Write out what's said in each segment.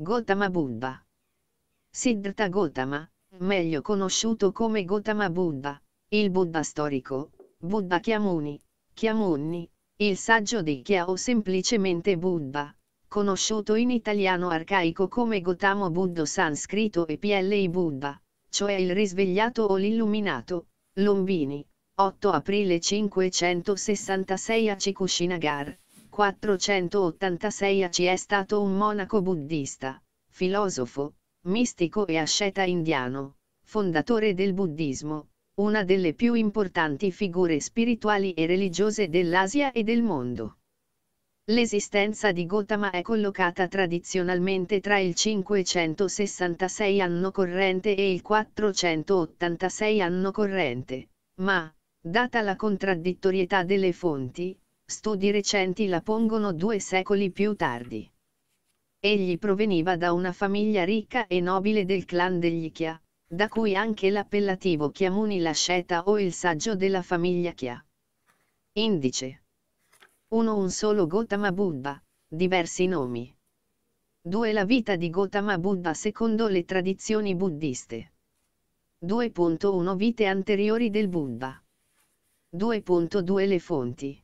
Gotama Buddha. Siddhartha Gotama, meglio conosciuto come Gotama Buddha, il Buddha storico, Buddha Chiamuni, Chiamunni, il saggio di Chia o semplicemente Buddha, conosciuto in italiano arcaico come Gotamo Buddha sanscrito e PLI Buddha, cioè il risvegliato o l'illuminato, Lombini, 8 aprile 566 a Cikushinagar, 486 AC è stato un monaco buddista, filosofo, mistico e asceta indiano, fondatore del buddismo, una delle più importanti figure spirituali e religiose dell'Asia e del mondo. L'esistenza di Gautama è collocata tradizionalmente tra il 566 anno corrente e il 486 anno corrente, ma, data la contraddittorietà delle fonti, studi recenti la pongono due secoli più tardi. Egli proveniva da una famiglia ricca e nobile del clan degli Chia, da cui anche l'appellativo Chiamuni Sceta o il saggio della famiglia Chia. Indice. 1. Un solo Gautama Buddha, diversi nomi. 2. La vita di Gautama Buddha secondo le tradizioni buddiste. 2.1 Vite anteriori del Buddha. 2.2 Le fonti.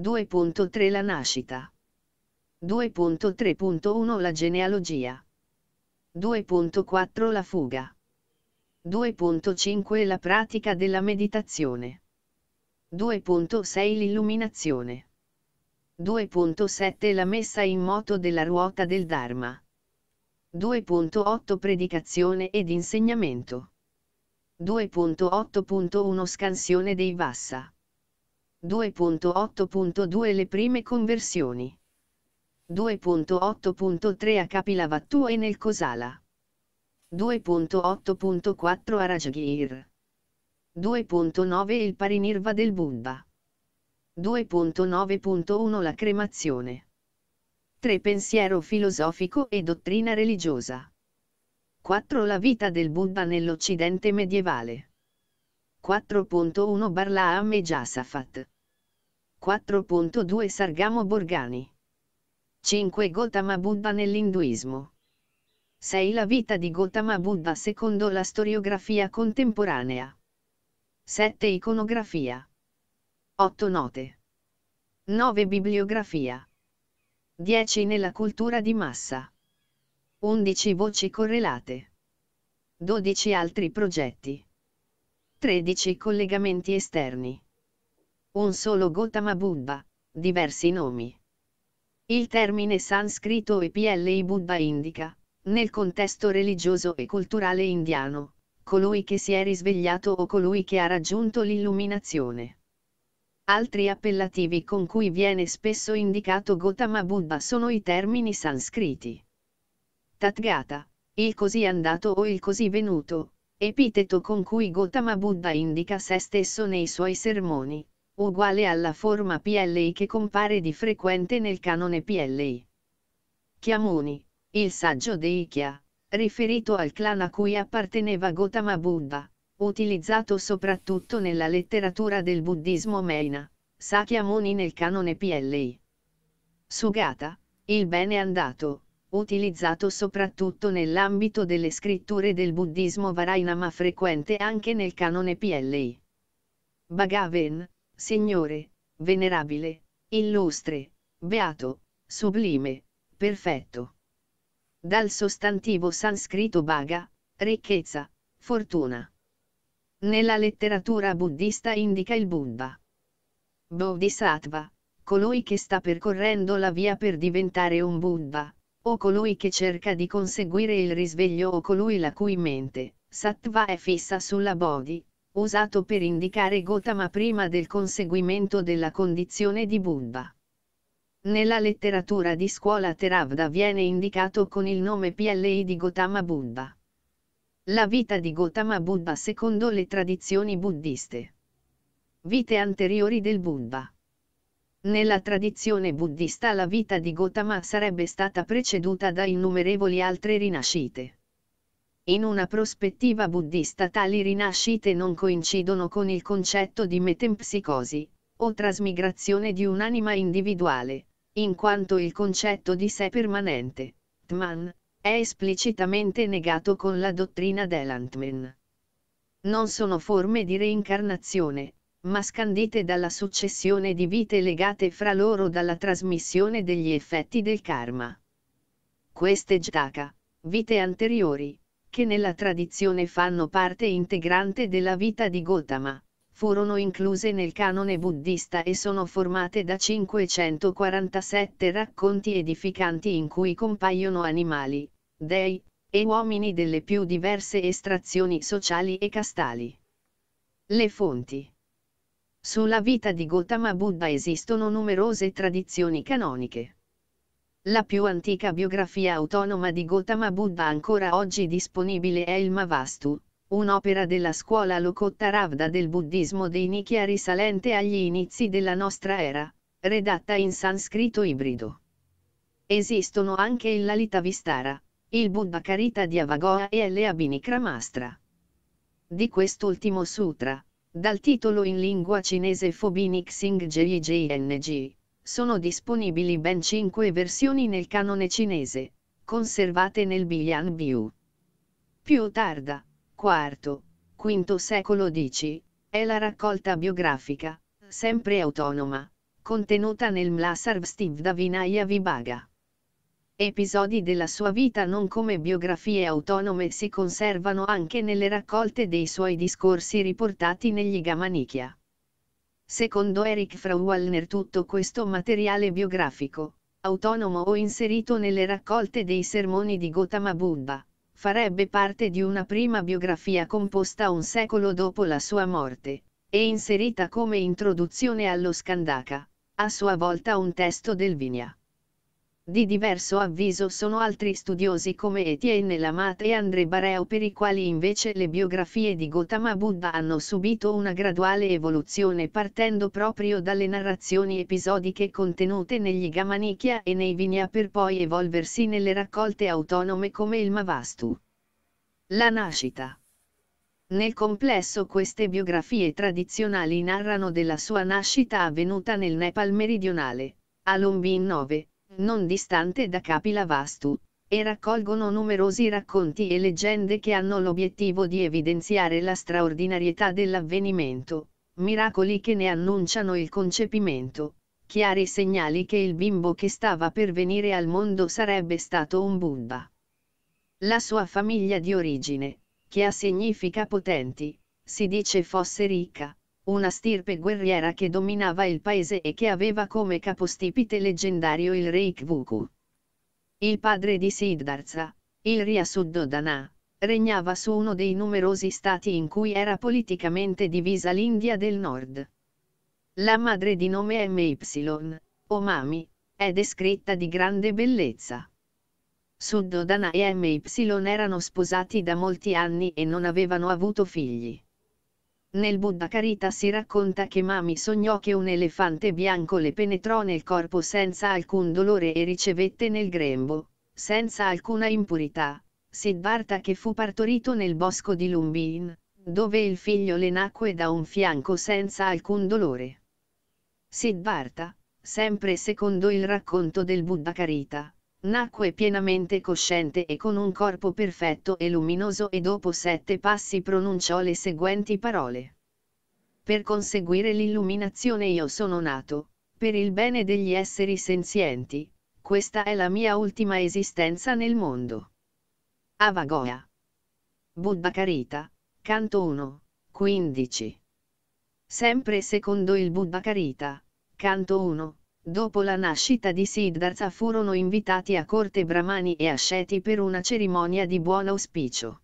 2.3 La nascita. 2.3.1 La genealogia. 2.4 La fuga. 2.5 La pratica della meditazione. 2.6 L'illuminazione. 2.7 La messa in moto della ruota del Dharma. 2.8 Predicazione ed insegnamento. 2.8.1 Scansione dei Vassa. 2.8.2 Le prime conversioni. 2.8.3 a Kapilavattu e nel Kosala. 2.8.4 a Rajgir. 2.9 Il parinirva del Buddha. 2.9.1 La cremazione. 3 Pensiero filosofico e dottrina religiosa. 4 La vita del Buddha nell'Occidente medievale. 4.1 Barlaam e Jasafat. 4.2 Sargamo Borgani. 5 Gautama Buddha nell'induismo. 6 La vita di Gautama Buddha secondo la storiografia contemporanea. 7 Iconografia. 8 Note. 9 Bibliografia. 10 Nella cultura di massa. 11 Voci correlate. 12 Altri progetti. 13 collegamenti esterni. Un solo Gautama Buddha, diversi nomi. Il termine sanscrito EPLI Buddha indica, nel contesto religioso e culturale indiano, colui che si è risvegliato o colui che ha raggiunto l'illuminazione. Altri appellativi con cui viene spesso indicato Gautama Buddha sono i termini sanscriti. Tatgata, il così andato o il così venuto, epiteto con cui Gautama Buddha indica se stesso nei suoi sermoni, uguale alla forma PLI che compare di frequente nel canone PLI. Chiamuni, il saggio dei Kya, riferito al clan a cui apparteneva Gautama Buddha, utilizzato soprattutto nella letteratura del buddismo Meina, Sakyamuni nel canone PLI. Sugata, il bene andato, utilizzato soprattutto nell'ambito delle scritture del buddismo Varana ma frequente anche nel canone PLI. Bhagavan, Signore, Venerabile, Illustre, Beato, Sublime, Perfetto. Dal sostantivo sanscrito Bhaga, ricchezza, fortuna. Nella letteratura buddista indica il Buddha. Bodhisattva, colui che sta percorrendo la via per diventare un Buddha, o colui che cerca di conseguire il risveglio o colui la cui mente, sattva è fissa sulla bodhi, usato per indicare Gotama prima del conseguimento della condizione di Buddha. Nella letteratura di scuola Theravada viene indicato con il nome PLI di Gotama Buddha. La vita di Gotama Buddha secondo le tradizioni buddiste. Vite anteriori del Buddha. Nella tradizione buddista la vita di Gotama sarebbe stata preceduta da innumerevoli altre rinascite. In una prospettiva buddista tali rinascite non coincidono con il concetto di metempsicosi, o trasmigrazione di un'anima individuale, in quanto il concetto di sé permanente, Tman, è esplicitamente negato con la dottrina dell'Antmen. Non sono forme di reincarnazione, ma scandite dalla successione di vite legate fra loro dalla trasmissione degli effetti del karma. Queste jataka, vite anteriori, che nella tradizione fanno parte integrante della vita di Gotama, furono incluse nel canone buddista e sono formate da 547 racconti edificanti in cui compaiono animali, dei, e uomini delle più diverse estrazioni sociali e castali. Le fonti sulla vita di Gautama Buddha esistono numerose tradizioni canoniche. La più antica biografia autonoma di Gautama Buddha ancora oggi disponibile è il Mavastu, un'opera della scuola Lokottaravda del buddismo dei Nikya risalente agli inizi della nostra era, redatta in sanscrito ibrido. Esistono anche il Lalitavistara, il Buddha Carita di Avagoa e l'Eabini Kramastra. Di quest'ultimo sutra, dal titolo in lingua cinese Phobinixing JJNG, sono disponibili ben 5 versioni nel canone cinese, conservate nel Bian Biu. Più tarda, IV, V secolo X, è la raccolta biografica, sempre autonoma, contenuta nel Mlasarv Vinaya Vibhaga. Episodi della sua vita non come biografie autonome si conservano anche nelle raccolte dei suoi discorsi riportati negli Gamanichia. Secondo Eric Frauwallner tutto questo materiale biografico, autonomo o inserito nelle raccolte dei sermoni di Gautama Buddha, farebbe parte di una prima biografia composta un secolo dopo la sua morte, e inserita come introduzione allo Skandaka, a sua volta un testo del Vinaya. Di diverso avviso sono altri studiosi come Etienne Lamat e André Bareo per i quali invece le biografie di Gautama Buddha hanno subito una graduale evoluzione partendo proprio dalle narrazioni episodiche contenute negli Gamanikya e nei Vinaya per poi evolversi nelle raccolte autonome come il Mavastu. La nascita nel complesso queste biografie tradizionali narrano della sua nascita avvenuta nel Nepal meridionale, a Lombin 9, non distante da Kapila Vastu, e raccolgono numerosi racconti e leggende che hanno l'obiettivo di evidenziare la straordinarietà dell'avvenimento, miracoli che ne annunciano il concepimento, chiari segnali che il bimbo che stava per venire al mondo sarebbe stato un Buddha. La sua famiglia di origine, che a significa potenti, si dice fosse ricca, una stirpe guerriera che dominava il paese e che aveva come capostipite leggendario il re Ikvuku. Il padre di Siddhartha, il Riyasuddhodana, regnava su uno dei numerosi stati in cui era politicamente divisa l'India del Nord. La madre di nome MY, o Mami, è descritta di grande bellezza. Suddhodana e MY erano sposati da molti anni e non avevano avuto figli. Nel Buddha Carita si racconta che Mami sognò che un elefante bianco le penetrò nel corpo senza alcun dolore e ricevette nel grembo, senza alcuna impurità, Siddhartha che fu partorito nel bosco di Lumbin, dove il figlio le nacque da un fianco senza alcun dolore. Siddhartha, sempre secondo il racconto del Buddha Carita, Nacque pienamente cosciente e con un corpo perfetto e luminoso e dopo sette passi pronunciò le seguenti parole. Per conseguire l'illuminazione io sono nato, per il bene degli esseri senzienti, questa è la mia ultima esistenza nel mondo. Avagoya. Buddha Carita, canto 1, 15. Sempre secondo il Buddha Carita, canto 1, Dopo la nascita di Siddhartha furono invitati a corte Brahmani e asceti per una cerimonia di buon auspicio.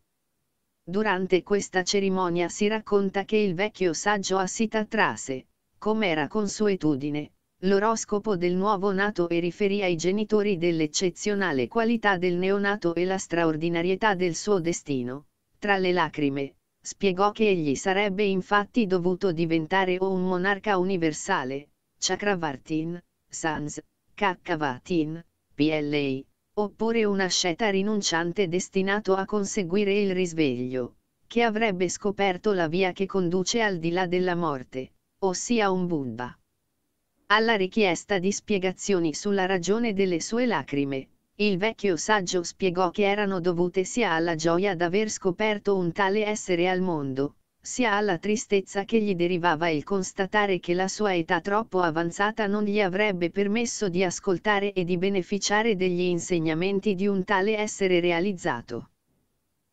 Durante questa cerimonia si racconta che il vecchio saggio Assita trasse, come era consuetudine, l'oroscopo del nuovo nato e riferì ai genitori dell'eccezionale qualità del neonato e la straordinarietà del suo destino. Tra le lacrime, spiegò che egli sarebbe infatti dovuto diventare o un monarca universale, Chakravartin, Sans, Cacavatin, PLA, oppure un asceta rinunciante destinato a conseguire il risveglio, che avrebbe scoperto la via che conduce al di là della morte, ossia un Buddha. Alla richiesta di spiegazioni sulla ragione delle sue lacrime, il vecchio saggio spiegò che erano dovute sia alla gioia d'aver scoperto un tale essere al mondo, sia alla tristezza che gli derivava il constatare che la sua età troppo avanzata non gli avrebbe permesso di ascoltare e di beneficiare degli insegnamenti di un tale essere realizzato.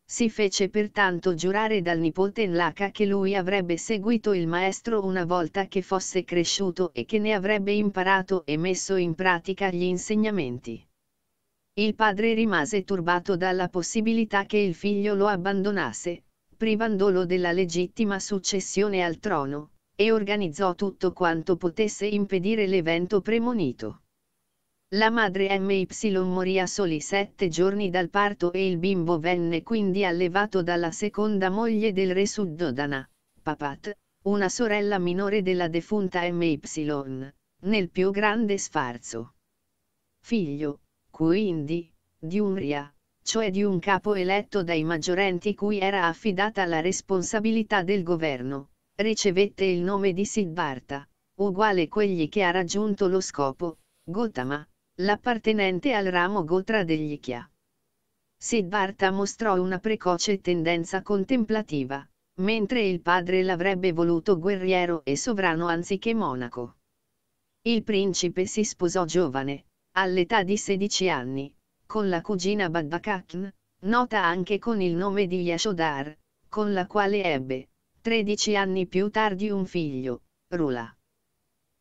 Si fece pertanto giurare dal nipote Nlaka che lui avrebbe seguito il maestro una volta che fosse cresciuto e che ne avrebbe imparato e messo in pratica gli insegnamenti. Il padre rimase turbato dalla possibilità che il figlio lo abbandonasse, privandolo della legittima successione al trono, e organizzò tutto quanto potesse impedire l'evento premonito. La madre MY morì a soli sette giorni dal parto e il bimbo venne quindi allevato dalla seconda moglie del re Suddodana, Papat, una sorella minore della defunta MY, nel più grande sfarzo. Figlio, quindi, di Umria cioè di un capo eletto dai maggiorenti cui era affidata la responsabilità del governo, ricevette il nome di Siddhartha, uguale quegli che ha raggiunto lo scopo, Gotama, l'appartenente al ramo Gotra degli Chia. Siddhartha mostrò una precoce tendenza contemplativa, mentre il padre l'avrebbe voluto guerriero e sovrano anziché monaco. Il principe si sposò giovane, all'età di 16 anni, con la cugina Baddakakn, nota anche con il nome di Yashodhar, con la quale ebbe, 13 anni più tardi un figlio, Rula.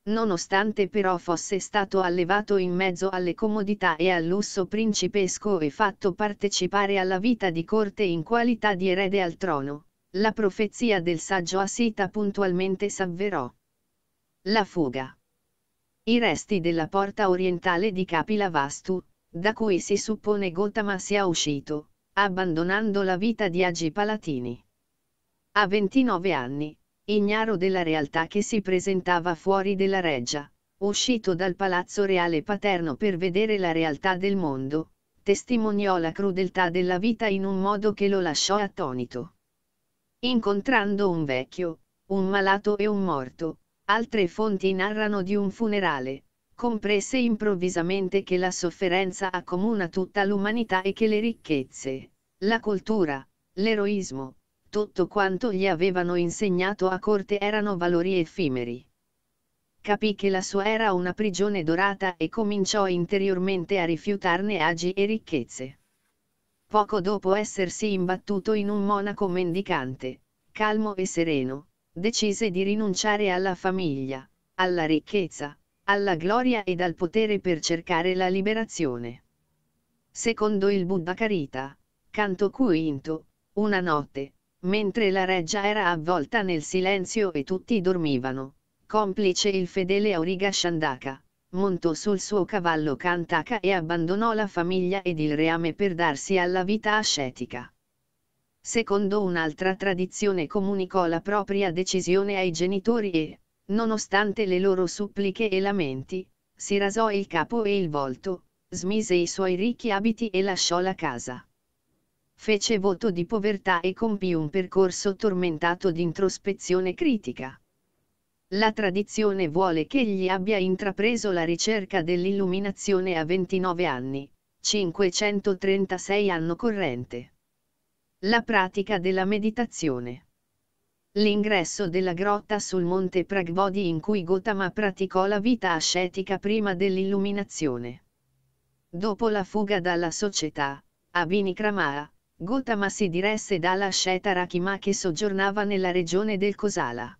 Nonostante però fosse stato allevato in mezzo alle comodità e al lusso principesco e fatto partecipare alla vita di corte in qualità di erede al trono, la profezia del saggio Asita puntualmente s'avverò. La fuga. I resti della porta orientale di Kapilavastu, da cui si suppone Gautama sia uscito, abbandonando la vita di Agi Palatini. A 29 anni, ignaro della realtà che si presentava fuori della reggia, uscito dal palazzo reale paterno per vedere la realtà del mondo, testimoniò la crudeltà della vita in un modo che lo lasciò attonito. Incontrando un vecchio, un malato e un morto, altre fonti narrano di un funerale, comprese improvvisamente che la sofferenza accomuna tutta l'umanità e che le ricchezze, la cultura, l'eroismo, tutto quanto gli avevano insegnato a corte erano valori effimeri. Capì che la sua era una prigione dorata e cominciò interiormente a rifiutarne agi e ricchezze. Poco dopo essersi imbattuto in un monaco mendicante, calmo e sereno, decise di rinunciare alla famiglia, alla ricchezza, alla gloria e al potere per cercare la liberazione. Secondo il Buddha Carita, canto quinto, una notte, mentre la reggia era avvolta nel silenzio e tutti dormivano, complice il fedele Auriga Shandaka, montò sul suo cavallo Kantaka e abbandonò la famiglia ed il reame per darsi alla vita ascetica. Secondo un'altra tradizione comunicò la propria decisione ai genitori e, Nonostante le loro suppliche e lamenti, si rasò il capo e il volto, smise i suoi ricchi abiti e lasciò la casa. Fece voto di povertà e compì un percorso tormentato d'introspezione critica. La tradizione vuole che egli abbia intrapreso la ricerca dell'illuminazione a 29 anni, 536 anno corrente. La pratica della meditazione l'ingresso della grotta sul monte Pragvodi in cui Gautama praticò la vita ascetica prima dell'illuminazione. Dopo la fuga dalla società, a Vinikramaa, Gautama si diresse dalla Sheta Rakima che soggiornava nella regione del Kosala.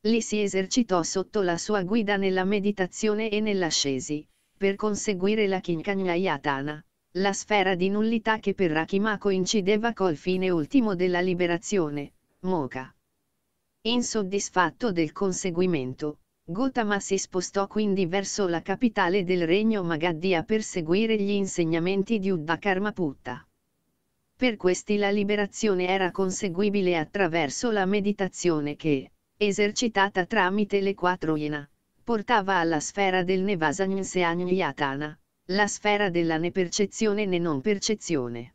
Lì si esercitò sotto la sua guida nella meditazione e nell'ascesi, per conseguire la Kinkanyayatana, la sfera di nullità che per Rakima coincideva col fine ultimo della liberazione, Moka. Insoddisfatto del conseguimento, Gotama si spostò quindi verso la capitale del regno Magadhya a perseguire gli insegnamenti di Uddhakarmaputta. Per questi la liberazione era conseguibile attraverso la meditazione che, esercitata tramite le quattro yena, portava alla sfera del Nevasanyanseanyatana, la sfera della né percezione né non percezione.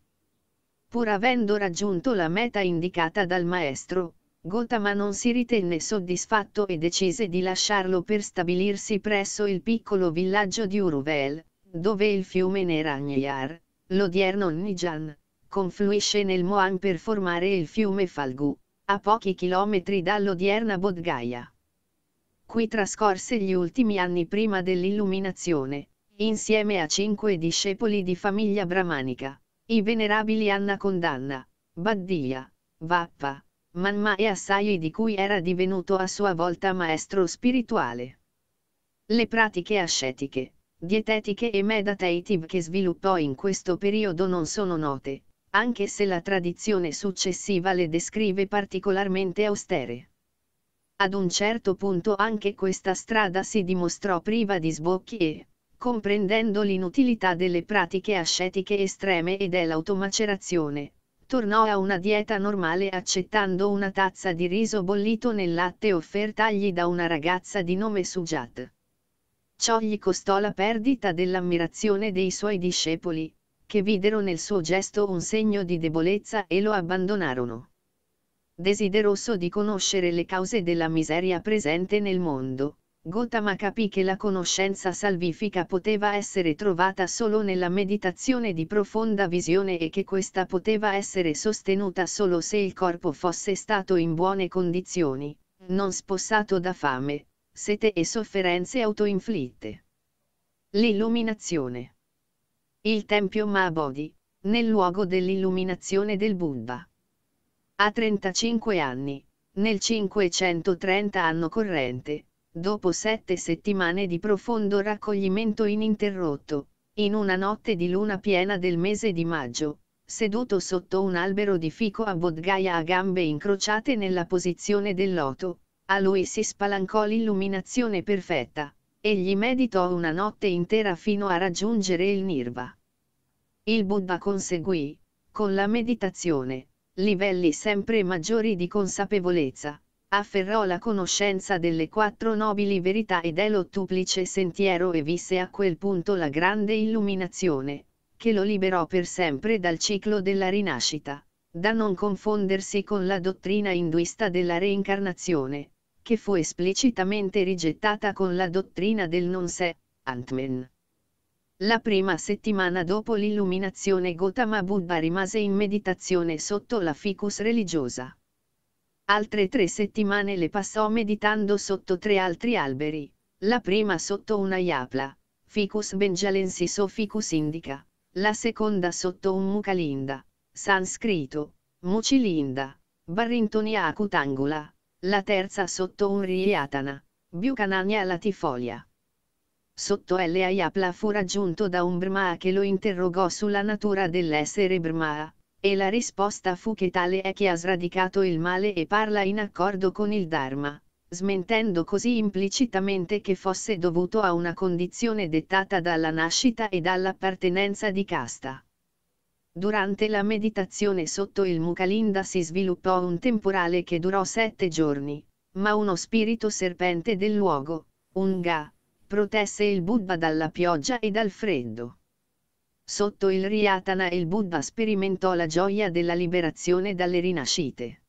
Pur avendo raggiunto la meta indicata dal maestro, Gotama non si ritenne soddisfatto e decise di lasciarlo per stabilirsi presso il piccolo villaggio di Uruvel, dove il fiume Neragniyar, l'odierno Nijan, confluisce nel Moan per formare il fiume Falgu, a pochi chilometri dall'odierna Bodgaia. Qui trascorse gli ultimi anni prima dell'illuminazione, insieme a cinque discepoli di famiglia brahmanica, i venerabili Anna Condanna, Baddia, Vappa, Manma e Assai di cui era divenuto a sua volta maestro spirituale. Le pratiche ascetiche, dietetiche e meditative che sviluppò in questo periodo non sono note, anche se la tradizione successiva le descrive particolarmente austere. Ad un certo punto anche questa strada si dimostrò priva di sbocchi e, comprendendo l'inutilità delle pratiche ascetiche estreme e dell'automacerazione, tornò a una dieta normale accettando una tazza di riso bollito nel latte offertagli da una ragazza di nome Sujat. Ciò gli costò la perdita dell'ammirazione dei suoi discepoli, che videro nel suo gesto un segno di debolezza e lo abbandonarono. Desideroso di conoscere le cause della miseria presente nel mondo, Gotama capì che la conoscenza salvifica poteva essere trovata solo nella meditazione di profonda visione e che questa poteva essere sostenuta solo se il corpo fosse stato in buone condizioni, non spossato da fame, sete e sofferenze autoinflitte. L'illuminazione. Il Tempio Mahabodhi, nel luogo dell'illuminazione del Buddha. A 35 anni, nel 530 anno corrente, dopo sette settimane di profondo raccoglimento ininterrotto, in una notte di luna piena del mese di maggio, seduto sotto un albero di fico a Bodgaia a gambe incrociate nella posizione del loto, a lui si spalancò l'illuminazione perfetta, egli meditò una notte intera fino a raggiungere il nirva. Il Buddha conseguì, con la meditazione, livelli sempre maggiori di consapevolezza, afferrò la conoscenza delle quattro nobili verità ed è l'ottuplice sentiero e visse a quel punto la grande illuminazione, che lo liberò per sempre dal ciclo della rinascita, da non confondersi con la dottrina induista della reincarnazione, che fu esplicitamente rigettata con la dottrina del non sé, Antmen. La prima settimana dopo l'illuminazione Gautama Buddha rimase in meditazione sotto la ficus religiosa. Altre tre settimane le passò meditando sotto tre altri alberi, la prima sotto una iapla, Ficus benjalensis o Ficus indica, la seconda sotto un mucalinda, sanscrito, mucilinda, barrintonia acutangula, la terza sotto un riatana, bucanania latifolia. Sotto L. Ayapla fu raggiunto da un Brahma che lo interrogò sulla natura dell'essere Brahma, e la risposta fu che tale è chi ha sradicato il male e parla in accordo con il Dharma, smentendo così implicitamente che fosse dovuto a una condizione dettata dalla nascita e dall'appartenenza di casta. Durante la meditazione sotto il Mukalinda si sviluppò un temporale che durò sette giorni, ma uno spirito serpente del luogo, un Ga, protesse il Buddha dalla pioggia e dal freddo. Sotto il Riyatana il Buddha sperimentò la gioia della liberazione dalle rinascite.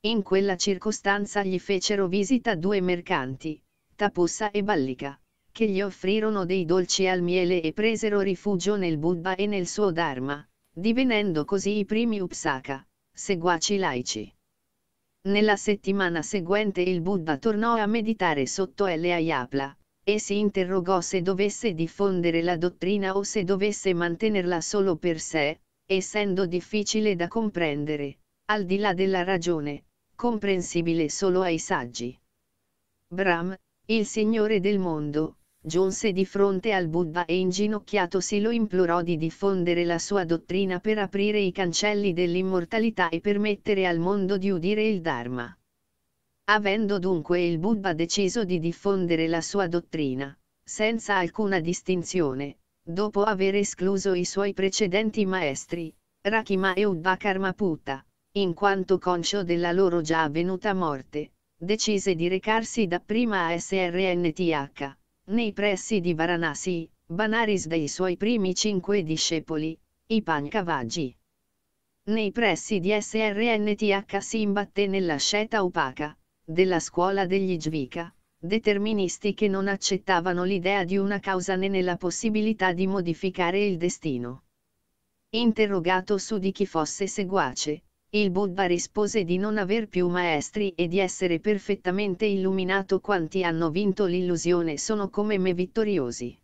In quella circostanza gli fecero visita due mercanti, Tapussa e Ballika, che gli offrirono dei dolci al miele e presero rifugio nel Buddha e nel suo Dharma, divenendo così i primi Upsaka, seguaci laici. Nella settimana seguente il Buddha tornò a meditare sotto Eleayapla, e si interrogò se dovesse diffondere la dottrina o se dovesse mantenerla solo per sé, essendo difficile da comprendere, al di là della ragione, comprensibile solo ai saggi. Brahm, il Signore del mondo, giunse di fronte al Buddha e inginocchiatosi lo implorò di diffondere la sua dottrina per aprire i cancelli dell'immortalità e permettere al mondo di udire il Dharma. Avendo dunque il Buddha deciso di diffondere la sua dottrina, senza alcuna distinzione, dopo aver escluso i suoi precedenti maestri, Rakima e Uddhakarmaputta, in quanto conscio della loro già avvenuta morte, decise di recarsi dapprima a SRNTH, nei pressi di Varanasi, Banaris dei suoi primi cinque discepoli, i Pankavaji. Nei pressi di SRNTH si imbatté nella sceta opaca, della scuola degli Jvika, deterministi che non accettavano l'idea di una causa né nella possibilità di modificare il destino. Interrogato su di chi fosse seguace, il Buddha rispose di non aver più maestri e di essere perfettamente illuminato quanti hanno vinto l'illusione sono come me vittoriosi.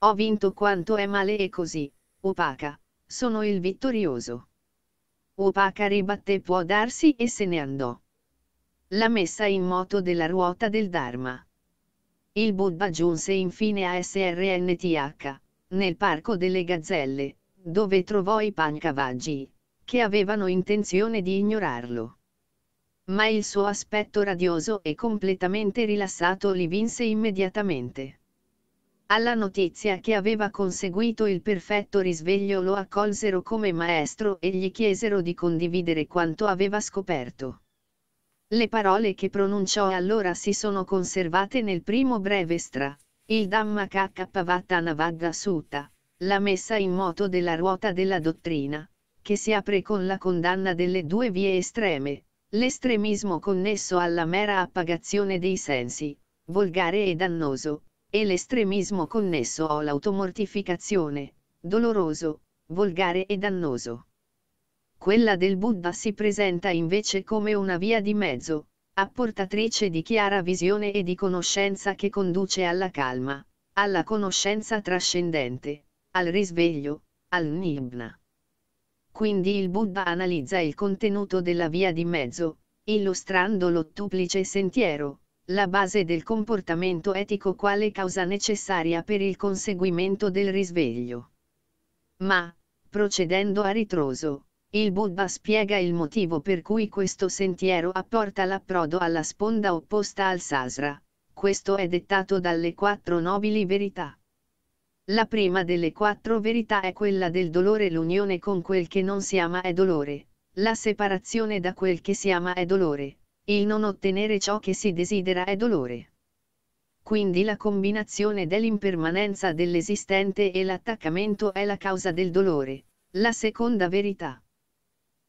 Ho vinto quanto è male e così, opaca, sono il vittorioso. Opaca ribatté può darsi e se ne andò la messa in moto della ruota del Dharma. Il Buddha giunse infine a SRNTH, nel Parco delle Gazzelle, dove trovò i Pankavaggi, che avevano intenzione di ignorarlo. Ma il suo aspetto radioso e completamente rilassato li vinse immediatamente. Alla notizia che aveva conseguito il perfetto risveglio lo accolsero come maestro e gli chiesero di condividere quanto aveva scoperto. Le parole che pronunciò allora si sono conservate nel primo breve stra, il Dhamma Kakkapavattanavagga Sutta, la messa in moto della ruota della dottrina, che si apre con la condanna delle due vie estreme, l'estremismo connesso alla mera appagazione dei sensi, volgare e dannoso, e l'estremismo connesso all'automortificazione, doloroso, volgare e dannoso quella del Buddha si presenta invece come una via di mezzo, apportatrice di chiara visione e di conoscenza che conduce alla calma, alla conoscenza trascendente, al risveglio, al nibbana. Quindi il Buddha analizza il contenuto della via di mezzo, illustrando l'ottuplice sentiero, la base del comportamento etico quale causa necessaria per il conseguimento del risveglio. Ma, procedendo a ritroso, il Buddha spiega il motivo per cui questo sentiero apporta l'approdo alla sponda opposta al Sasra, questo è dettato dalle quattro nobili verità. La prima delle quattro verità è quella del dolore l'unione con quel che non si ama è dolore, la separazione da quel che si ama è dolore, il non ottenere ciò che si desidera è dolore. Quindi la combinazione dell'impermanenza dell'esistente e l'attaccamento è la causa del dolore, la seconda verità.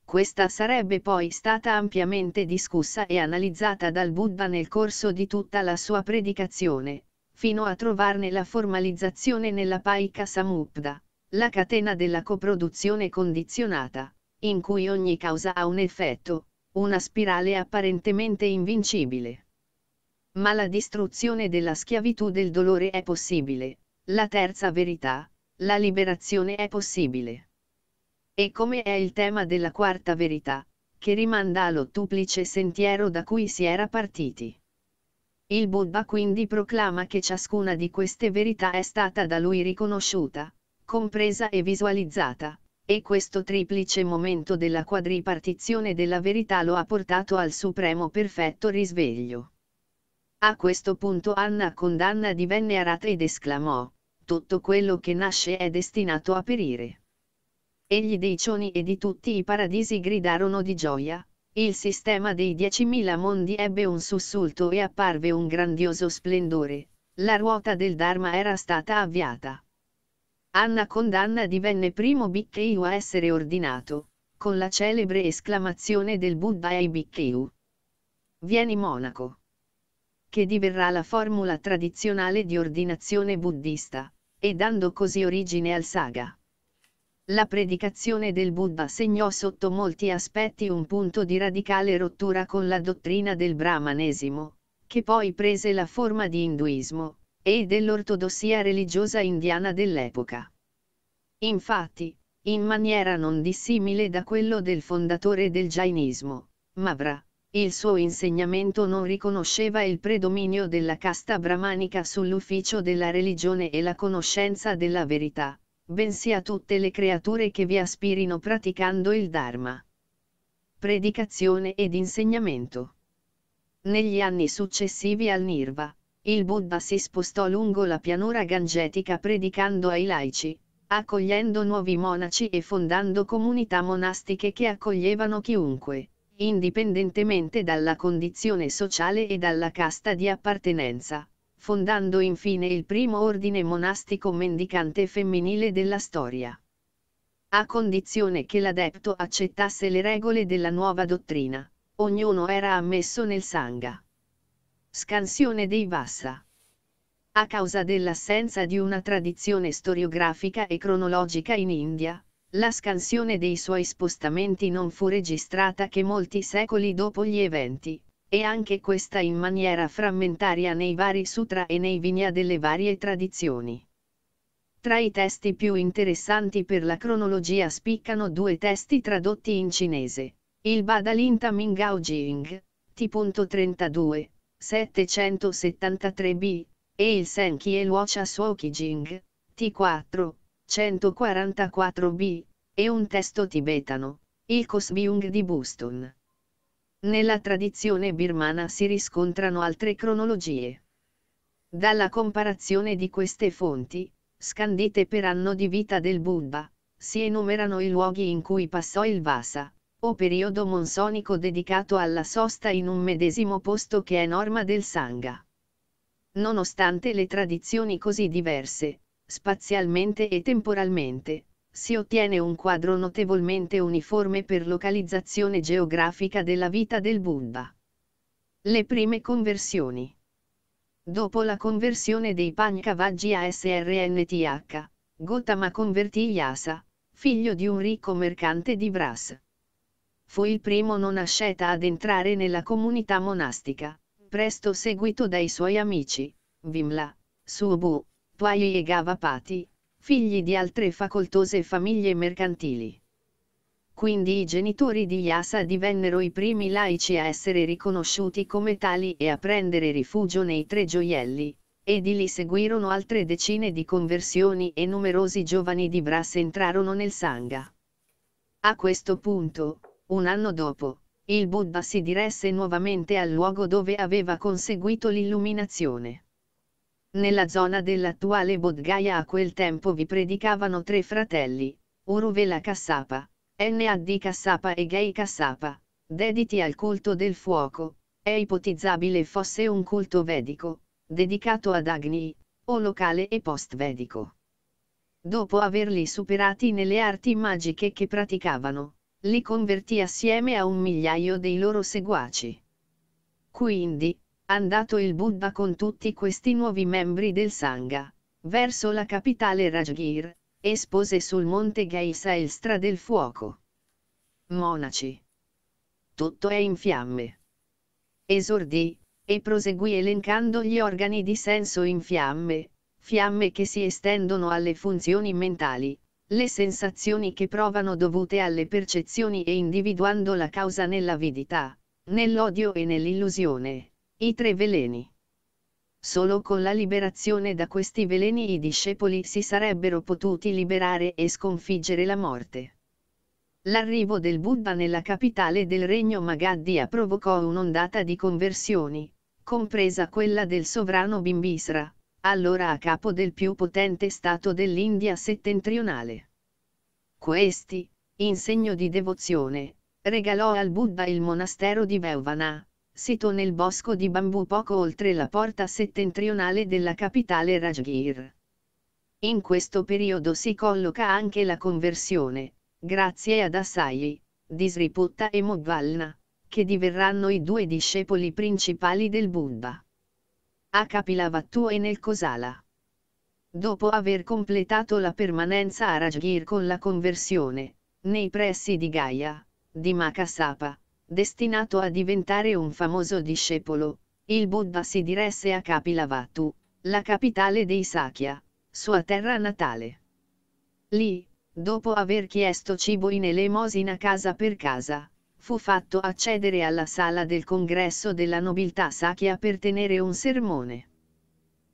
Questa sarebbe poi stata ampiamente discussa e analizzata dal Buddha nel corso di tutta la sua predicazione, fino a trovarne la formalizzazione nella Paika Samupda, la catena della coproduzione condizionata, in cui ogni causa ha un effetto, una spirale apparentemente invincibile. Ma la distruzione della schiavitù del dolore è possibile, la terza verità, la liberazione è possibile. E come è il tema della quarta verità, che rimanda all'ottuplice sentiero da cui si era partiti. Il Buddha quindi proclama che ciascuna di queste verità è stata da lui riconosciuta, compresa e visualizzata, e questo triplice momento della quadripartizione della verità lo ha portato al supremo perfetto risveglio. A questo punto Anna condanna divenne arata ed esclamò, tutto quello che nasce è destinato a perire egli dei cioni e di tutti i paradisi gridarono di gioia. Il sistema dei diecimila mondi ebbe un sussulto e apparve un grandioso splendore. La ruota del Dharma era stata avviata. Anna Condanna divenne primo Bhikkhu a essere ordinato, con la celebre esclamazione del Buddha ai Bhikkhu. Vieni monaco. Che diverrà la formula tradizionale di ordinazione buddista, e dando così origine al saga. La predicazione del Buddha segnò sotto molti aspetti un punto di radicale rottura con la dottrina del brahmanesimo, che poi prese la forma di induismo, e dell'ortodossia religiosa indiana dell'epoca. Infatti, in maniera non dissimile da quello del fondatore del Jainismo, Mavra, il suo insegnamento non riconosceva il predominio della casta brahmanica sull'ufficio della religione e la conoscenza della verità bensì a tutte le creature che vi aspirino praticando il Dharma. Predicazione ed insegnamento. Negli anni successivi al Nirva, il Buddha si spostò lungo la pianura gangetica predicando ai laici, accogliendo nuovi monaci e fondando comunità monastiche che accoglievano chiunque, indipendentemente dalla condizione sociale e dalla casta di appartenenza fondando infine il primo ordine monastico mendicante femminile della storia. A condizione che l'adepto accettasse le regole della nuova dottrina, ognuno era ammesso nel Sangha. Scansione dei Vassa. A causa dell'assenza di una tradizione storiografica e cronologica in India, la scansione dei suoi spostamenti non fu registrata che molti secoli dopo gli eventi, e anche questa in maniera frammentaria nei vari sutra e nei vigna delle varie tradizioni. Tra i testi più interessanti per la cronologia spiccano due testi tradotti in cinese, il Badalinta Mingao Jing, T.32, 773b, e il Senki Eluocha Suoki Jing, T4, 144b, e un testo tibetano, il Kosbyung di Buston. Nella tradizione birmana si riscontrano altre cronologie. Dalla comparazione di queste fonti, scandite per anno di vita del Buddha, si enumerano i luoghi in cui passò il Vasa, o periodo monsonico dedicato alla sosta in un medesimo posto che è norma del Sangha. Nonostante le tradizioni così diverse, spazialmente e temporalmente, si ottiene un quadro notevolmente uniforme per localizzazione geografica della vita del Buddha. Le prime conversioni. Dopo la conversione dei Pankavaggi a SRNTH, Gautama convertì Yasa, figlio di un ricco mercante di Vras. Fu il primo non asceta ad entrare nella comunità monastica, presto seguito dai suoi amici, Vimla, Subu, Twai e Gavapati, figli di altre facoltose famiglie mercantili. Quindi i genitori di Yasa divennero i primi laici a essere riconosciuti come tali e a prendere rifugio nei tre gioielli, e di lì seguirono altre decine di conversioni e numerosi giovani di Brass entrarono nel Sangha. A questo punto, un anno dopo, il Buddha si diresse nuovamente al luogo dove aveva conseguito l'illuminazione. Nella zona dell'attuale Bodgaia a quel tempo vi predicavano tre fratelli, Uruvela Kassapa, N.A.D. Kassapa e Gay Kassapa, dediti al culto del fuoco, è ipotizzabile fosse un culto vedico, dedicato ad Agni, o locale e post-vedico. Dopo averli superati nelle arti magiche che praticavano, li convertì assieme a un migliaio dei loro seguaci. Quindi, andato il Buddha con tutti questi nuovi membri del Sangha, verso la capitale Rajgir, espose sul monte Gaisa il stra del fuoco. Monaci. Tutto è in fiamme. Esordì, e proseguì elencando gli organi di senso in fiamme, fiamme che si estendono alle funzioni mentali, le sensazioni che provano dovute alle percezioni e individuando la causa nell'avidità, nell'odio e nell'illusione. I tre veleni. Solo con la liberazione da questi veleni i discepoli si sarebbero potuti liberare e sconfiggere la morte. L'arrivo del Buddha nella capitale del regno Magadhya provocò un'ondata di conversioni, compresa quella del sovrano Bimbisra, allora a capo del più potente stato dell'India settentrionale. Questi, in segno di devozione, regalò al Buddha il monastero di Veuvana, sito nel bosco di bambù poco oltre la porta settentrionale della capitale Rajgir. In questo periodo si colloca anche la conversione, grazie ad Assai, Disriputta e Mogvalna, che diverranno i due discepoli principali del Buddha. A Kapilavattu e nel Kosala. Dopo aver completato la permanenza a Rajgir con la conversione, nei pressi di Gaia, di Makasapa, Destinato a diventare un famoso discepolo, il Buddha si diresse a Kapilavattu, la capitale dei Sakya, sua terra natale. Lì, dopo aver chiesto cibo in elemosina casa per casa, fu fatto accedere alla sala del congresso della nobiltà Sakya per tenere un sermone.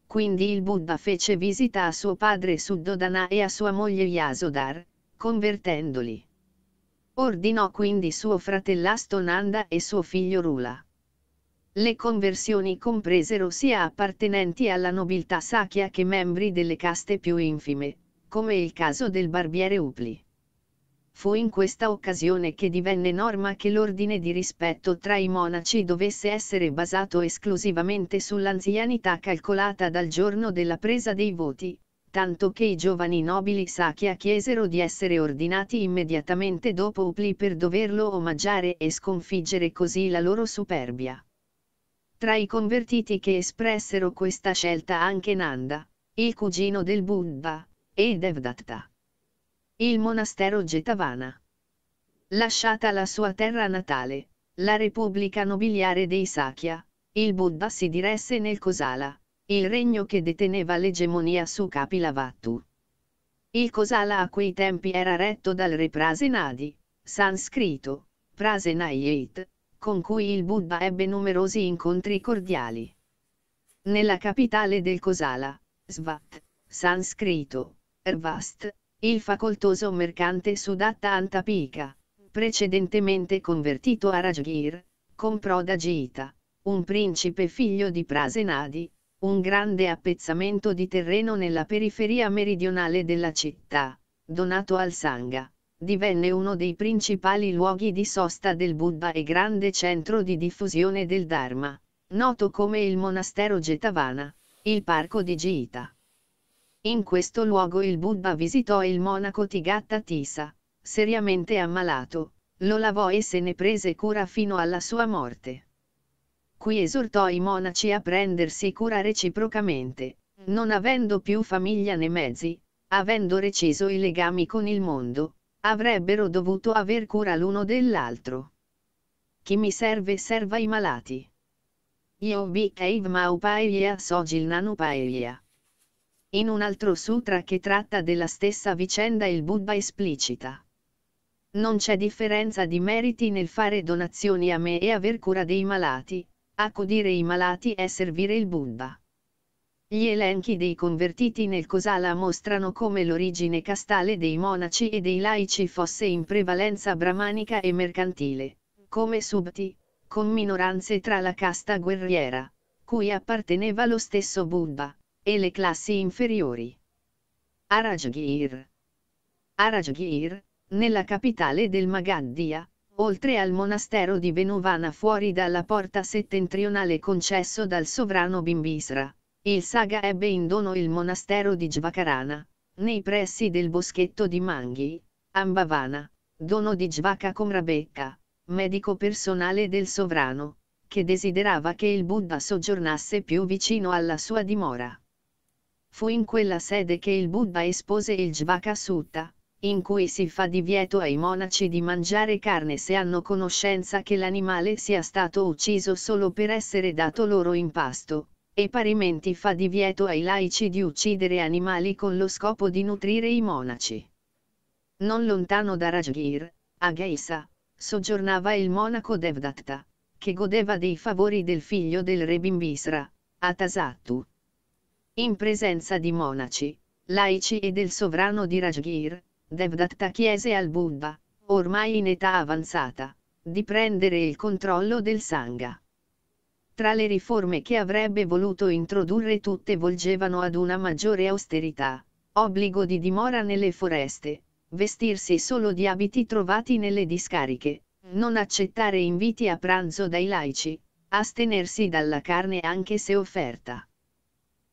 Quindi il Buddha fece visita a suo padre Suddhodana e a sua moglie Yasodhar, convertendoli. Ordinò quindi suo fratellasto Nanda e suo figlio Rula. Le conversioni compresero sia appartenenti alla nobiltà sacchia che membri delle caste più infime, come il caso del barbiere Upli. Fu in questa occasione che divenne norma che l'ordine di rispetto tra i monaci dovesse essere basato esclusivamente sull'anzianità calcolata dal giorno della presa dei voti, tanto che i giovani nobili Sakya chiesero di essere ordinati immediatamente dopo Upli per doverlo omaggiare e sconfiggere così la loro superbia. Tra i convertiti che espressero questa scelta anche Nanda, il cugino del Buddha, e Devdatta. Il monastero Jetavana. Lasciata la sua terra natale, la repubblica nobiliare dei Sakya, il Buddha si diresse nel Kosala, il regno che deteneva l'egemonia su Kapilavattu. Il Kosala a quei tempi era retto dal re Prasenadi, sanscrito, Prasenayet, con cui il Buddha ebbe numerosi incontri cordiali. Nella capitale del Kosala, Svat, sanscrito, Rvast, il facoltoso mercante Sudatta Antapika, precedentemente convertito a Rajgir, comprò da Gita, un principe figlio di Prasenadi, un grande appezzamento di terreno nella periferia meridionale della città, donato al Sangha, divenne uno dei principali luoghi di sosta del Buddha e grande centro di diffusione del Dharma, noto come il monastero Jetavana, il parco di Gita. In questo luogo il Buddha visitò il monaco Tigatta Tisa, seriamente ammalato, lo lavò e se ne prese cura fino alla sua morte qui esortò i monaci a prendersi cura reciprocamente, non avendo più famiglia né mezzi, avendo reciso i legami con il mondo, avrebbero dovuto aver cura l'uno dell'altro. Chi mi serve serva i malati. Io vi cave maupailia sogil nanupailia. In un altro sutra che tratta della stessa vicenda il Buddha esplicita. Non c'è differenza di meriti nel fare donazioni a me e aver cura dei malati, accudire i malati e servire il Buddha. Gli elenchi dei convertiti nel Kosala mostrano come l'origine castale dei monaci e dei laici fosse in prevalenza bramanica e mercantile, come subti, con minoranze tra la casta guerriera, cui apparteneva lo stesso Buddha, e le classi inferiori. Arajgir Arajgir, nella capitale del Magadhya, oltre al monastero di Venuvana fuori dalla porta settentrionale concesso dal sovrano Bimbisra. Il saga ebbe in dono il monastero di Jvakarana, nei pressi del boschetto di Manghi, Ambavana, dono di Jvaka Komrabekka, medico personale del sovrano, che desiderava che il Buddha soggiornasse più vicino alla sua dimora. Fu in quella sede che il Buddha espose il Jvaka Sutta, in cui si fa divieto ai monaci di mangiare carne se hanno conoscenza che l'animale sia stato ucciso solo per essere dato loro in pasto, e parimenti fa divieto ai laici di uccidere animali con lo scopo di nutrire i monaci. Non lontano da Rajgir, a Geisa, soggiornava il monaco Devdatta, che godeva dei favori del figlio del re Bimbisra, Atasattu. In presenza di monaci, laici e del sovrano di Rajgir, Devdatta chiese al Buddha, ormai in età avanzata, di prendere il controllo del Sangha. Tra le riforme che avrebbe voluto introdurre tutte volgevano ad una maggiore austerità, obbligo di dimora nelle foreste, vestirsi solo di abiti trovati nelle discariche, non accettare inviti a pranzo dai laici, astenersi dalla carne anche se offerta.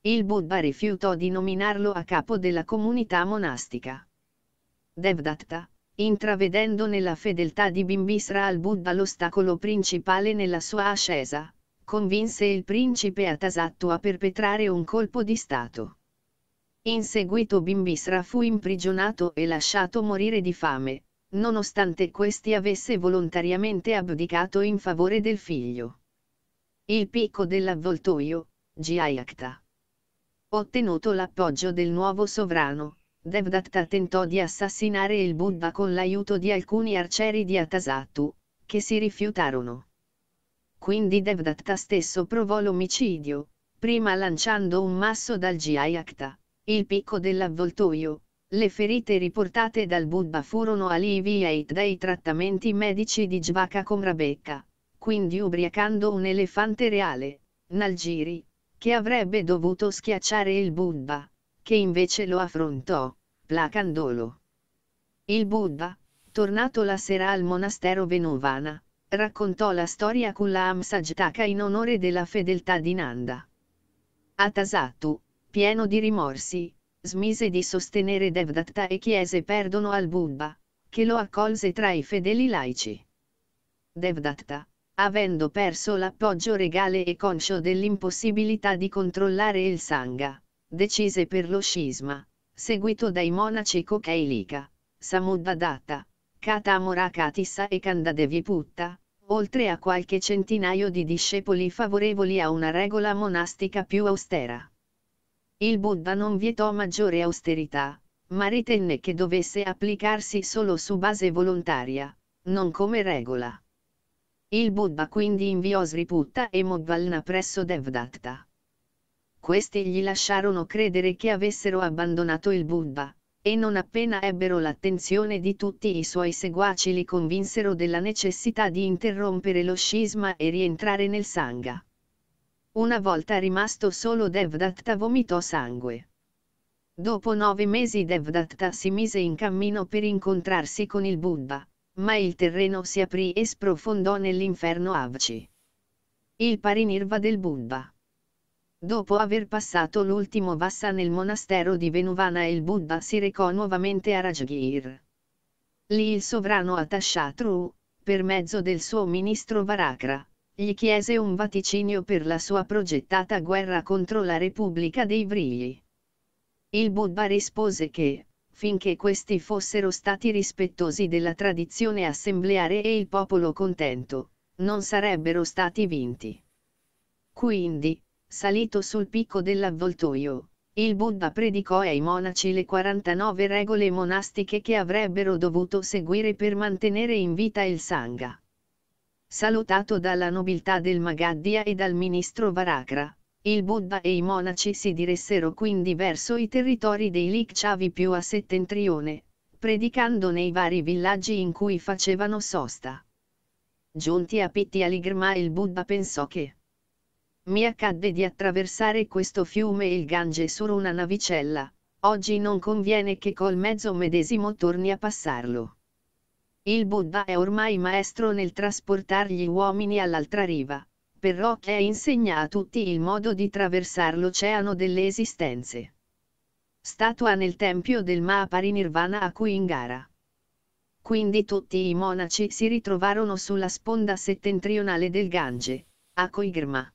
Il Buddha rifiutò di nominarlo a capo della comunità monastica. Devdatta, intravedendo nella fedeltà di Bimbisra al Buddha l'ostacolo principale nella sua ascesa, convinse il principe Atasattu a perpetrare un colpo di Stato. In seguito Bimbisra fu imprigionato e lasciato morire di fame, nonostante questi avesse volontariamente abdicato in favore del figlio. Il picco dell'avvoltoio, Giayakta. Ottenuto l'appoggio del nuovo sovrano, Devdatta tentò di assassinare il Buddha con l'aiuto di alcuni arcieri di Atasattu, che si rifiutarono. Quindi Devdatta stesso provò l'omicidio, prima lanciando un masso dal Jayakta, il picco dell'avvoltoio, le ferite riportate dal Buddha furono alleviate dai trattamenti medici di Jvaka Komrabeka, quindi ubriacando un elefante reale, Nalgiri, che avrebbe dovuto schiacciare il Buddha, che invece lo affrontò placandolo. Il Buddha, tornato la sera al monastero Venuvana, raccontò la storia con la Amsajtaka in onore della fedeltà di Nanda. Atasattu, pieno di rimorsi, smise di sostenere Devdatta e chiese perdono al Buddha, che lo accolse tra i fedeli laici. Devdatta, avendo perso l'appoggio regale e conscio dell'impossibilità di controllare il Sangha, decise per lo scisma, seguito dai monaci Kokailika, Samuddhadatta, Kata Amorakatissa e Kandadeviputta, oltre a qualche centinaio di discepoli favorevoli a una regola monastica più austera. Il Buddha non vietò maggiore austerità, ma ritenne che dovesse applicarsi solo su base volontaria, non come regola. Il Buddha quindi inviò Sriputta e Mogvalna presso Devdatta questi gli lasciarono credere che avessero abbandonato il Buddha, e non appena ebbero l'attenzione di tutti i suoi seguaci li convinsero della necessità di interrompere lo scisma e rientrare nel Sangha. Una volta rimasto solo Devdatta vomitò sangue. Dopo nove mesi Devdatta si mise in cammino per incontrarsi con il Buddha, ma il terreno si aprì e sprofondò nell'inferno Avci. Il parinirva del Buddha Dopo aver passato l'ultimo Vassa nel monastero di Venuvana il Buddha si recò nuovamente a Rajgir. Lì il sovrano Atashatru, per mezzo del suo ministro Varakra, gli chiese un vaticinio per la sua progettata guerra contro la Repubblica dei Vrigli. Il Buddha rispose che, finché questi fossero stati rispettosi della tradizione assembleare e il popolo contento, non sarebbero stati vinti. Quindi, salito sul picco dell'avvoltoio, il Buddha predicò ai monaci le 49 regole monastiche che avrebbero dovuto seguire per mantenere in vita il Sangha. Salutato dalla nobiltà del Magadhya e dal ministro Varakra, il Buddha e i monaci si diressero quindi verso i territori dei Likchavi più a settentrione, predicando nei vari villaggi in cui facevano sosta. Giunti a Pitti Pittialigrma il Buddha pensò che mi accadde di attraversare questo fiume e il Gange su una navicella, oggi non conviene che col mezzo medesimo torni a passarlo. Il Buddha è ormai maestro nel trasportare gli uomini all'altra riva, però che insegna a tutti il modo di traversare l'oceano delle esistenze. Statua nel tempio del Mahaparinirvana a Kuingara. Quindi tutti i monaci si ritrovarono sulla sponda settentrionale del Gange, a Koigrma.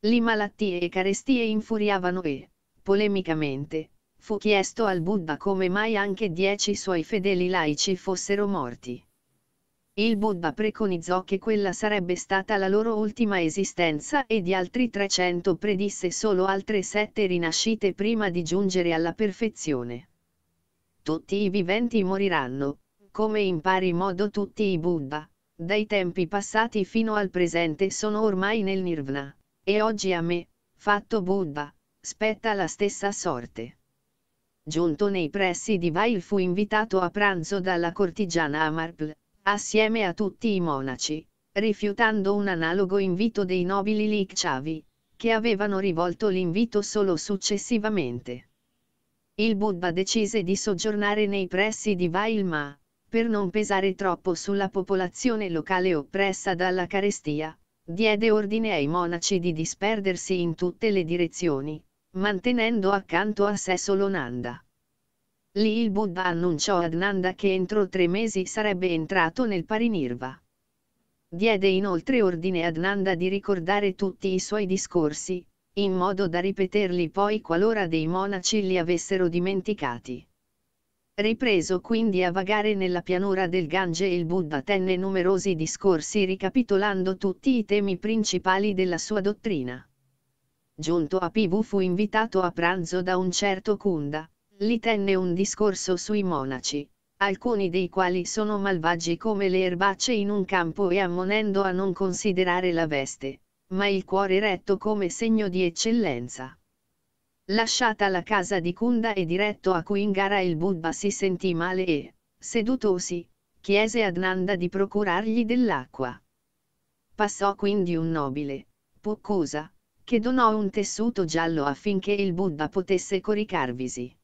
Le malattie e carestie infuriavano e, polemicamente, fu chiesto al Buddha come mai anche dieci suoi fedeli laici fossero morti. Il Buddha preconizzò che quella sarebbe stata la loro ultima esistenza e di altri 300 predisse solo altre sette rinascite prima di giungere alla perfezione. Tutti i viventi moriranno, come in pari modo tutti i Buddha, dai tempi passati fino al presente sono ormai nel nirvana. E oggi a me, fatto Buddha, spetta la stessa sorte. Giunto nei pressi di Vail fu invitato a pranzo dalla cortigiana Amarpl, assieme a tutti i monaci, rifiutando un analogo invito dei nobili Likchavi, che avevano rivolto l'invito solo successivamente. Il Buddha decise di soggiornare nei pressi di Vail ma, per non pesare troppo sulla popolazione locale oppressa dalla carestia, diede ordine ai monaci di disperdersi in tutte le direzioni, mantenendo accanto a sé solo Nanda. Lì il Buddha annunciò ad Nanda che entro tre mesi sarebbe entrato nel Parinirva. Diede inoltre ordine ad Nanda di ricordare tutti i suoi discorsi, in modo da ripeterli poi qualora dei monaci li avessero dimenticati. Ripreso quindi a vagare nella pianura del Gange il Buddha tenne numerosi discorsi ricapitolando tutti i temi principali della sua dottrina. Giunto a Pivu fu invitato a pranzo da un certo Kunda, li tenne un discorso sui monaci, alcuni dei quali sono malvagi come le erbacce in un campo e ammonendo a non considerare la veste, ma il cuore retto come segno di eccellenza. Lasciata la casa di Kunda e diretto a Kuingara il Buddha si sentì male e, sedutosi, chiese ad Nanda di procurargli dell'acqua. Passò quindi un nobile, Pukkusa, che donò un tessuto giallo affinché il Buddha potesse coricarvisi.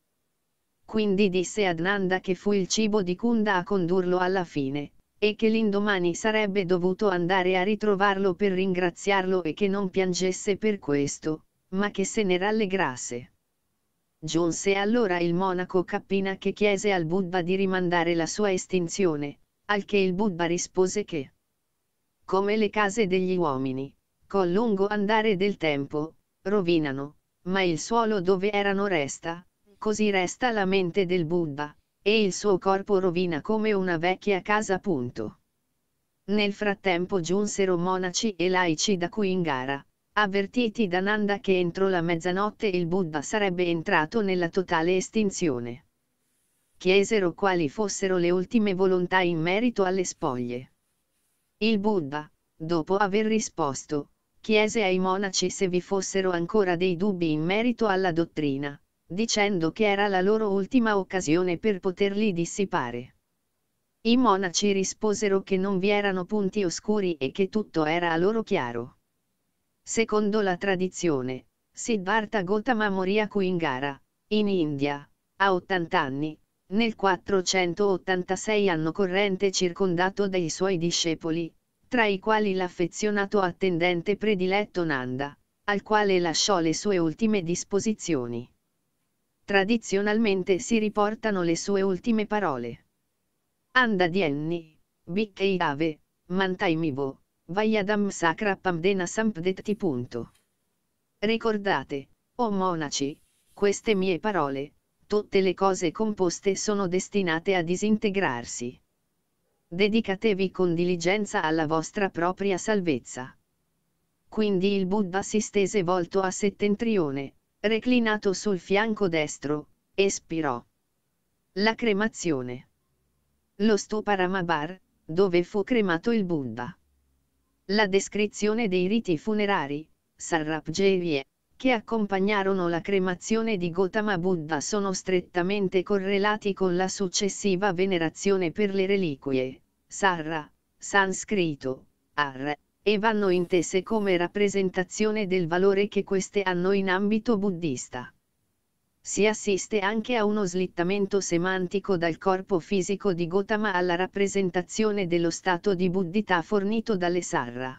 Quindi disse ad Nanda che fu il cibo di Kunda a condurlo alla fine, e che l'indomani sarebbe dovuto andare a ritrovarlo per ringraziarlo e che non piangesse per questo, ma che se ne rallegrasse. Giunse allora il monaco Cappina che chiese al Buddha di rimandare la sua estinzione, al che il Buddha rispose che come le case degli uomini, col lungo andare del tempo, rovinano, ma il suolo dove erano resta, così resta la mente del Buddha, e il suo corpo rovina come una vecchia casa. Punto. Nel frattempo giunsero monaci e laici da cui in gara avvertiti da Nanda che entro la mezzanotte il Buddha sarebbe entrato nella totale estinzione. Chiesero quali fossero le ultime volontà in merito alle spoglie. Il Buddha, dopo aver risposto, chiese ai monaci se vi fossero ancora dei dubbi in merito alla dottrina, dicendo che era la loro ultima occasione per poterli dissipare. I monaci risposero che non vi erano punti oscuri e che tutto era a loro chiaro. Secondo la tradizione, Siddhartha Gautama morì a Kuingara, in India, a 80 anni, nel 486 anno corrente circondato dai suoi discepoli, tra i quali l'affezionato attendente prediletto Nanda, al quale lasciò le sue ultime disposizioni. Tradizionalmente si riportano le sue ultime parole. Anda dienni, bikkei ave, mantai mivo, Vaiadam sacra pamdena sampdetti. Ricordate, o oh monaci, queste mie parole, tutte le cose composte sono destinate a disintegrarsi. Dedicatevi con diligenza alla vostra propria salvezza. Quindi il Buddha si stese volto a settentrione, reclinato sul fianco destro, e spirò. La cremazione. Lo Stuparamabar, dove fu cremato il Buddha. La descrizione dei riti funerari, Sarrapjevie, che accompagnarono la cremazione di Gautama Buddha sono strettamente correlati con la successiva venerazione per le reliquie, sarra, sanscrito, ar, e vanno intese come rappresentazione del valore che queste hanno in ambito buddista si assiste anche a uno slittamento semantico dal corpo fisico di Gotama alla rappresentazione dello stato di buddhità fornito dalle Sarra.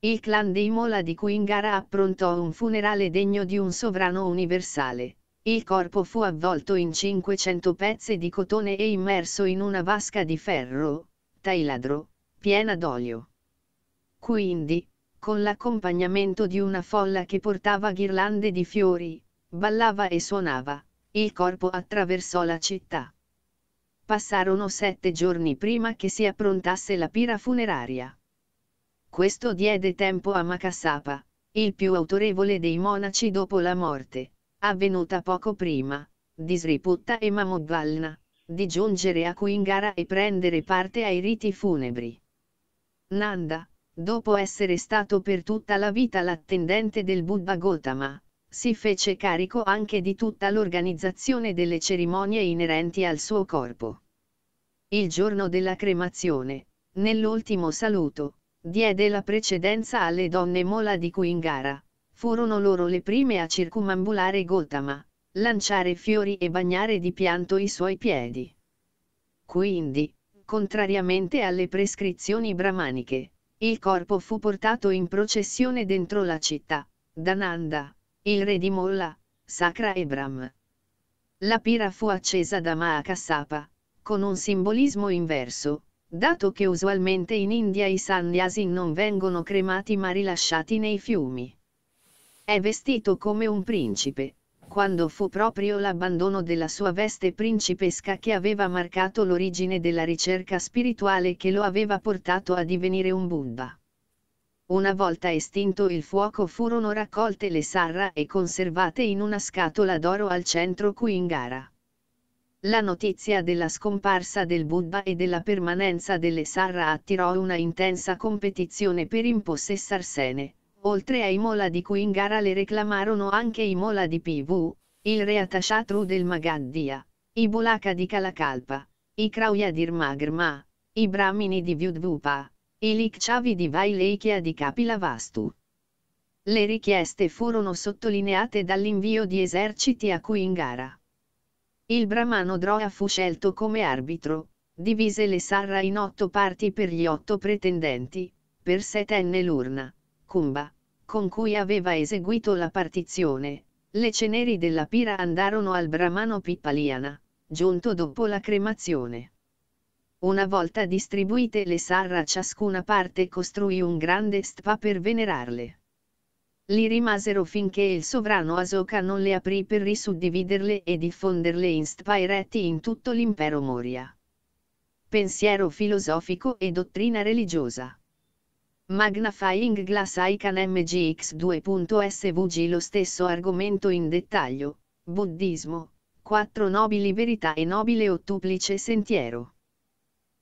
Il clan dei Mola di Kuingara approntò un funerale degno di un sovrano universale. Il corpo fu avvolto in 500 pezzi di cotone e immerso in una vasca di ferro, tailadro, piena d'olio. Quindi, con l'accompagnamento di una folla che portava ghirlande di fiori, ballava e suonava, il corpo attraversò la città. Passarono sette giorni prima che si approntasse la pira funeraria. Questo diede tempo a Makassapa, il più autorevole dei monaci dopo la morte, avvenuta poco prima, di Sriputta e Mamogvalna, di giungere a Kuingara e prendere parte ai riti funebri. Nanda, dopo essere stato per tutta la vita l'attendente del Buddha Gautama, si fece carico anche di tutta l'organizzazione delle cerimonie inerenti al suo corpo. Il giorno della cremazione, nell'ultimo saluto, diede la precedenza alle donne Mola di Kuingara, furono loro le prime a circumambulare Gautama, lanciare fiori e bagnare di pianto i suoi piedi. Quindi, contrariamente alle prescrizioni bramaniche, il corpo fu portato in processione dentro la città, da Nanda, il re di Molla, Sacra Ebram. La pira fu accesa da Mahakasapa, con un simbolismo inverso, dato che usualmente in India i sannyasi non vengono cremati ma rilasciati nei fiumi. È vestito come un principe, quando fu proprio l'abbandono della sua veste principesca che aveva marcato l'origine della ricerca spirituale che lo aveva portato a divenire un Buddha. Una volta estinto il fuoco furono raccolte le sarra e conservate in una scatola d'oro al centro Kuingara. La notizia della scomparsa del Buddha e della permanenza delle sarra attirò una intensa competizione per impossessarsene. Oltre ai mola di Kuingara le reclamarono anche i mola di PV, il re Atashatru del Magaddia, i Bulaka di Kalakalpa, i Krauya di Rmagrma, i Brahmini di Vyudvupa, i Ilikchavi di Vaileikia di Kapilavastu. Le richieste furono sottolineate dall'invio di eserciti a Kuingara. Il brahmano Droa fu scelto come arbitro, divise le sarra in otto parti per gli otto pretendenti, per sé l'urna, Kumba, con cui aveva eseguito la partizione. Le ceneri della pira andarono al brahmano Pippaliana, giunto dopo la cremazione. Una volta distribuite le sarra ciascuna parte costruì un grande stpa per venerarle. Li rimasero finché il sovrano Asoka non le aprì per risuddividerle e diffonderle in stpa eretti in tutto l'impero Moria. Pensiero filosofico e dottrina religiosa. Magnifying Glass Icon MGX 2.svg Lo stesso argomento in dettaglio, Buddismo, Quattro nobili verità e nobile ottuplice sentiero.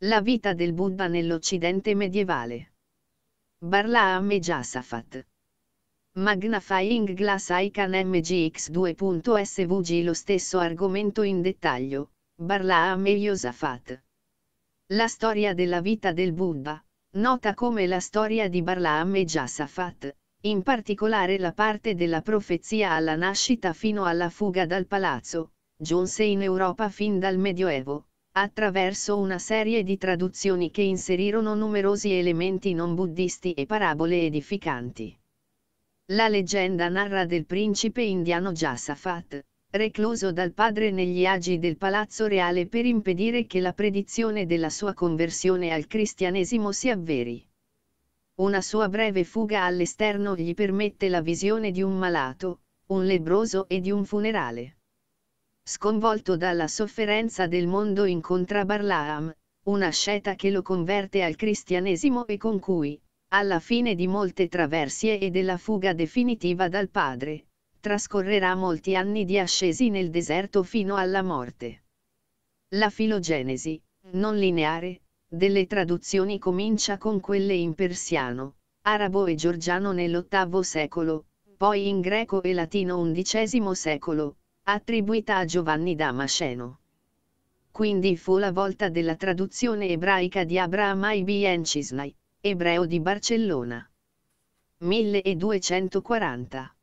La vita del Buddha nell'Occidente medievale. Barlaam e Jasafat. Magna Glass Icon MGX2.SVG Lo stesso argomento in dettaglio, Barlaam e Josafat. La storia della vita del Buddha, nota come la storia di Barlaam e Jasafat, in particolare la parte della profezia alla nascita fino alla fuga dal palazzo, giunse in Europa fin dal Medioevo attraverso una serie di traduzioni che inserirono numerosi elementi non buddisti e parabole edificanti. La leggenda narra del principe indiano Jasafat, recluso dal padre negli agi del palazzo reale per impedire che la predizione della sua conversione al cristianesimo si avveri. Una sua breve fuga all'esterno gli permette la visione di un malato, un lebroso e di un funerale sconvolto dalla sofferenza del mondo incontra Barlaam, una sceta che lo converte al cristianesimo e con cui, alla fine di molte traversie e della fuga definitiva dal padre, trascorrerà molti anni di ascesi nel deserto fino alla morte. La filogenesi, non lineare, delle traduzioni comincia con quelle in persiano, arabo e georgiano nell'VIII secolo, poi in greco e latino XI secolo, attribuita a Giovanni Damasceno. Quindi fu la volta della traduzione ebraica di Abraham Ibn Cisnai, ebreo di Barcellona. 1240.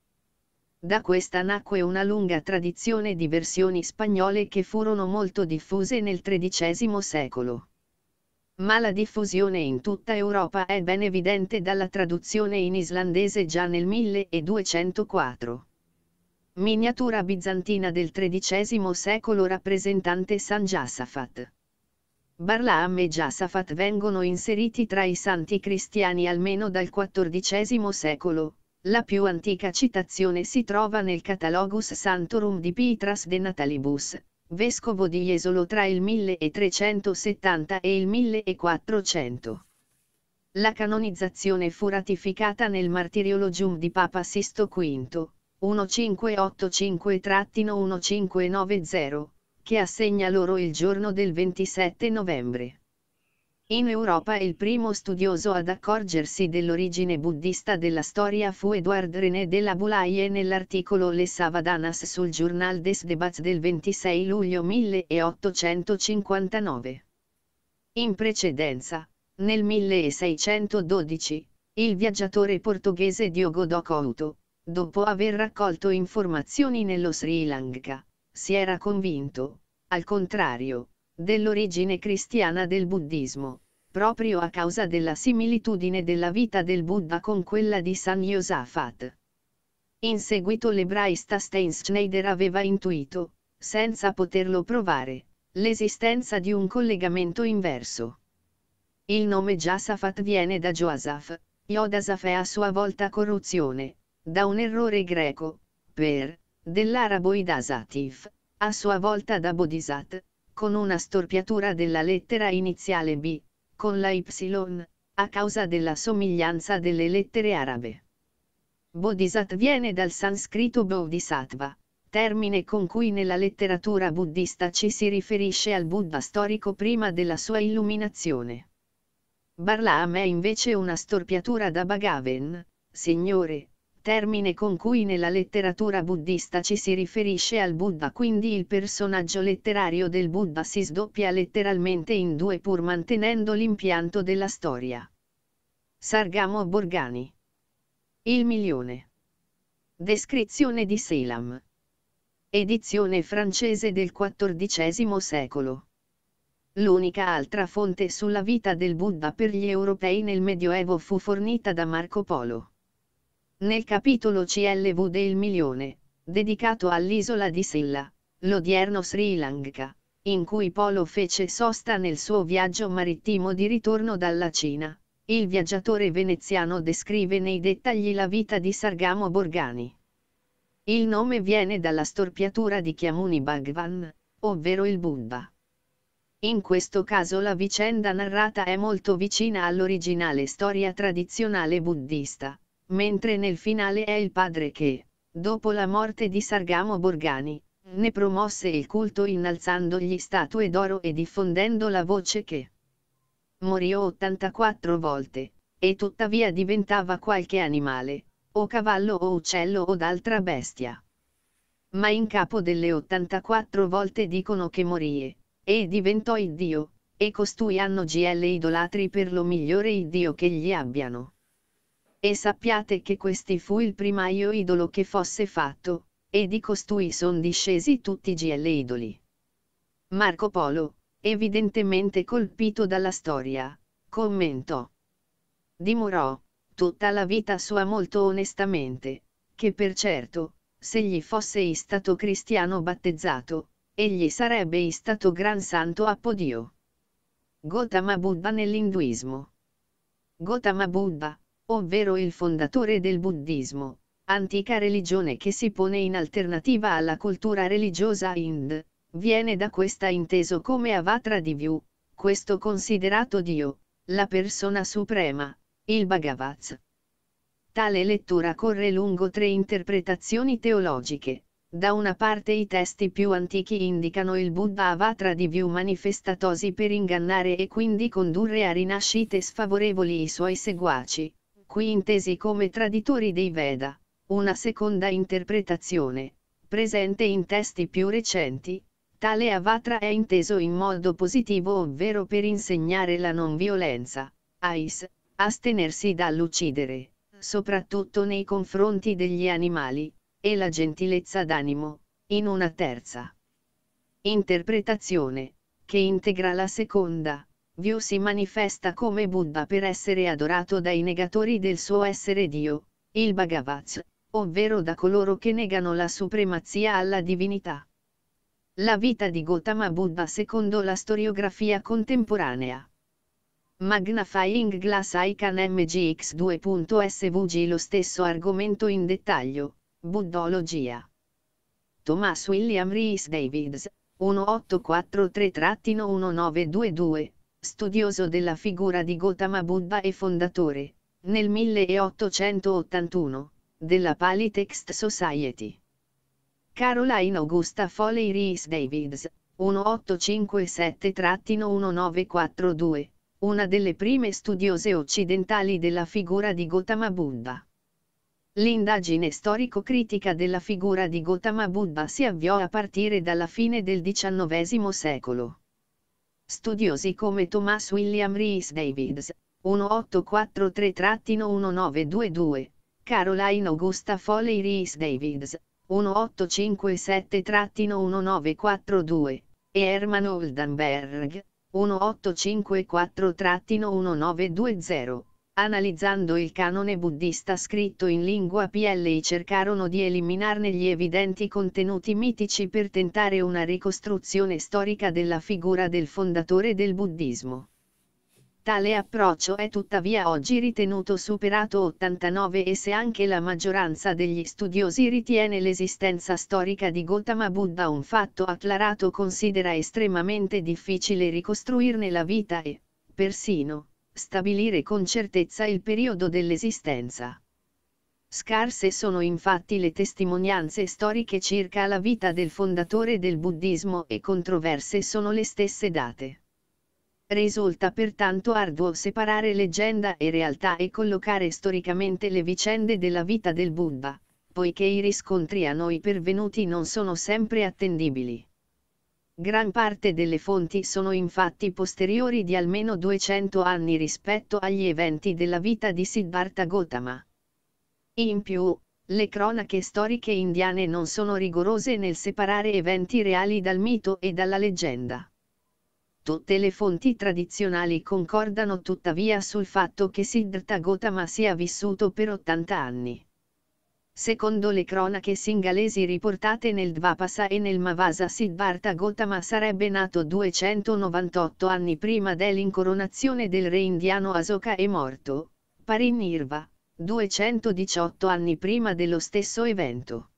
Da questa nacque una lunga tradizione di versioni spagnole che furono molto diffuse nel XIII secolo. Ma la diffusione in tutta Europa è ben evidente dalla traduzione in islandese già nel 1204. Miniatura bizantina del XIII secolo rappresentante San Giasafat. Barlaam e Giasafat vengono inseriti tra i santi cristiani almeno dal XIV secolo, la più antica citazione si trova nel Catalogus Santorum di Pietras de Natalibus, vescovo di Jesolo tra il 1370 e il 1400. La canonizzazione fu ratificata nel Martyriologium di Papa Sisto V, 1585-1590, che assegna loro il giorno del 27 novembre. In Europa il primo studioso ad accorgersi dell'origine buddista della storia fu Edouard René de la Boulaye nell'articolo Le Savadanas sul Journal des Debats del 26 luglio 1859. In precedenza, nel 1612, il viaggiatore portoghese Diogo do Couto, dopo aver raccolto informazioni nello Sri Lanka, si era convinto, al contrario, dell'origine cristiana del buddismo, proprio a causa della similitudine della vita del Buddha con quella di San Yosafat. In seguito l'ebraista Stein Schneider aveva intuito, senza poterlo provare, l'esistenza di un collegamento inverso. Il nome Jasafat viene da Joasaf, Yodasaf è a sua volta corruzione, da un errore greco, per, dell'arabo idasatif, a sua volta da bodhisat, con una storpiatura della lettera iniziale B, con la Y, a causa della somiglianza delle lettere arabe. Bodhisat viene dal sanscrito bodhisattva, termine con cui nella letteratura buddista ci si riferisce al Buddha storico prima della sua illuminazione. Barlaam è invece una storpiatura da Bhagavan, Signore, termine con cui nella letteratura buddista ci si riferisce al Buddha quindi il personaggio letterario del Buddha si sdoppia letteralmente in due pur mantenendo l'impianto della storia. Sargamo Borgani Il milione Descrizione di Selam Edizione francese del XIV secolo L'unica altra fonte sulla vita del Buddha per gli europei nel Medioevo fu fornita da Marco Polo. Nel capitolo CLV del milione, dedicato all'isola di Silla, l'odierno Sri Lanka, in cui Polo fece sosta nel suo viaggio marittimo di ritorno dalla Cina, il viaggiatore veneziano descrive nei dettagli la vita di Sargamo Borgani. Il nome viene dalla storpiatura di Chiamuni Bhagwan, ovvero il Buddha. In questo caso la vicenda narrata è molto vicina all'originale storia tradizionale buddista, mentre nel finale è il padre che, dopo la morte di Sargamo Borgani, ne promosse il culto innalzando gli statue d'oro e diffondendo la voce che morì 84 volte, e tuttavia diventava qualche animale, o cavallo o uccello o d'altra bestia. Ma in capo delle 84 volte dicono che morì e diventò il Dio, e costui hanno GL idolatri per lo migliore il Dio che gli abbiano. E sappiate che questi fu il primaio idolo che fosse fatto, e di costui son discesi tutti gl idoli. Marco Polo, evidentemente colpito dalla storia, commentò. Dimorò, tutta la vita sua molto onestamente, che per certo, se gli fosse stato cristiano battezzato, egli sarebbe stato gran santo appodio. Gautama Buddha nell'induismo. Gautama Buddha, ovvero il fondatore del buddismo, antica religione che si pone in alternativa alla cultura religiosa Ind, viene da questa inteso come Avatra di View, questo considerato Dio, la persona suprema, il Bhagavats. Tale lettura corre lungo tre interpretazioni teologiche. Da una parte i testi più antichi indicano il Buddha Avatra di View manifestatosi per ingannare e quindi condurre a rinascite sfavorevoli i suoi seguaci, qui intesi come traditori dei Veda, una seconda interpretazione, presente in testi più recenti, tale avatra è inteso in modo positivo ovvero per insegnare la non violenza, ais, astenersi dall'uccidere, soprattutto nei confronti degli animali, e la gentilezza d'animo, in una terza interpretazione, che integra la seconda, Vyu si manifesta come Buddha per essere adorato dai negatori del suo essere Dio, il Bhagavats, ovvero da coloro che negano la supremazia alla divinità. La vita di Gautama Buddha secondo la storiografia contemporanea. Magnifying Glass Icon MGX 2.svg Lo stesso argomento in dettaglio, Buddologia. Thomas William Rhys Davids, 1843-1922, studioso della figura di Gautama Buddha e fondatore, nel 1881, della Pali Text Society. Caroline Augusta Foley Rees Davids, 1857-1942, una delle prime studiose occidentali della figura di Gautama Buddha. L'indagine storico-critica della figura di Gautama Buddha si avviò a partire dalla fine del XIX secolo. Studiosi come Thomas William Rhys Davids, 1843-1922, Caroline Augusta Foley Rhys Davids, 1857-1942, e Herman Oldenberg, 1854-1920 analizzando il canone buddista scritto in lingua PLI cercarono di eliminarne gli evidenti contenuti mitici per tentare una ricostruzione storica della figura del fondatore del buddismo. Tale approccio è tuttavia oggi ritenuto superato 89 e se anche la maggioranza degli studiosi ritiene l'esistenza storica di Gautama Buddha un fatto acclarato considera estremamente difficile ricostruirne la vita e, persino, stabilire con certezza il periodo dell'esistenza. Scarse sono infatti le testimonianze storiche circa la vita del fondatore del buddismo e controverse sono le stesse date. Risulta pertanto arduo separare leggenda e realtà e collocare storicamente le vicende della vita del Buddha, poiché i riscontri a noi pervenuti non sono sempre attendibili. Gran parte delle fonti sono infatti posteriori di almeno 200 anni rispetto agli eventi della vita di Siddhartha Gautama. In più, le cronache storiche indiane non sono rigorose nel separare eventi reali dal mito e dalla leggenda. Tutte le fonti tradizionali concordano tuttavia sul fatto che Siddhartha Gautama sia vissuto per 80 anni. Secondo le cronache singalesi riportate nel Dvapasa e nel Mavasa Siddhartha Gautama sarebbe nato 298 anni prima dell'incoronazione del re indiano Asoka e morto, Parinirva, 218 anni prima dello stesso evento.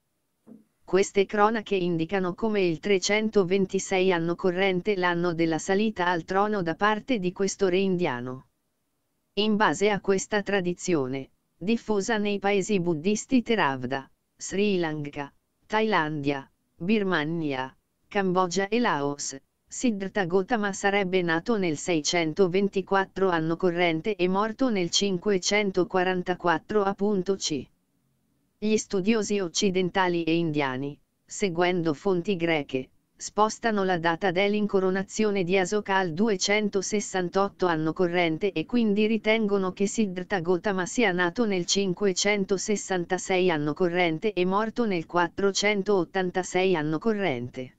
Queste cronache indicano come il 326 anno corrente l'anno della salita al trono da parte di questo re indiano. In base a questa tradizione, diffusa nei paesi buddisti Theravada, Sri Lanka, Thailandia, Birmania, Cambogia e Laos. Siddhartha Gautama sarebbe nato nel 624 anno corrente e morto nel 544 a.C. Gli studiosi occidentali e indiani, seguendo fonti greche, spostano la data dell'incoronazione di Asoka al 268 anno corrente e quindi ritengono che Siddhartha Gautama sia nato nel 566 anno corrente e morto nel 486 anno corrente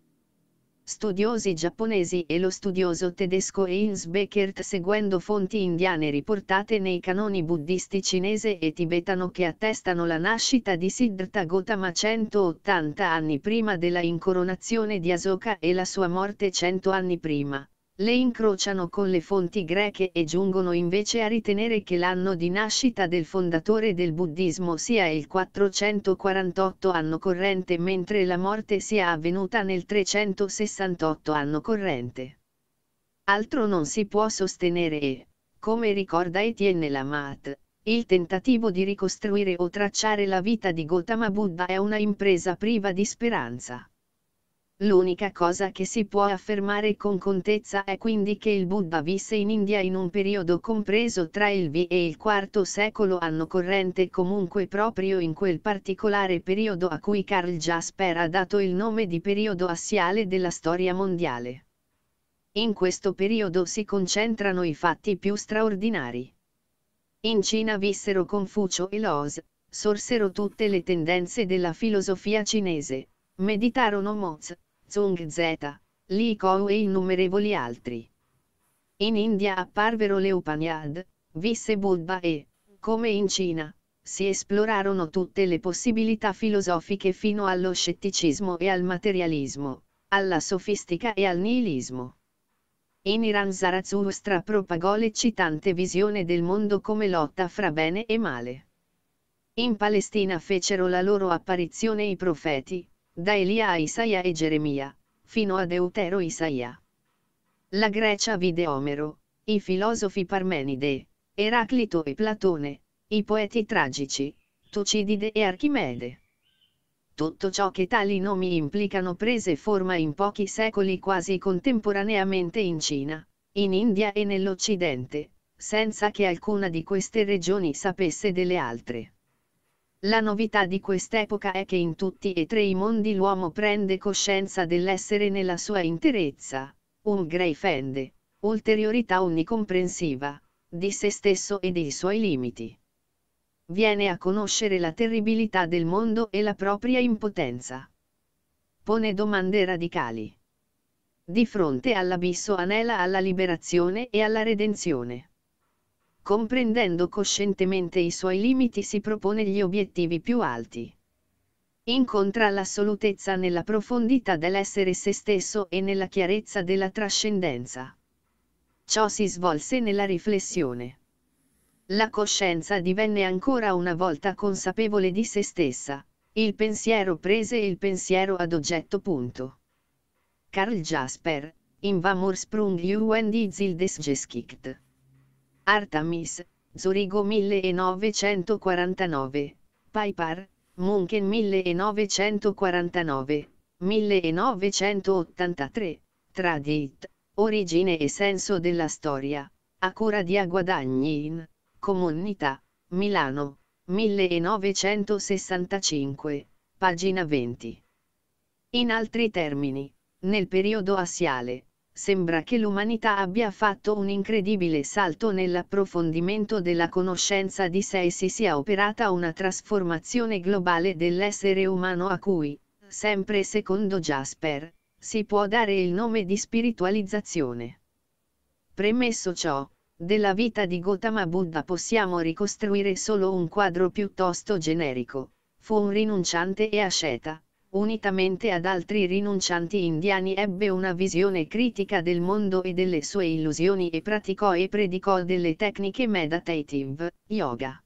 studiosi giapponesi e lo studioso tedesco Heinz Beckert seguendo fonti indiane riportate nei canoni buddisti cinese e tibetano che attestano la nascita di Siddhartha Gautama 180 anni prima della incoronazione di Asoka e la sua morte 100 anni prima le incrociano con le fonti greche e giungono invece a ritenere che l'anno di nascita del fondatore del buddismo sia il 448 anno corrente mentre la morte sia avvenuta nel 368 anno corrente. Altro non si può sostenere e, come ricorda Etienne Lamat, il tentativo di ricostruire o tracciare la vita di Gautama Buddha è una impresa priva di speranza. L'unica cosa che si può affermare con contezza è quindi che il Buddha visse in India in un periodo compreso tra il V e il IV secolo anno corrente comunque proprio in quel particolare periodo a cui Karl Jasper ha dato il nome di periodo assiale della storia mondiale. In questo periodo si concentrano i fatti più straordinari. In Cina vissero Confucio e Laos, sorsero tutte le tendenze della filosofia cinese, meditarono Moz, Zong Z, Li Kou e innumerevoli altri. In India apparvero le Upanishad, visse Buddha e, come in Cina, si esplorarono tutte le possibilità filosofiche fino allo scetticismo e al materialismo, alla sofistica e al nihilismo. In Iran Zarathustra propagò l'eccitante visione del mondo come lotta fra bene e male. In Palestina fecero la loro apparizione i profeti, da Elia a Isaia e Geremia, fino a Deutero Isaia. La Grecia vide Omero, i filosofi Parmenide, Eraclito e Platone, i poeti tragici, Tucidide e Archimede. Tutto ciò che tali nomi implicano prese forma in pochi secoli quasi contemporaneamente in Cina, in India e nell'Occidente, senza che alcuna di queste regioni sapesse delle altre. La novità di quest'epoca è che in tutti e tre i mondi l'uomo prende coscienza dell'essere nella sua interezza, un Greifende, ulteriorità onnicomprensiva, di se stesso e dei suoi limiti. Viene a conoscere la terribilità del mondo e la propria impotenza. Pone domande radicali. Di fronte all'abisso anela alla liberazione e alla redenzione comprendendo coscientemente i suoi limiti si propone gli obiettivi più alti. Incontra l'assolutezza nella profondità dell'essere se stesso e nella chiarezza della trascendenza. Ciò si svolse nella riflessione. La coscienza divenne ancora una volta consapevole di se stessa, il pensiero prese il pensiero ad oggetto punto. Karl Jasper, in Vamorsprung und die Zildesgeschichte. Artamis, Zurigo 1949, Piper, Munchen 1949, 1983, Tradit, Origine e senso della storia, a cura di Aguadagni in, Comunità, Milano, 1965, pagina 20. In altri termini, nel periodo assiale, sembra che l'umanità abbia fatto un incredibile salto nell'approfondimento della conoscenza di sé e si sia operata una trasformazione globale dell'essere umano a cui, sempre secondo Jasper, si può dare il nome di spiritualizzazione. Premesso ciò, della vita di Gautama Buddha possiamo ricostruire solo un quadro piuttosto generico, fu un rinunciante e asceta, unitamente ad altri rinuncianti indiani ebbe una visione critica del mondo e delle sue illusioni e praticò e predicò delle tecniche meditative, yoga.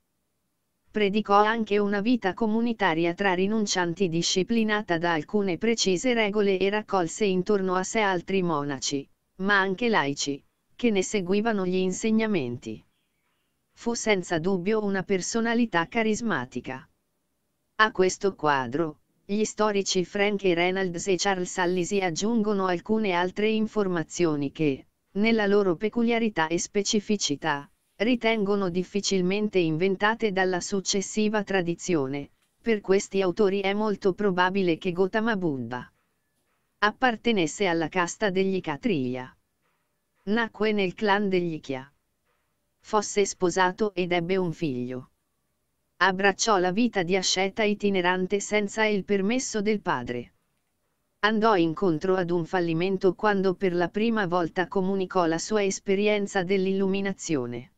Predicò anche una vita comunitaria tra rinuncianti disciplinata da alcune precise regole e raccolse intorno a sé altri monaci, ma anche laici, che ne seguivano gli insegnamenti. Fu senza dubbio una personalità carismatica. A questo quadro, gli storici Frank Reynolds e Charles Allisi aggiungono alcune altre informazioni che, nella loro peculiarità e specificità, ritengono difficilmente inventate dalla successiva tradizione. Per questi autori è molto probabile che Gautama Buddha appartenesse alla casta degli Katriya. Nacque nel clan degli Kya. Fosse sposato ed ebbe un figlio abbracciò la vita di asceta itinerante senza il permesso del padre. Andò incontro ad un fallimento quando per la prima volta comunicò la sua esperienza dell'illuminazione.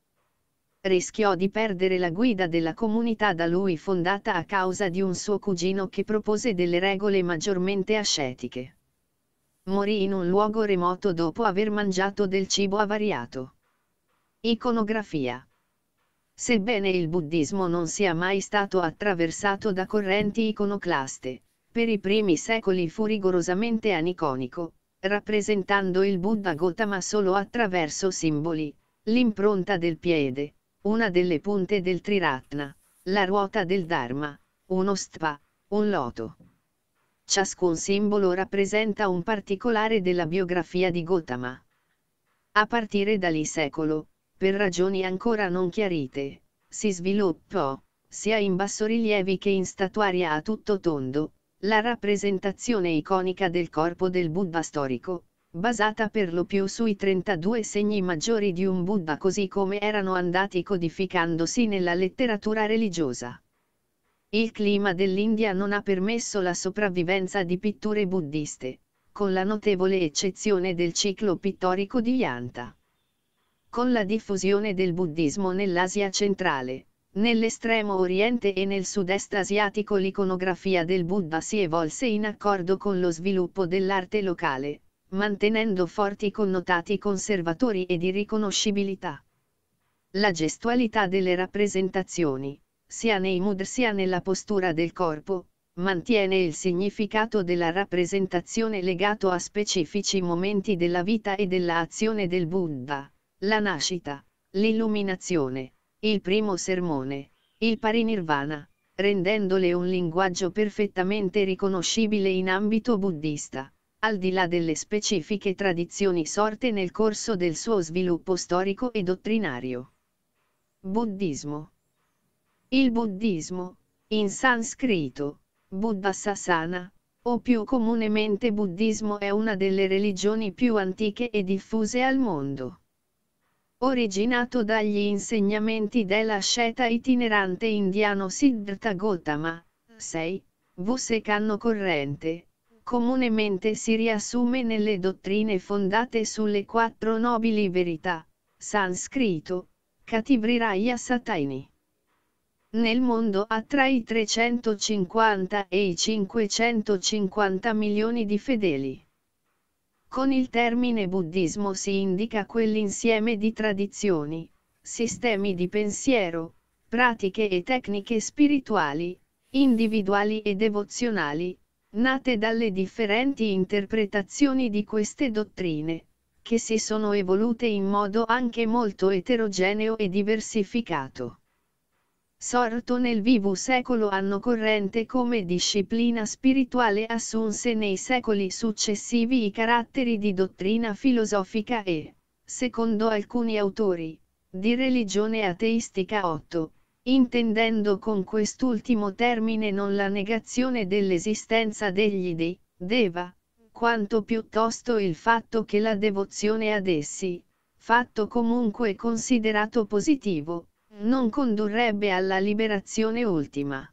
Rischiò di perdere la guida della comunità da lui fondata a causa di un suo cugino che propose delle regole maggiormente ascetiche. Morì in un luogo remoto dopo aver mangiato del cibo avariato. Iconografia Sebbene il buddismo non sia mai stato attraversato da correnti iconoclaste, per i primi secoli fu rigorosamente aniconico, rappresentando il Buddha Gautama solo attraverso simboli, l'impronta del piede, una delle punte del Triratna, la ruota del Dharma, uno stva, un loto. Ciascun simbolo rappresenta un particolare della biografia di Gautama. A partire da lì secolo, per ragioni ancora non chiarite, si sviluppò, sia in bassorilievi che in statuaria a tutto tondo, la rappresentazione iconica del corpo del Buddha storico, basata per lo più sui 32 segni maggiori di un Buddha così come erano andati codificandosi nella letteratura religiosa. Il clima dell'India non ha permesso la sopravvivenza di pitture buddiste, con la notevole eccezione del ciclo pittorico di Yanta con la diffusione del buddismo nell'Asia centrale. Nell'estremo oriente e nel sud-est asiatico l'iconografia del Buddha si evolse in accordo con lo sviluppo dell'arte locale, mantenendo forti connotati conservatori e di riconoscibilità. La gestualità delle rappresentazioni, sia nei mood sia nella postura del corpo, mantiene il significato della rappresentazione legato a specifici momenti della vita e dell'azione del Buddha. La nascita, l'illuminazione, il primo sermone, il parinirvana, rendendole un linguaggio perfettamente riconoscibile in ambito buddista, al di là delle specifiche tradizioni sorte nel corso del suo sviluppo storico e dottrinario. Buddismo Il buddismo, in sanscrito, Buddha Sasana, o più comunemente buddismo è una delle religioni più antiche e diffuse al mondo originato dagli insegnamenti della sceta itinerante indiano Siddhartha Gautama, 6, Vosecanno corrente, comunemente si riassume nelle dottrine fondate sulle quattro nobili verità, sanscrito, Kativriraya Sataini. Nel mondo ha tra i 350 e i 550 milioni di fedeli. Con il termine buddismo si indica quell'insieme di tradizioni, sistemi di pensiero, pratiche e tecniche spirituali, individuali e devozionali, nate dalle differenti interpretazioni di queste dottrine, che si sono evolute in modo anche molto eterogeneo e diversificato sorto nel vivo secolo anno corrente come disciplina spirituale assunse nei secoli successivi i caratteri di dottrina filosofica e, secondo alcuni autori, di religione ateistica 8, intendendo con quest'ultimo termine non la negazione dell'esistenza degli dei, Deva, quanto piuttosto il fatto che la devozione ad essi, fatto comunque considerato positivo, non condurrebbe alla liberazione ultima.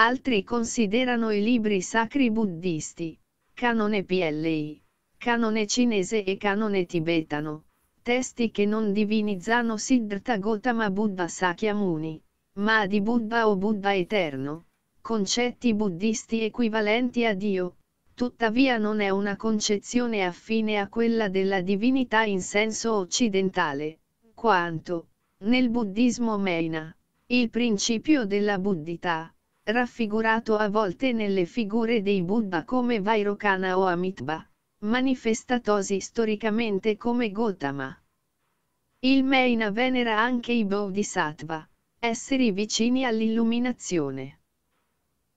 Altri considerano i libri sacri buddisti, canone PLI, canone cinese e canone tibetano, testi che non divinizzano Siddhartha Gautama Buddha Sakyamuni, ma di Buddha o Buddha eterno, concetti buddisti equivalenti a Dio, tuttavia non è una concezione affine a quella della divinità in senso occidentale, quanto, nel buddismo Meina, il principio della buddhità, raffigurato a volte nelle figure dei Buddha come Vairocana o Amitba, manifestatosi storicamente come Gotama. Il Meina venera anche i Bodhisattva, esseri vicini all'illuminazione.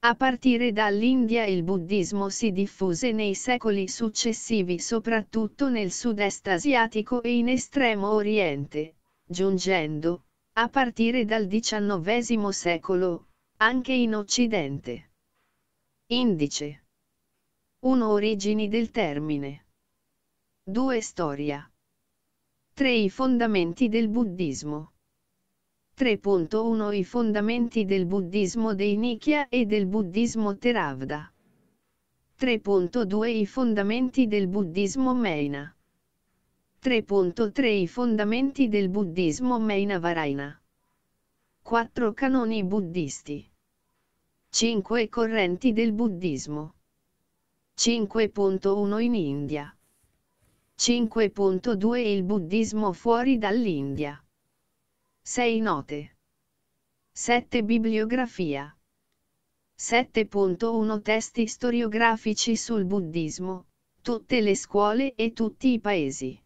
A partire dall'India il buddismo si diffuse nei secoli successivi soprattutto nel sud-est asiatico e in estremo oriente, giungendo, a partire dal XIX secolo, anche in Occidente. Indice 1. Origini del termine 2. Storia 3. I fondamenti del buddismo 3.1 I fondamenti del buddismo dei Nikya e del buddismo Theravada 3.2 I fondamenti del buddismo Meina 3.3 I fondamenti del buddismo Mainavaraina. 4 Canoni buddisti. 5 Correnti del buddismo. 5.1 In India. 5.2 Il buddismo fuori dall'India. 6 Note. 7 Bibliografia. 7.1 Testi storiografici sul buddismo, tutte le scuole e tutti i paesi.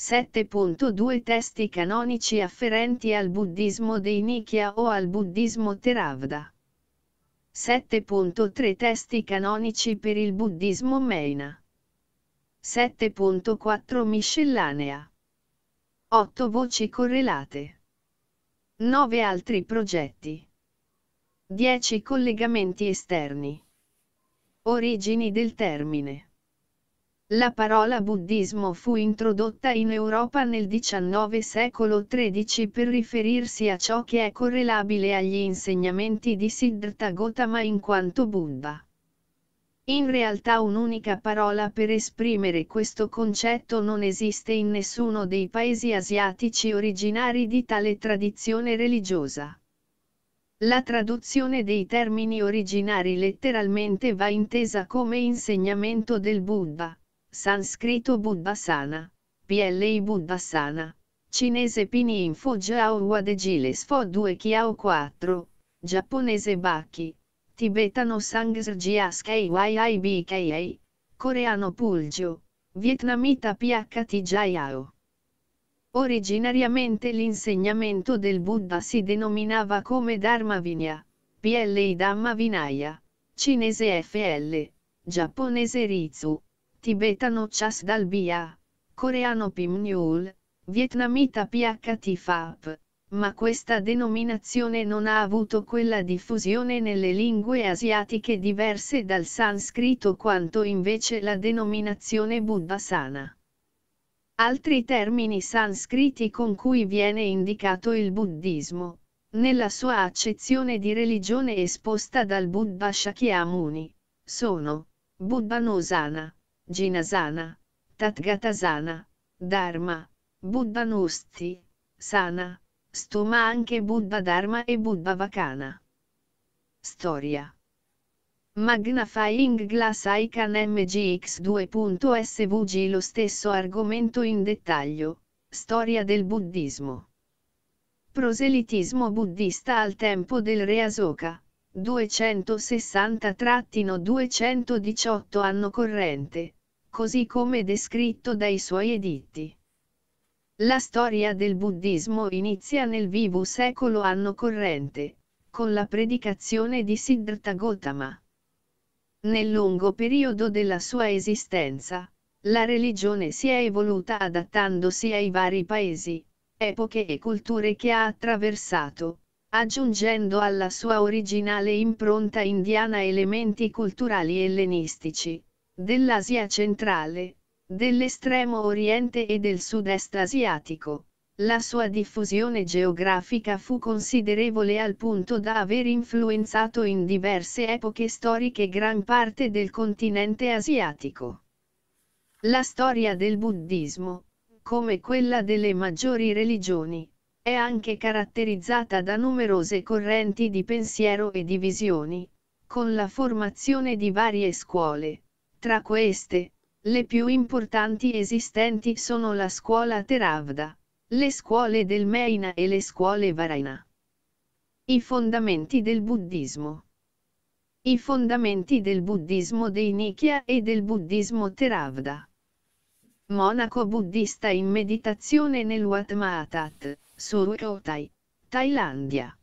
7.2 Testi canonici afferenti al buddismo dei Nikya o al buddismo Theravada. 7.3 Testi canonici per il buddismo Meina. 7.4 Miscellanea. 8 Voci correlate. 9 Altri progetti. 10 Collegamenti esterni. Origini del termine. La parola buddismo fu introdotta in Europa nel XIX secolo XIII per riferirsi a ciò che è correlabile agli insegnamenti di Siddhartha Gautama in quanto Buddha. In realtà un'unica parola per esprimere questo concetto non esiste in nessuno dei paesi asiatici originari di tale tradizione religiosa. La traduzione dei termini originari letteralmente va intesa come insegnamento del Buddha, sanscrito Buddhasana, PLI Buddhasana, cinese Pinyin-fo Jiao Wadegiles Fo 2 Kiao 4, giapponese Baki, tibetano Sangs Bka, coreano Puljo, vietnamita PHT Jiao. Originariamente l'insegnamento del Buddha si denominava come Dharma Vinaya, PLI Dhamma Vinaya, cinese FL, giapponese Ritsu, tibetano Chas dal Dalbia, coreano Pimnul, vietnamita PHT Fap, ma questa denominazione non ha avuto quella diffusione nelle lingue asiatiche diverse dal sanscrito quanto invece la denominazione Buddhasana. Altri termini sanscriti con cui viene indicato il buddismo, nella sua accezione di religione esposta dal Buddha Shakyamuni, sono Buddha Nosana. Jinasana, Tatgatasana, Dharma, Buddha Nusti, Sana, Stoma anche Buddha Dharma e Buddha Vakana. Storia. Magnifying Glass Icon MGX2.SVG Lo stesso argomento in dettaglio, storia del buddismo. Proselitismo buddista al tempo del re Asoka, 260-218 anno corrente, così come descritto dai suoi editti. La storia del buddismo inizia nel vivo secolo anno corrente, con la predicazione di Siddhartha Gautama. Nel lungo periodo della sua esistenza, la religione si è evoluta adattandosi ai vari paesi, epoche e culture che ha attraversato, aggiungendo alla sua originale impronta indiana elementi culturali ellenistici, dell'Asia centrale, dell'estremo oriente e del sud-est asiatico. La sua diffusione geografica fu considerevole al punto da aver influenzato in diverse epoche storiche gran parte del continente asiatico. La storia del buddismo, come quella delle maggiori religioni, è anche caratterizzata da numerose correnti di pensiero e divisioni, con la formazione di varie scuole tra queste, le più importanti esistenti sono la scuola Theravada, le scuole del Meina e le scuole Varaina. I fondamenti del buddismo. I fondamenti del buddismo dei Nikya e del buddismo Theravada. Monaco buddista in meditazione nel Watmahatat, Surukotai, Thailandia.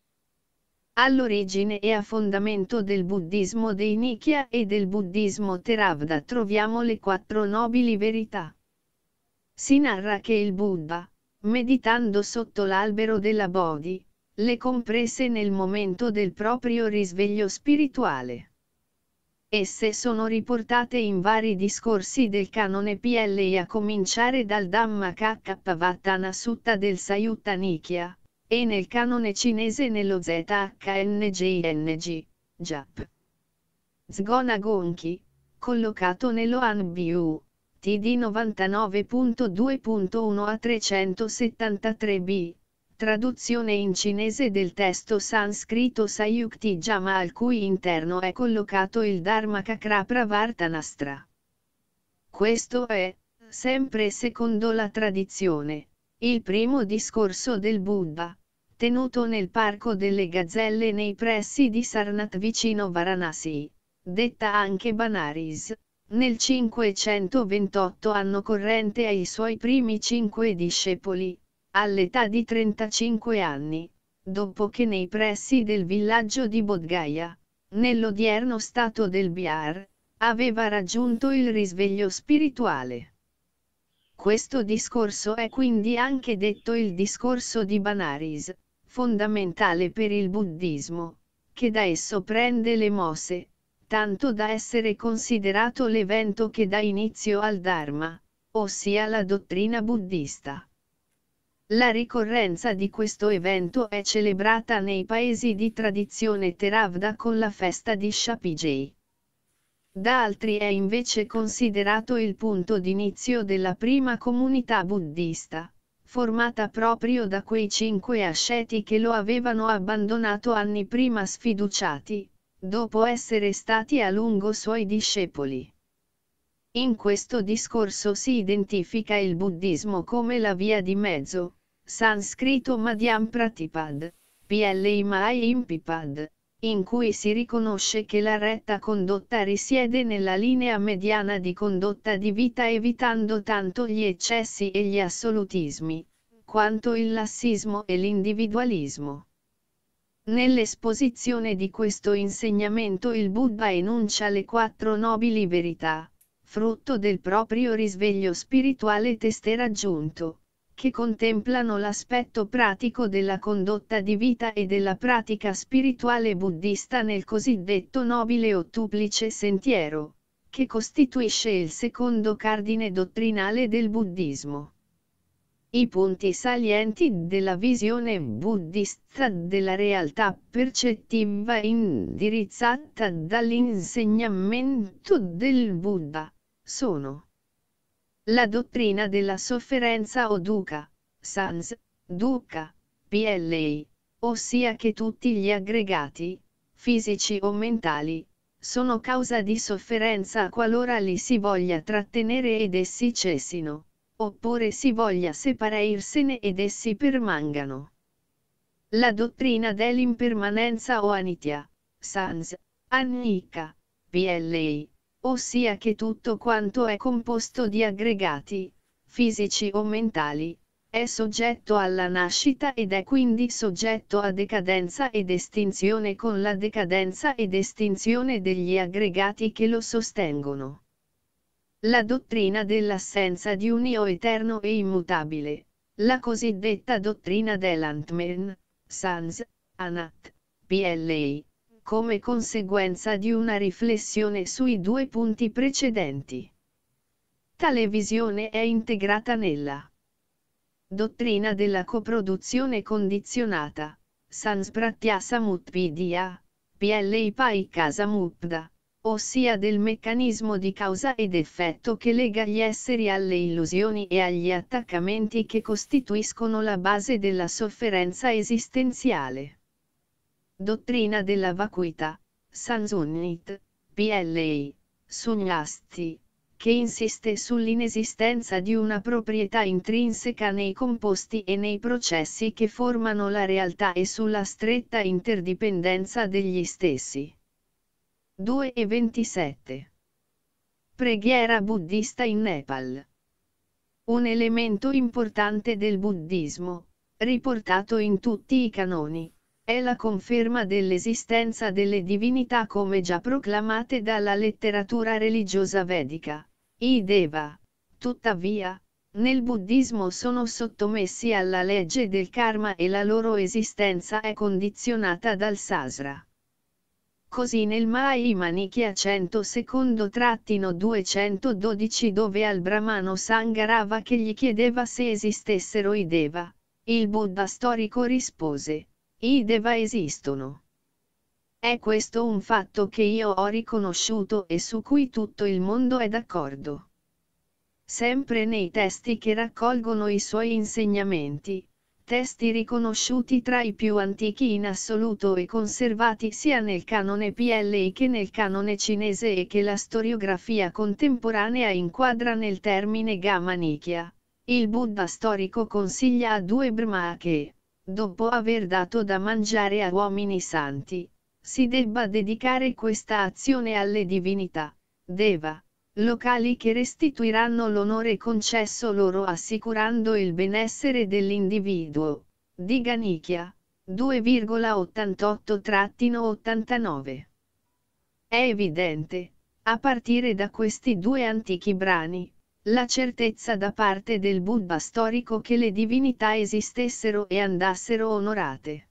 All'origine e a fondamento del buddismo dei Nikya e del buddismo Theravada troviamo le quattro nobili verità. Si narra che il Buddha, meditando sotto l'albero della Bodhi, le comprese nel momento del proprio risveglio spirituale. Esse sono riportate in vari discorsi del canone PLI a cominciare dal Dhamma Kakkavattana Sutta del Sayutta Nikya, e nel canone cinese nello ZHNJNG, Jap. Zgona Gonchi, collocato nello ANBU, TD 99.2.1 a 373b, traduzione in cinese del testo sanscrito Sayukti Jama al cui interno è collocato il Dharmakakra Pravartanastra. Questo è, sempre secondo la tradizione, il primo discorso del Buddha, tenuto nel Parco delle Gazzelle nei pressi di Sarnat vicino Varanasi, detta anche Banaris, nel 528 anno corrente ai suoi primi cinque discepoli, all'età di 35 anni, dopo che nei pressi del villaggio di Bodgaya, nell'odierno stato del Bihar, aveva raggiunto il risveglio spirituale. Questo discorso è quindi anche detto il discorso di Banaris, fondamentale per il buddismo, che da esso prende le mosse, tanto da essere considerato l'evento che dà inizio al Dharma, ossia la dottrina buddista. La ricorrenza di questo evento è celebrata nei paesi di tradizione Theravada con la festa di Shapijay. Da altri è invece considerato il punto d'inizio della prima comunità buddista, formata proprio da quei cinque asceti che lo avevano abbandonato anni prima sfiduciati, dopo essere stati a lungo suoi discepoli. In questo discorso si identifica il buddismo come la via di mezzo, sanscrito Madhyam Pratipad, PLI Mai Impipad, in cui si riconosce che la retta condotta risiede nella linea mediana di condotta di vita evitando tanto gli eccessi e gli assolutismi, quanto il lassismo e l'individualismo. Nell'esposizione di questo insegnamento il Buddha enuncia le quattro nobili verità, frutto del proprio risveglio spirituale testé raggiunto, che contemplano l'aspetto pratico della condotta di vita e della pratica spirituale buddista nel cosiddetto nobile o tuplice sentiero, che costituisce il secondo cardine dottrinale del buddismo. I punti salienti della visione buddista della realtà percettiva indirizzata dall'insegnamento del Buddha sono la dottrina della sofferenza o duca, sans, duca, PLA, ossia che tutti gli aggregati, fisici o mentali, sono causa di sofferenza qualora li si voglia trattenere ed essi cessino, oppure si voglia separarsene ed essi permangano. La dottrina dell'impermanenza o anitya, sans, annica, PLA, ossia che tutto quanto è composto di aggregati, fisici o mentali, è soggetto alla nascita ed è quindi soggetto a decadenza ed estinzione con la decadenza ed estinzione degli aggregati che lo sostengono. La dottrina dell'assenza di un io eterno e immutabile, la cosiddetta dottrina dell'Antmen, Sans, Anat, PLA, come conseguenza di una riflessione sui due punti precedenti. Tale visione è integrata nella dottrina della coproduzione condizionata, Sanspratya Samutpidya, PLI Paika Samupda, ossia del meccanismo di causa ed effetto che lega gli esseri alle illusioni e agli attaccamenti che costituiscono la base della sofferenza esistenziale. Dottrina della vacuità, Sansunnit, PLI, Sunnasti, che insiste sull'inesistenza di una proprietà intrinseca nei composti e nei processi che formano la realtà e sulla stretta interdipendenza degli stessi. 2 e 27. Preghiera buddista in Nepal. Un elemento importante del buddismo, riportato in tutti i canoni, è la conferma dell'esistenza delle divinità come già proclamate dalla letteratura religiosa vedica. I Deva, tuttavia, nel buddismo sono sottomessi alla legge del karma e la loro esistenza è condizionata dal sasra. Così nel Mahimanichya 100 secondo trattino 212 dove al brahmano Sangharava che gli chiedeva se esistessero i Deva, il Buddha storico rispose i Deva esistono. È questo un fatto che io ho riconosciuto e su cui tutto il mondo è d'accordo. Sempre nei testi che raccolgono i suoi insegnamenti, testi riconosciuti tra i più antichi in assoluto e conservati sia nel canone PLI che nel canone cinese e che la storiografia contemporanea inquadra nel termine Gamanikya. Il Buddha storico consiglia a due Brahma che dopo aver dato da mangiare a uomini santi, si debba dedicare questa azione alle divinità, Deva, locali che restituiranno l'onore concesso loro assicurando il benessere dell'individuo. Di Ganichia, 2,88-89. È evidente, a partire da questi due antichi brani, la certezza da parte del Buddha storico che le divinità esistessero e andassero onorate.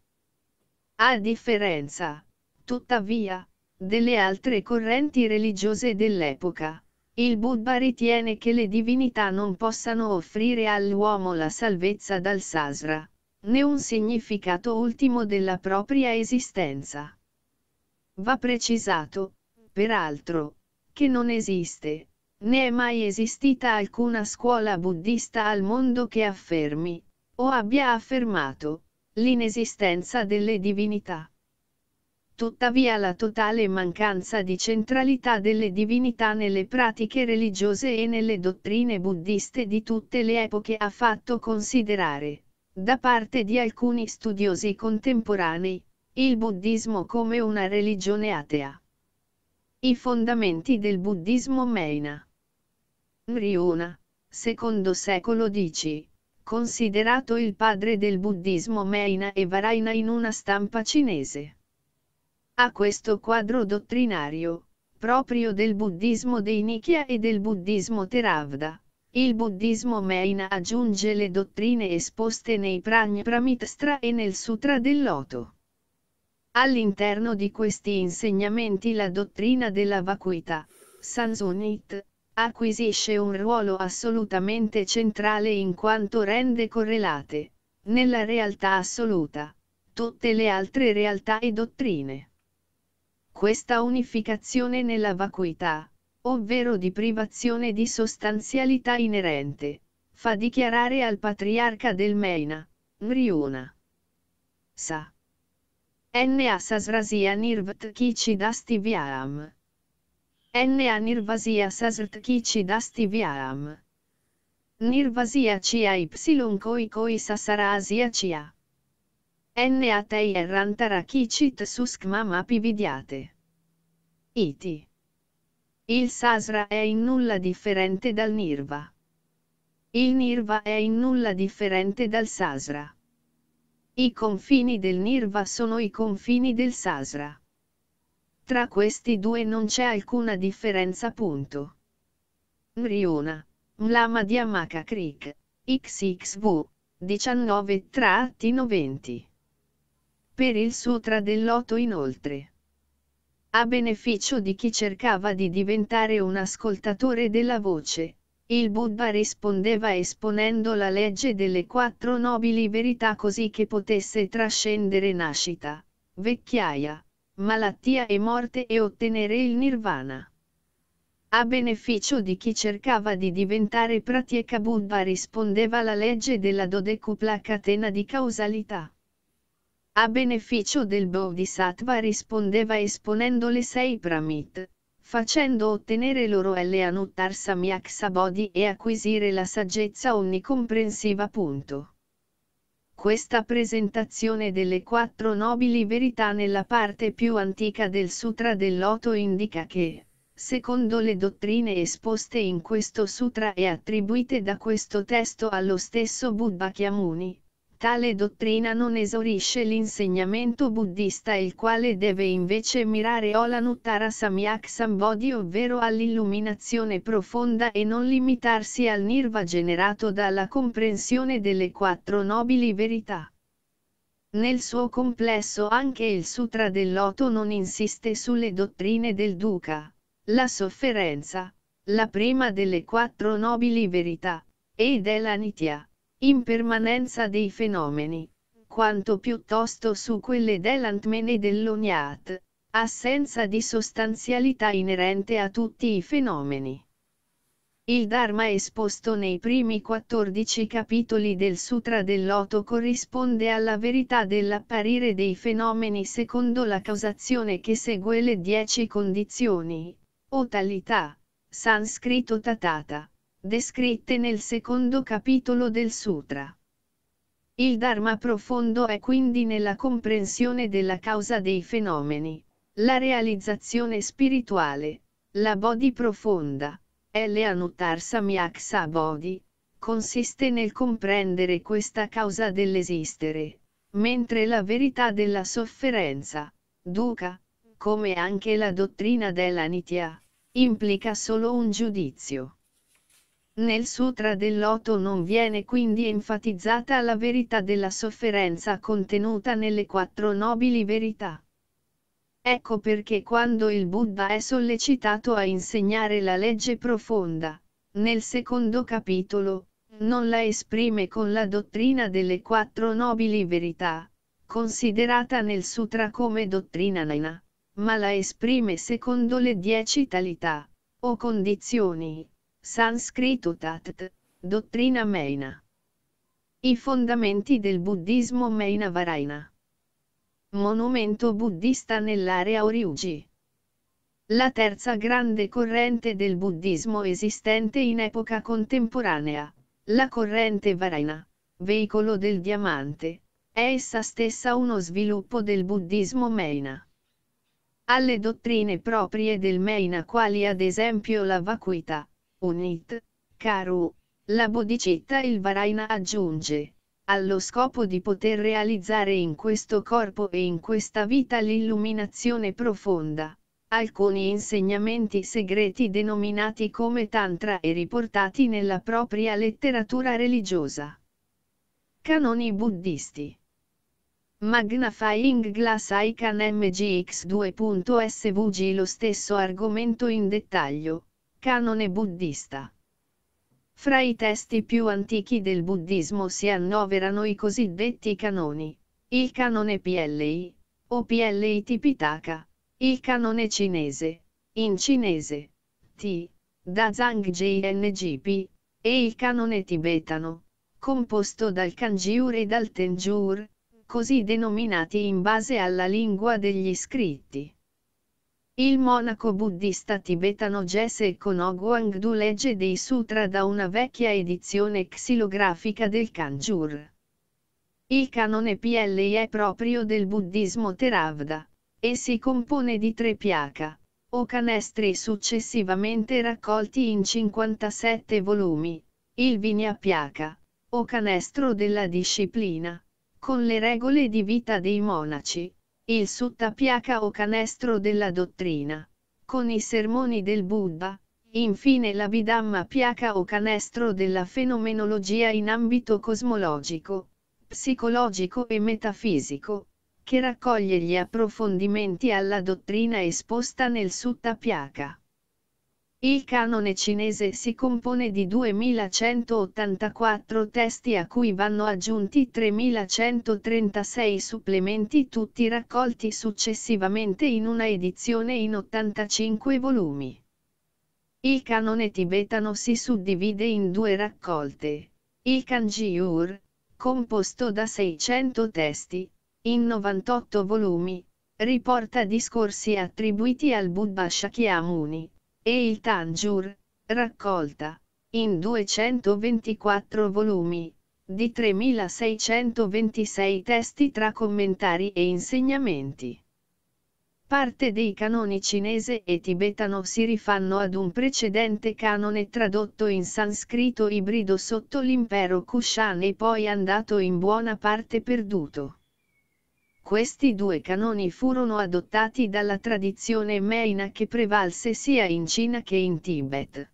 A differenza, tuttavia, delle altre correnti religiose dell'epoca, il Buddha ritiene che le divinità non possano offrire all'uomo la salvezza dal sasra, né un significato ultimo della propria esistenza. Va precisato, peraltro, che non esiste, né è mai esistita alcuna scuola buddista al mondo che affermi, o abbia affermato, l'inesistenza delle divinità. Tuttavia la totale mancanza di centralità delle divinità nelle pratiche religiose e nelle dottrine buddiste di tutte le epoche ha fatto considerare, da parte di alcuni studiosi contemporanei, il buddismo come una religione atea. I fondamenti del buddismo Meina Ryuna, secondo secolo DC, considerato il padre del buddismo Meina e Varaina in una stampa cinese. A questo quadro dottrinario, proprio del buddismo dei Nikya e del buddismo Theravada, il buddismo Meina aggiunge le dottrine esposte nei Prajnaparamitstra e nel Sutra del Loto. All'interno di questi insegnamenti la dottrina della vacuità, Sansunit, acquisisce un ruolo assolutamente centrale in quanto rende correlate, nella realtà assoluta, tutte le altre realtà e dottrine. Questa unificazione nella vacuità, ovvero di privazione di sostanzialità inerente, fa dichiarare al patriarca del Meina, Mriuna. Sa. N. Sasrasia Nirvat Kichidasti Viam. Na Nirvasia Sasrt Kichi Dasti Viaram. Nirvasia Cia Y Koi Koi sasara Sasarasia Cia. Na Tei Errantara Kichit Susk Mama Pividiate. Iti. Il Sasra è in nulla differente dal Nirva. Il Nirva è in nulla differente dal Sasra. I confini del Nirva sono i confini del Sasra. Tra questi due non c'è alcuna differenza. Punto. Riona, Mlama di Amaka Creek, XXV, 19-20. Per il del Loto inoltre. A beneficio di chi cercava di diventare un ascoltatore della voce, il Buddha rispondeva esponendo la legge delle quattro nobili verità così che potesse trascendere nascita, vecchiaia, malattia e morte e ottenere il nirvana. A beneficio di chi cercava di diventare Pratyeka Buddha rispondeva la legge della dodecupla catena di causalità. A beneficio del Bodhisattva rispondeva esponendo le sei pramit, facendo ottenere loro l'anuttar samyak sabodhi e acquisire la saggezza onnicomprensiva. Punto questa presentazione delle quattro nobili verità nella parte più antica del Sutra del Loto indica che, secondo le dottrine esposte in questo Sutra e attribuite da questo testo allo stesso Buddha Kyamuni, tale dottrina non esaurisce l'insegnamento buddista il quale deve invece mirare Olanuttara samyak sambodhi ovvero all'illuminazione profonda e non limitarsi al nirva generato dalla comprensione delle quattro nobili verità. Nel suo complesso anche il Sutra del Loto non insiste sulle dottrine del duca, la sofferenza, la prima delle quattro nobili verità, ed è la nitya impermanenza dei fenomeni, quanto piuttosto su quelle dell'antmene dell'oniat, assenza di sostanzialità inerente a tutti i fenomeni. Il Dharma esposto nei primi 14 capitoli del Sutra del Loto corrisponde alla verità dell'apparire dei fenomeni secondo la causazione che segue le dieci condizioni, o talità, sanscrito tatata descritte nel secondo capitolo del Sutra. Il Dharma profondo è quindi nella comprensione della causa dei fenomeni, la realizzazione spirituale, la Bodhi profonda, è l'Anutarsamyaksa Bodhi, consiste nel comprendere questa causa dell'esistere, mentre la verità della sofferenza, duca, come anche la dottrina dell'Anitya, implica solo un giudizio. Nel Sutra del Loto non viene quindi enfatizzata la verità della sofferenza contenuta nelle quattro nobili verità. Ecco perché quando il Buddha è sollecitato a insegnare la legge profonda, nel secondo capitolo, non la esprime con la dottrina delle quattro nobili verità, considerata nel Sutra come dottrina Naina, ma la esprime secondo le dieci talità, o condizioni, Sanscrito Tat, dottrina Meina. I fondamenti del buddismo Meina Varaina. Monumento buddista nell'area Oriuji. La terza grande corrente del buddismo esistente in epoca contemporanea, la corrente Varaina, veicolo del diamante, è essa stessa uno sviluppo del buddismo Meina. Alle dottrine proprie del Meina quali ad esempio la vacuità, Unit, Caru, la bodicetta il Varaina aggiunge, allo scopo di poter realizzare in questo corpo e in questa vita l'illuminazione profonda. Alcuni insegnamenti segreti denominati come Tantra e riportati nella propria letteratura religiosa. Canoni buddisti. Magnifying Glass Icon MGX2.SVG Lo stesso argomento in dettaglio, Canone buddista. Fra i testi più antichi del buddismo si annoverano i cosiddetti canoni, il canone PLI, o PLI Tipitaka, il canone cinese, in cinese, T, da Zhang JNGP, e il canone tibetano, composto dal Kanjiur e dal Tenjur, così denominati in base alla lingua degli scritti. Il monaco buddista tibetano Jesse Konoguangdu legge dei sutra da una vecchia edizione xilografica del Kanjur. Il canone PLI è proprio del buddismo Theravada, e si compone di tre piaca, o canestri successivamente raccolti in 57 volumi, il Vinaya Piaca, o canestro della disciplina, con le regole di vita dei monaci, il sutta piaca o canestro della dottrina, con i sermoni del Buddha, infine l'abidhamma piaca o canestro della fenomenologia in ambito cosmologico, psicologico e metafisico, che raccoglie gli approfondimenti alla dottrina esposta nel sutta piaca. Il canone cinese si compone di 2184 testi a cui vanno aggiunti 3136 supplementi tutti raccolti successivamente in una edizione in 85 volumi. Il canone tibetano si suddivide in due raccolte. Il Kanji Ur, composto da 600 testi, in 98 volumi, riporta discorsi attribuiti al Buddha Shakyamuni e il Tanjur, raccolta, in 224 volumi, di 3626 testi tra commentari e insegnamenti. Parte dei canoni cinese e tibetano si rifanno ad un precedente canone tradotto in sanscrito ibrido sotto l'impero Kushan e poi andato in buona parte perduto. Questi due canoni furono adottati dalla tradizione meina che prevalse sia in Cina che in Tibet.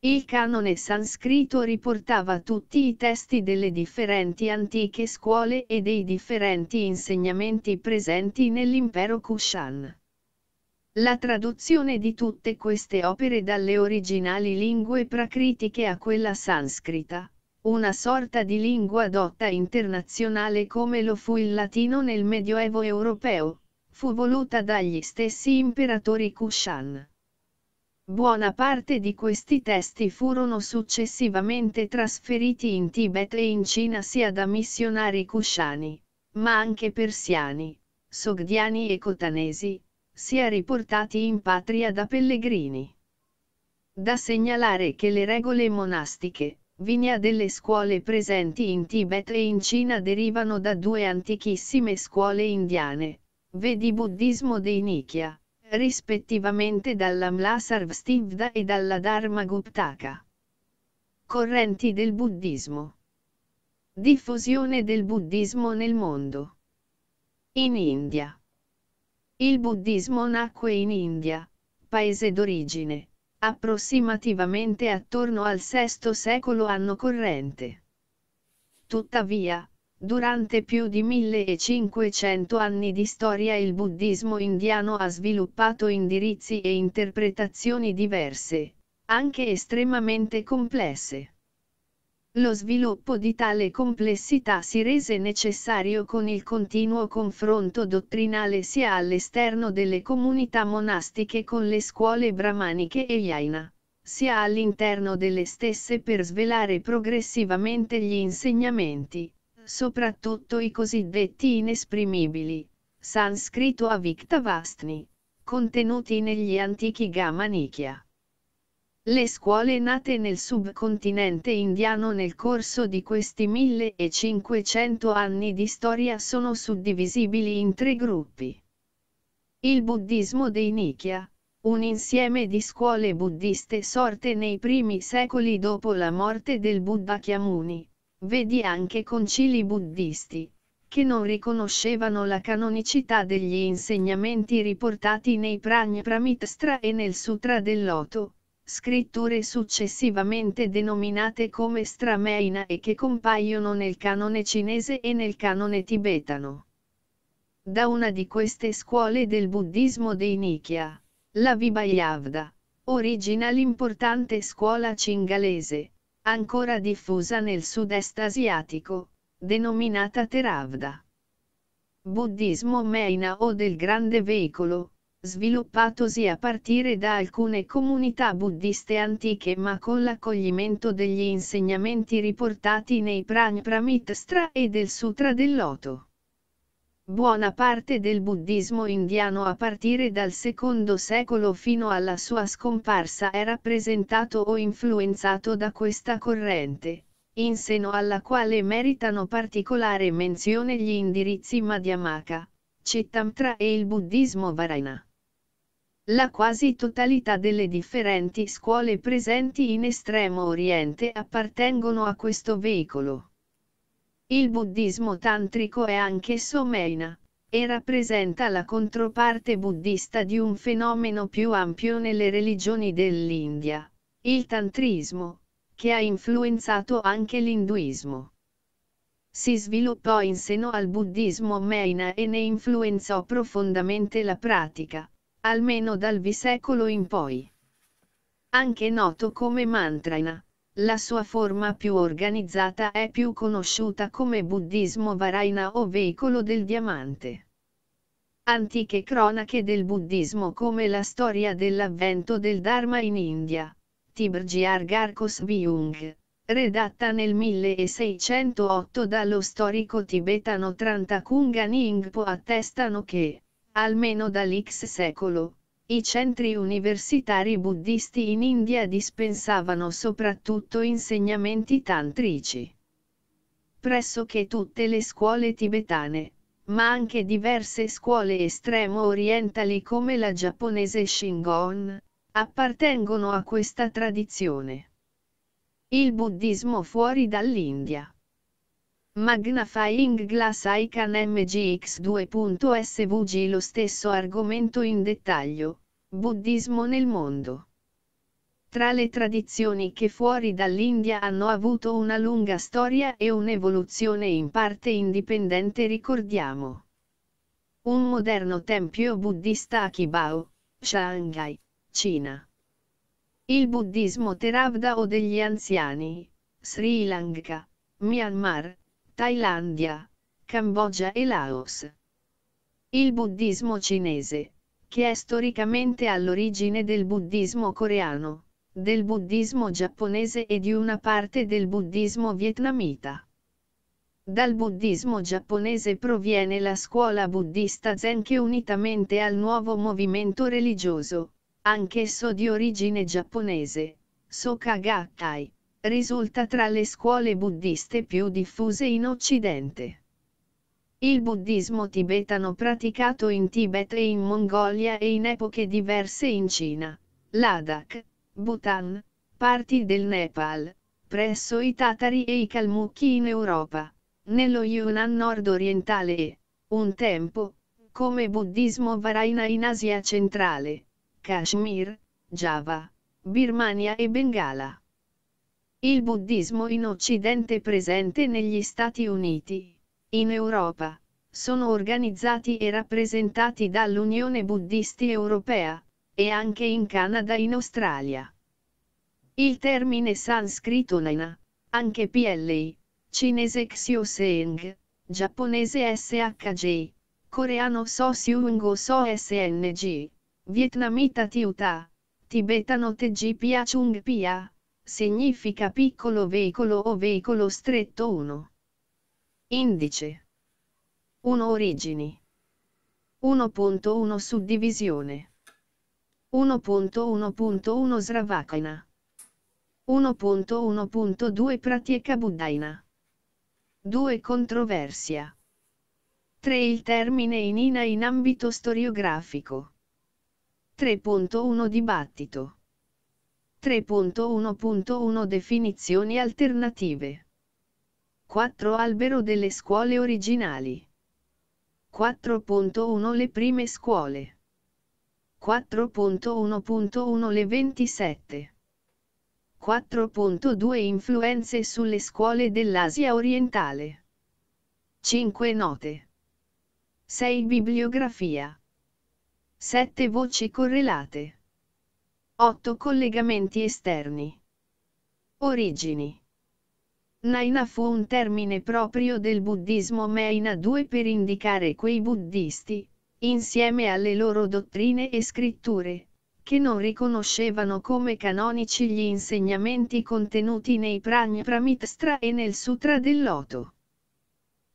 Il canone sanscrito riportava tutti i testi delle differenti antiche scuole e dei differenti insegnamenti presenti nell'impero Kushan. La traduzione di tutte queste opere dalle originali lingue pracritiche a quella sanscrita una sorta di lingua dotta internazionale come lo fu il latino nel Medioevo europeo, fu voluta dagli stessi imperatori Kushan. Buona parte di questi testi furono successivamente trasferiti in Tibet e in Cina sia da missionari kushani, ma anche persiani, sogdiani e cotanesi, sia riportati in patria da pellegrini. Da segnalare che le regole monastiche, Vigna delle scuole presenti in Tibet e in Cina derivano da due antichissime scuole indiane, vedi Buddismo dei Nikya, rispettivamente dalla Mlasarvstivda e dalla Dharma Guptaka. Correnti del Buddismo. Diffusione del Buddismo nel mondo. In India. Il Buddismo nacque in India, paese d'origine approssimativamente attorno al VI secolo anno corrente. Tuttavia, durante più di 1500 anni di storia il buddismo indiano ha sviluppato indirizzi e interpretazioni diverse, anche estremamente complesse. Lo sviluppo di tale complessità si rese necessario con il continuo confronto dottrinale sia all'esterno delle comunità monastiche con le scuole bramaniche e Jaina, sia all'interno delle stesse per svelare progressivamente gli insegnamenti, soprattutto i cosiddetti inesprimibili, sanscrito aviktavastni, contenuti negli antichi Gamanikya. Le scuole nate nel subcontinente indiano nel corso di questi 1500 anni di storia sono suddivisibili in tre gruppi. Il buddismo dei Nikya, un insieme di scuole buddiste sorte nei primi secoli dopo la morte del Buddha Kyamuni, vedi anche concili buddisti, che non riconoscevano la canonicità degli insegnamenti riportati nei Prajnapramitastra e nel Sutra del Loto, scritture successivamente denominate come strameina e che compaiono nel canone cinese e nel canone tibetano. Da una di queste scuole del buddismo dei Nikya, la Vibhayavda, origina l'importante scuola cingalese, ancora diffusa nel sud-est asiatico, denominata Theravada. Buddismo Meina o del grande veicolo, sviluppatosi a partire da alcune comunità buddiste antiche ma con l'accoglimento degli insegnamenti riportati nei Pranpramithastra e del Sutra del Loto. Buona parte del buddismo indiano a partire dal secondo secolo fino alla sua scomparsa è rappresentato o influenzato da questa corrente, in seno alla quale meritano particolare menzione gli indirizzi Madhyamaka, Chittamtra e il buddismo Varana. La quasi totalità delle differenti scuole presenti in Estremo Oriente appartengono a questo veicolo. Il buddismo tantrico è anch'esso Meina, e rappresenta la controparte buddista di un fenomeno più ampio nelle religioni dell'India, il tantrismo, che ha influenzato anche l'induismo. Si sviluppò in seno al buddismo Meina e ne influenzò profondamente la pratica almeno dal V in poi. Anche noto come mantraina, la sua forma più organizzata è più conosciuta come buddismo Varaina o veicolo del diamante. Antiche cronache del buddismo come la storia dell'avvento del Dharma in India, Tibr Garkos Viung, redatta nel 1608 dallo storico tibetano Trantakung Ningpo attestano che Almeno dall'X secolo, i centri universitari buddisti in India dispensavano soprattutto insegnamenti tantrici. Pressoché tutte le scuole tibetane, ma anche diverse scuole estremo-orientali come la giapponese Shingon, appartengono a questa tradizione. Il buddismo fuori dall'India Magnifying Glass Icon MGX2.svg Lo stesso argomento in dettaglio, Buddismo nel mondo. Tra le tradizioni che fuori dall'India hanno avuto una lunga storia e un'evoluzione in parte indipendente ricordiamo. Un moderno tempio buddista a Kibao, Shanghai, Cina. Il buddismo Theravada o degli anziani, Sri Lanka, Myanmar, Thailandia, Cambogia e Laos. Il buddismo cinese, che è storicamente all'origine del buddismo coreano, del buddismo giapponese e di una parte del buddismo vietnamita. Dal buddismo giapponese proviene la scuola buddista Zen che unitamente al nuovo movimento religioso, anch'esso di origine giapponese, Soka Gakkai, risulta tra le scuole buddiste più diffuse in Occidente. Il buddismo tibetano praticato in Tibet e in Mongolia e in epoche diverse in Cina, Ladakh, Bhutan, parti del Nepal, presso i Tatari e i Calmucchi in Europa, nello Yunnan nord-orientale e, un tempo, come buddismo Varaina in Asia centrale, Kashmir, Java, Birmania e Bengala. Il buddismo in Occidente è presente negli Stati Uniti, in Europa, sono organizzati e rappresentati dall'Unione Buddisti Europea, e anche in Canada e in Australia. Il termine sanscrito Naina, anche PLI, cinese Xioseeng, giapponese SHJ, coreano So Seung o So SNG, vietnamita Tiuta, tibetano Tgpia Chung Pia, significa piccolo veicolo o veicolo stretto 1. Indice 1 origini 1.1 suddivisione 1.1.1 Sravakaina 1.1.2 pratieka Buddhaina 2 Controversia 3 Il termine inina in ambito storiografico 3.1 Dibattito 3.1.1 Definizioni alternative 4 Albero delle scuole originali 4.1 Le prime scuole 4.1.1 Le 27 4.2 Influenze sulle scuole dell'Asia orientale 5 Note 6 Bibliografia 7 Voci correlate 8 collegamenti esterni. Origini. Naina fu un termine proprio del buddismo Meina 2 per indicare quei buddisti, insieme alle loro dottrine e scritture, che non riconoscevano come canonici gli insegnamenti contenuti nei Pragna Pramithastra e nel Sutra del Loto.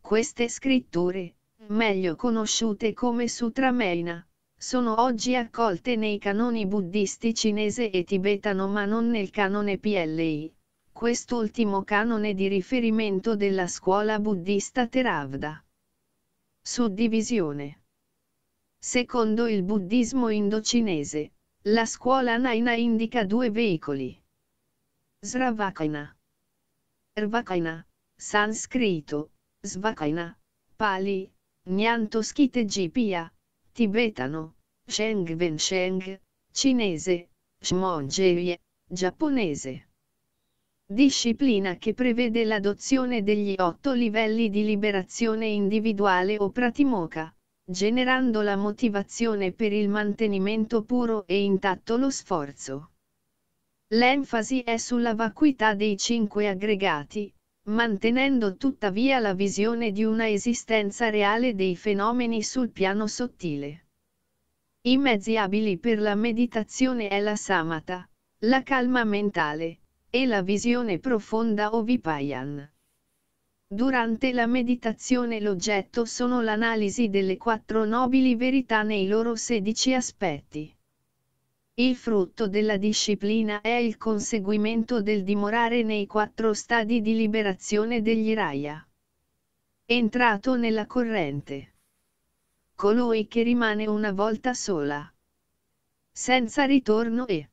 Queste scritture, meglio conosciute come Sutra Meina, sono oggi accolte nei canoni buddisti cinese e tibetano ma non nel canone PLI, quest'ultimo canone di riferimento della scuola buddista Theravada. Suddivisione Secondo il buddismo indocinese, la scuola Naina indica due veicoli. Sravakaina. Rvakaina, sanscrito, Svakaina, Pali, Nyantoskite Gipia, tibetano, Sheng Wensheng, cinese, Shmonjie, giapponese. Disciplina che prevede l'adozione degli otto livelli di liberazione individuale o pratimoka, generando la motivazione per il mantenimento puro e intatto lo sforzo. L'enfasi è sulla vacuità dei cinque aggregati, mantenendo tuttavia la visione di una esistenza reale dei fenomeni sul piano sottile. I mezzi abili per la meditazione è la samata, la calma mentale, e la visione profonda o vipayan. Durante la meditazione l'oggetto sono l'analisi delle quattro nobili verità nei loro sedici aspetti. Il frutto della disciplina è il conseguimento del dimorare nei quattro stadi di liberazione degli raya. Entrato nella corrente. Colui che rimane una volta sola. Senza ritorno e.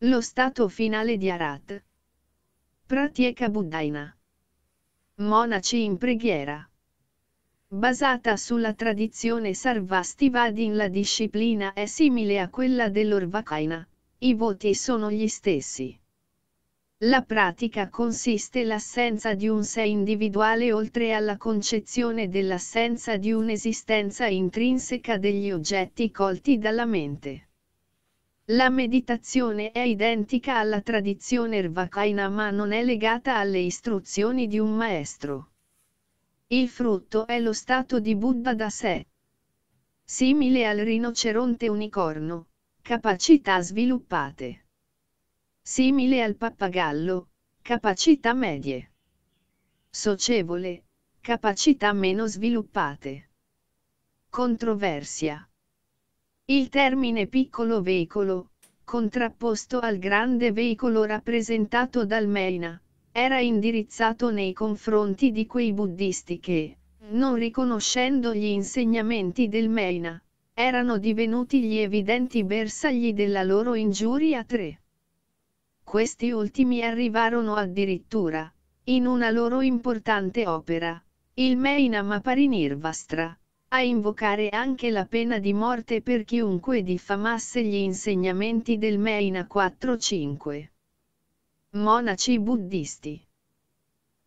Lo stato finale di Arat. Pratieka Buddhaina. Monaci in preghiera basata sulla tradizione Sarvastivadin la disciplina è simile a quella dell'Orvakaina, i voti sono gli stessi. La pratica consiste l'assenza di un sé individuale oltre alla concezione dell'assenza di un'esistenza intrinseca degli oggetti colti dalla mente. La meditazione è identica alla tradizione Ervakaina ma non è legata alle istruzioni di un maestro. Il frutto è lo stato di Buddha da sé. Simile al rinoceronte unicorno, capacità sviluppate. Simile al pappagallo, capacità medie. Socievole, capacità meno sviluppate. Controversia. Il termine piccolo veicolo, contrapposto al grande veicolo rappresentato dal Meina, era indirizzato nei confronti di quei buddhisti che, non riconoscendo gli insegnamenti del Meina, erano divenuti gli evidenti bersagli della loro ingiuria 3. Questi ultimi arrivarono addirittura, in una loro importante opera, il Meina Maparinirvastra, a invocare anche la pena di morte per chiunque diffamasse gli insegnamenti del Meina 4-5 monaci buddisti.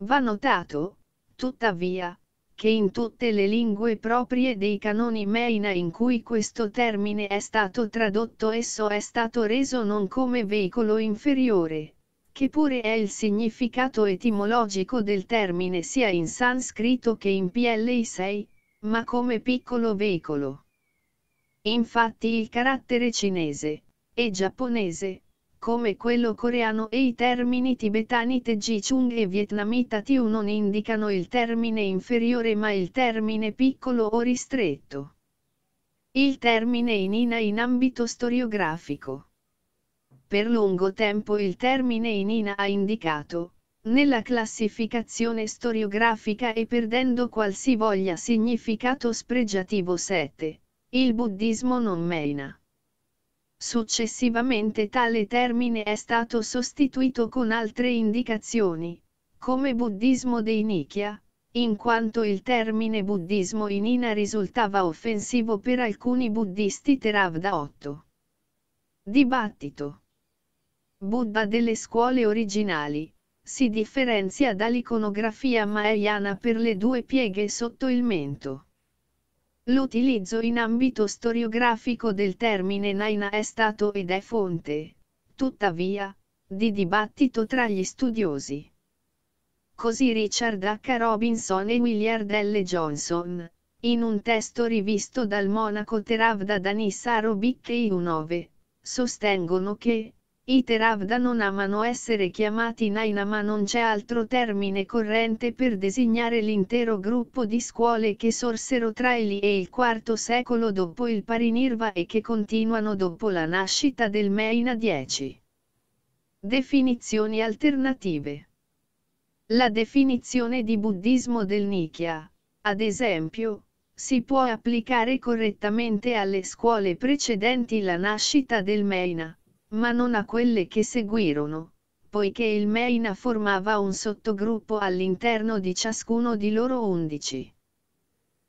Va notato, tuttavia, che in tutte le lingue proprie dei canoni Meina in cui questo termine è stato tradotto esso è stato reso non come veicolo inferiore, che pure è il significato etimologico del termine sia in sanscrito che in PLI 6, ma come piccolo veicolo. Infatti il carattere cinese, e giapponese, come quello coreano e i termini tibetani Chung e vietnamita Tiu non indicano il termine inferiore ma il termine piccolo o ristretto. Il termine inina in ambito storiografico. Per lungo tempo il termine inina ha indicato, nella classificazione storiografica e perdendo qualsivoglia significato spregiativo 7, il buddismo non meina. Successivamente tale termine è stato sostituito con altre indicazioni, come buddismo dei Nikya, in quanto il termine buddismo in Ina risultava offensivo per alcuni buddisti Theravada 8. Dibattito Buddha delle scuole originali, si differenzia dall'iconografia mahayana per le due pieghe sotto il mento. L'utilizzo in ambito storiografico del termine Naina è stato ed è fonte, tuttavia, di dibattito tra gli studiosi. Così Richard H. Robinson e Willard L. Johnson, in un testo rivisto dal monaco Teravda Danissaro Bicche I9, sostengono che, i Theravada non amano essere chiamati Naina ma non c'è altro termine corrente per designare l'intero gruppo di scuole che sorsero tra il e il IV secolo dopo il Parinirva e che continuano dopo la nascita del Meina 10. Definizioni alternative La definizione di buddismo del Nikya, ad esempio, si può applicare correttamente alle scuole precedenti la nascita del Meina ma non a quelle che seguirono, poiché il Meina formava un sottogruppo all'interno di ciascuno di loro undici.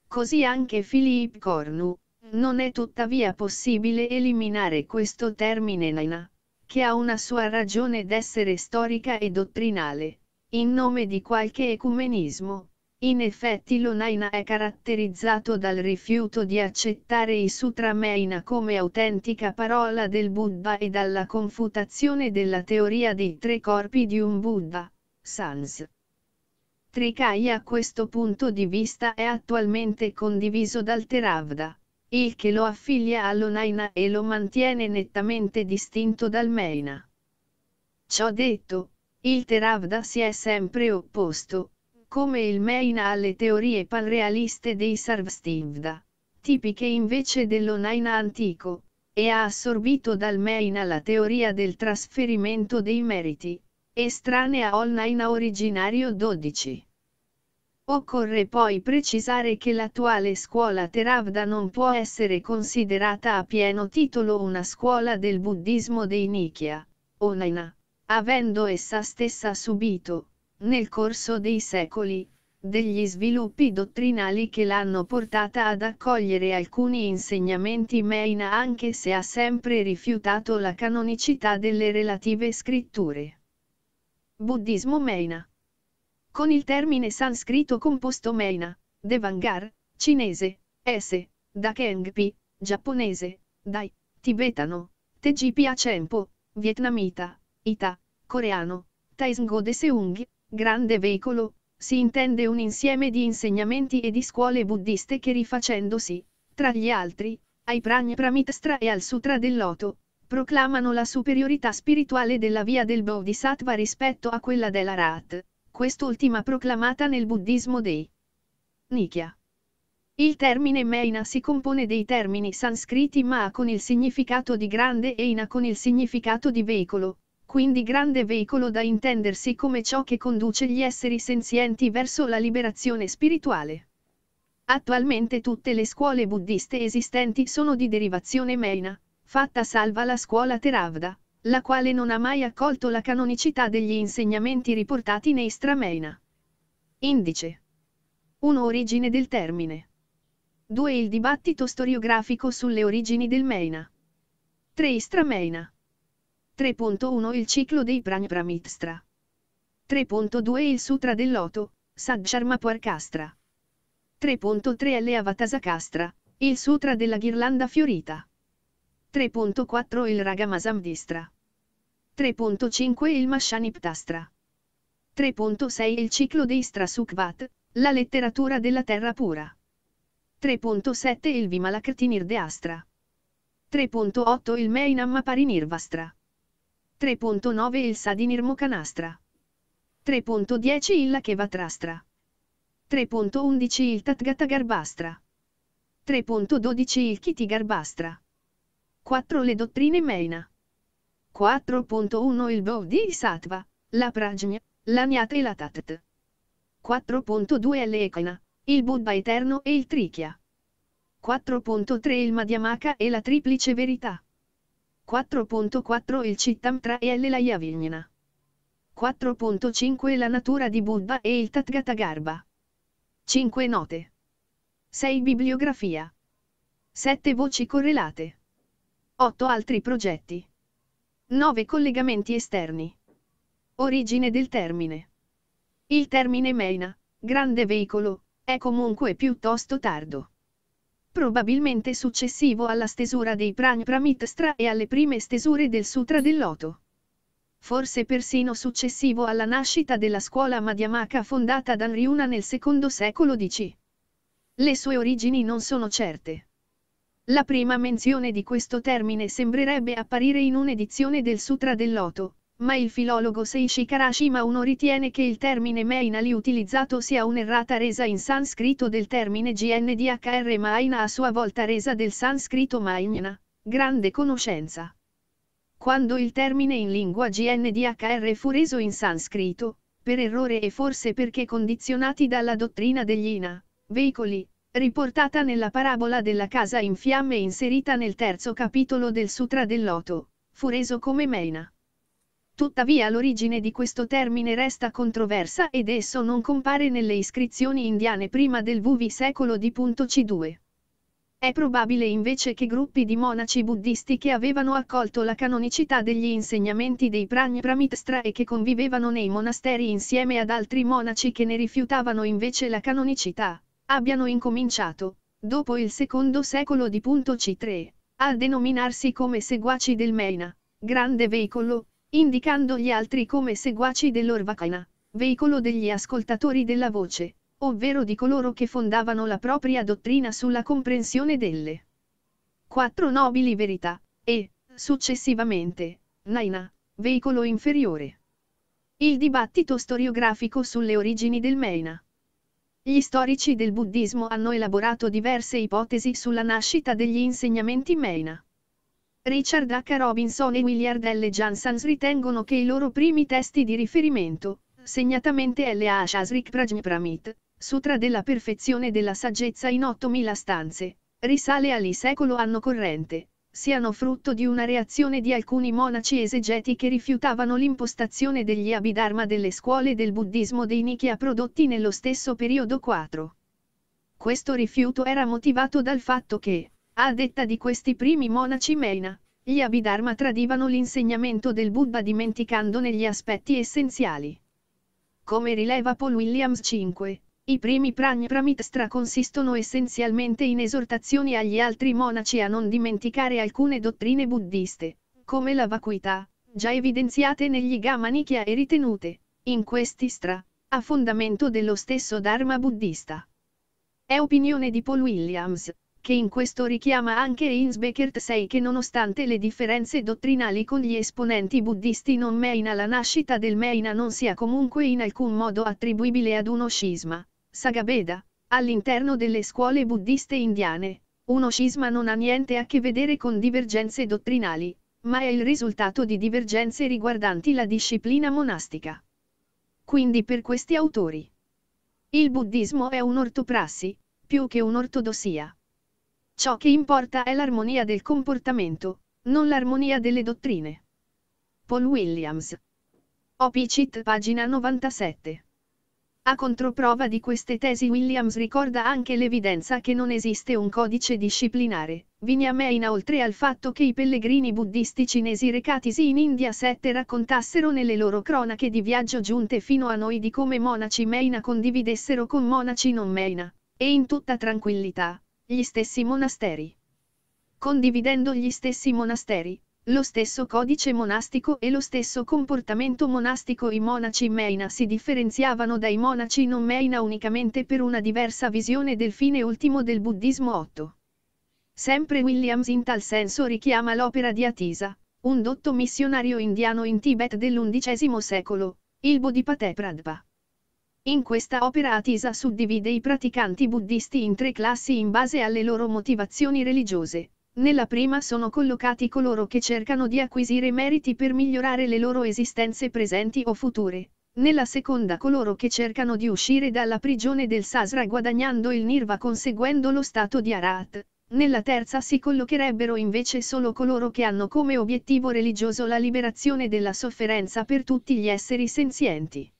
Così anche Philippe Cornu, non è tuttavia possibile eliminare questo termine Naina, che ha una sua ragione d'essere storica e dottrinale, in nome di qualche ecumenismo, in effetti l'Onaina è caratterizzato dal rifiuto di accettare i Sutra Meina come autentica parola del Buddha e dalla confutazione della teoria dei tre corpi di un Buddha, Sans. Trikaya a questo punto di vista è attualmente condiviso dal Theravada, il che lo affilia all'Onaina e lo mantiene nettamente distinto dal Meina. Ciò detto, il Theravada si è sempre opposto, come il Meina alle teorie panrealiste dei Sarvstivda, tipiche invece dell'Onaina antico, e ha assorbito dal Meina la teoria del trasferimento dei meriti, estranea al Naina originario 12. Occorre poi precisare che l'attuale scuola Theravada non può essere considerata a pieno titolo una scuola del buddismo dei Nikya, o Naina, avendo essa stessa subito, nel corso dei secoli, degli sviluppi dottrinali che l'hanno portata ad accogliere alcuni insegnamenti Meina anche se ha sempre rifiutato la canonicità delle relative scritture. Buddismo Meina Con il termine sanscrito composto Meina, Devangar, cinese, S, Dakengpi, giapponese, Dai, tibetano, Tegipi a vietnamita, Ita, coreano, Taisngo de Seung, Grande veicolo, si intende un insieme di insegnamenti e di scuole buddiste che rifacendosi, tra gli altri, ai Pramitra e al Sutra del Loto, proclamano la superiorità spirituale della via del Bodhisattva rispetto a quella della Rat, quest'ultima proclamata nel buddismo dei Nikya. Il termine Meina si compone dei termini sanscriti Ma con il significato di grande e Ina con il significato di veicolo, quindi grande veicolo da intendersi come ciò che conduce gli esseri senzienti verso la liberazione spirituale. Attualmente tutte le scuole buddiste esistenti sono di derivazione Meina, fatta salva la scuola Theravada, la quale non ha mai accolto la canonicità degli insegnamenti riportati nei Strameina. Indice. 1. Origine del termine. 2. Il dibattito storiografico sulle origini del Meina. 3. Strameina. 3.1 Il ciclo dei Pranpramitstra. 3.2 Il Sutra del Loto, Sadharma Puarkastra. 3.3 Le Avatasakastra, il Sutra della Ghirlanda Fiorita. 3.4 Il Ragamasamdistra. 3.5 Il Mashaniptastra. 3.6 Il ciclo dei Strasukvat, la letteratura della terra pura. 3.7 Il Vimalakirtinirdeastra. 3.8 Il Meinammaparinirvastra. 3.9 il sa di 3.10 il la 3.11 il Tatgata 3.12 il Kiti Garbastra. 4 le dottrine Meina. 4.1 il Bodhi Sattva, la Prajna, la Nyat e la Tatt. 4.2 l'Ekana, il Buddha eterno e il Trikya. 4.3 il Madhyamaka e la triplice verità. 4.4 il Cittamtra e la Yavignana. 4.5 La natura di Buddha e il Tathgatagarbha. 5 note. 6 bibliografia. 7 voci correlate. 8 altri progetti. 9 collegamenti esterni. Origine del termine. Il termine Meina, grande veicolo, è comunque piuttosto tardo probabilmente successivo alla stesura dei pramit e alle prime stesure del Sutra del Loto. Forse persino successivo alla nascita della scuola Madhyamaka fondata da Nryuna nel secondo secolo DC. Le sue origini non sono certe. La prima menzione di questo termine sembrerebbe apparire in un'edizione del Sutra del Loto, ma il filologo Seishi Karashima ritiene che il termine Meinali utilizzato sia un'errata resa in sanscrito del termine GNDHR Maina a sua volta resa del sanscrito Mainna, grande conoscenza. Quando il termine in lingua GNDHR fu reso in sanscrito, per errore e forse perché condizionati dalla dottrina degli Ina, veicoli, riportata nella parabola della casa in fiamme inserita nel terzo capitolo del Sutra del Loto, fu reso come Meina. Tuttavia l'origine di questo termine resta controversa ed esso non compare nelle iscrizioni indiane prima del VV secolo di punto C2. È probabile invece che gruppi di monaci buddisti che avevano accolto la canonicità degli insegnamenti dei Prajnaparamitstra e che convivevano nei monasteri insieme ad altri monaci che ne rifiutavano invece la canonicità, abbiano incominciato, dopo il secondo secolo di punto C3, a denominarsi come seguaci del Meina, grande veicolo, indicando gli altri come seguaci dell'Orvakaina, veicolo degli ascoltatori della voce, ovvero di coloro che fondavano la propria dottrina sulla comprensione delle quattro nobili verità, e, successivamente, Naina, veicolo inferiore. Il dibattito storiografico sulle origini del Meina. Gli storici del buddismo hanno elaborato diverse ipotesi sulla nascita degli insegnamenti Meina. Richard H. Robinson e Willard L. Jansans ritengono che i loro primi testi di riferimento, segnatamente L. A. Shasrik Prajnapramit, Sutra della perfezione della saggezza in 8000 stanze, risale secolo anno corrente, siano frutto di una reazione di alcuni monaci esegeti che rifiutavano l'impostazione degli Abhidharma delle scuole del buddismo dei Nikya prodotti nello stesso periodo 4. Questo rifiuto era motivato dal fatto che, a detta di questi primi monaci Meina, gli Abhidharma tradivano l'insegnamento del Buddha dimenticandone gli aspetti essenziali. Come rileva Paul Williams 5, i primi Pramitra consistono essenzialmente in esortazioni agli altri monaci a non dimenticare alcune dottrine buddiste, come la vacuità, già evidenziate negli Gamanikya e ritenute, in questi stra, a fondamento dello stesso Dharma buddista. È opinione di Paul Williams, che in questo richiama anche Beckert Tsei che nonostante le differenze dottrinali con gli esponenti buddisti non Meina la nascita del Meina non sia comunque in alcun modo attribuibile ad uno scisma, Sagabeda, all'interno delle scuole buddiste indiane, uno scisma non ha niente a che vedere con divergenze dottrinali, ma è il risultato di divergenze riguardanti la disciplina monastica. Quindi per questi autori, il buddismo è un'ortoprassi, più che un'ortodossia. Ciò che importa è l'armonia del comportamento, non l'armonia delle dottrine. Paul Williams. Opicit pagina 97. A controprova di queste tesi Williams ricorda anche l'evidenza che non esiste un codice disciplinare. Vignamena oltre al fatto che i pellegrini buddisti cinesi recatisi in India 7 raccontassero nelle loro cronache di viaggio giunte fino a noi di come monaci Meina condividessero con monaci non Meina, e in tutta tranquillità, gli stessi monasteri. Condividendo gli stessi monasteri, lo stesso codice monastico e lo stesso comportamento monastico i monaci meina si differenziavano dai monaci non meina unicamente per una diversa visione del fine ultimo del buddismo 8. Sempre Williams in tal senso richiama l'opera di Atisa, un dotto missionario indiano in Tibet dell'undicesimo secolo, il Pradpa. In questa opera Atisa suddivide i praticanti buddhisti in tre classi in base alle loro motivazioni religiose. Nella prima sono collocati coloro che cercano di acquisire meriti per migliorare le loro esistenze presenti o future. Nella seconda coloro che cercano di uscire dalla prigione del Sasra guadagnando il Nirva conseguendo lo stato di Arat. Nella terza si collocherebbero invece solo coloro che hanno come obiettivo religioso la liberazione della sofferenza per tutti gli esseri senzienti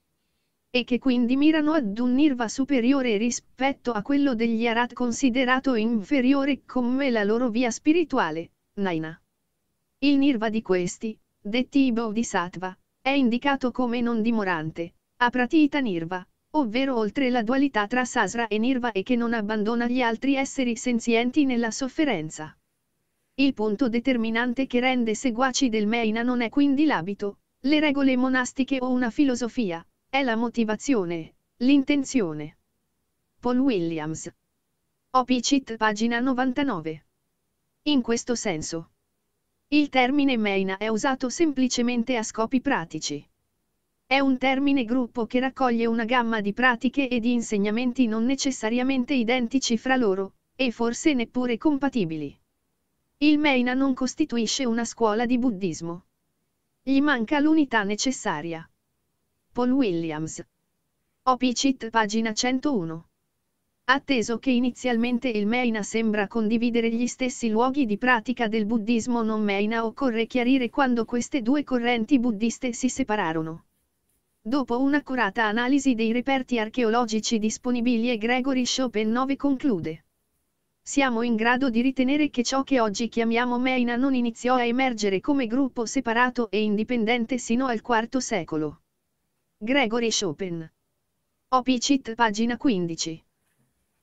e che quindi mirano ad un nirva superiore rispetto a quello degli Arat considerato inferiore come la loro via spirituale, Naina. Il Nirva di questi, detti i Bodhisattva, è indicato come non dimorante, apratita Nirva, ovvero oltre la dualità tra Sasra e Nirva e che non abbandona gli altri esseri senzienti nella sofferenza. Il punto determinante che rende seguaci del Meina non è quindi l'abito, le regole monastiche o una filosofia, è la motivazione, l'intenzione. Paul Williams. Opicit pagina 99. In questo senso. Il termine MEINA è usato semplicemente a scopi pratici. È un termine gruppo che raccoglie una gamma di pratiche e di insegnamenti non necessariamente identici fra loro, e forse neppure compatibili. Il Meina non costituisce una scuola di buddismo. Gli manca l'unità necessaria. Paul Williams. Opicit pagina 101. Atteso che inizialmente il Meina sembra condividere gli stessi luoghi di pratica del buddismo non Meina occorre chiarire quando queste due correnti buddiste si separarono. Dopo un'accurata analisi dei reperti archeologici disponibili e Gregory Chopin 9 conclude. Siamo in grado di ritenere che ciò che oggi chiamiamo Meina non iniziò a emergere come gruppo separato e indipendente sino al IV secolo. Gregory Chopin. Opicit pagina 15.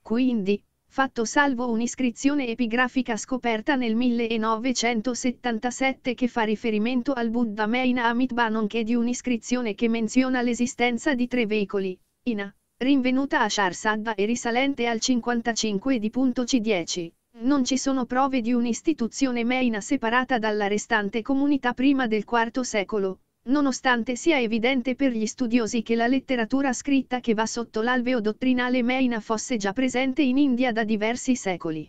Quindi, fatto salvo un'iscrizione epigrafica scoperta nel 1977 che fa riferimento al Buddha Meina Amitba nonché di un'iscrizione che menziona l'esistenza di tre veicoli, Ina, rinvenuta a Sharsadda e risalente al 55 di punto C10. Non ci sono prove di un'istituzione Meina separata dalla restante comunità prima del IV secolo, Nonostante sia evidente per gli studiosi che la letteratura scritta che va sotto l'alveo dottrinale Meina fosse già presente in India da diversi secoli.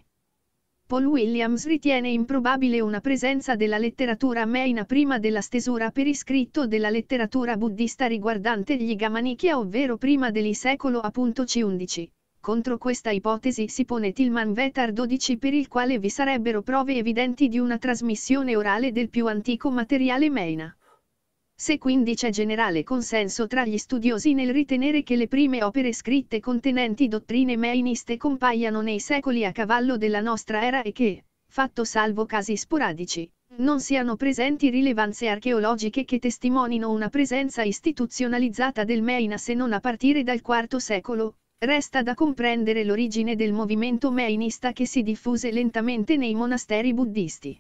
Paul Williams ritiene improbabile una presenza della letteratura Meina prima della stesura per iscritto della letteratura buddista riguardante gli Gamanikya ovvero prima del secolo C11. Contro questa ipotesi si pone Tilman Vetar 12 per il quale vi sarebbero prove evidenti di una trasmissione orale del più antico materiale Meina. Se quindi c'è generale consenso tra gli studiosi nel ritenere che le prime opere scritte contenenti dottrine meiniste compaiano nei secoli a cavallo della nostra era e che, fatto salvo casi sporadici, non siano presenti rilevanze archeologiche che testimonino una presenza istituzionalizzata del Meina se non a partire dal IV secolo, resta da comprendere l'origine del movimento meinista che si diffuse lentamente nei monasteri buddisti.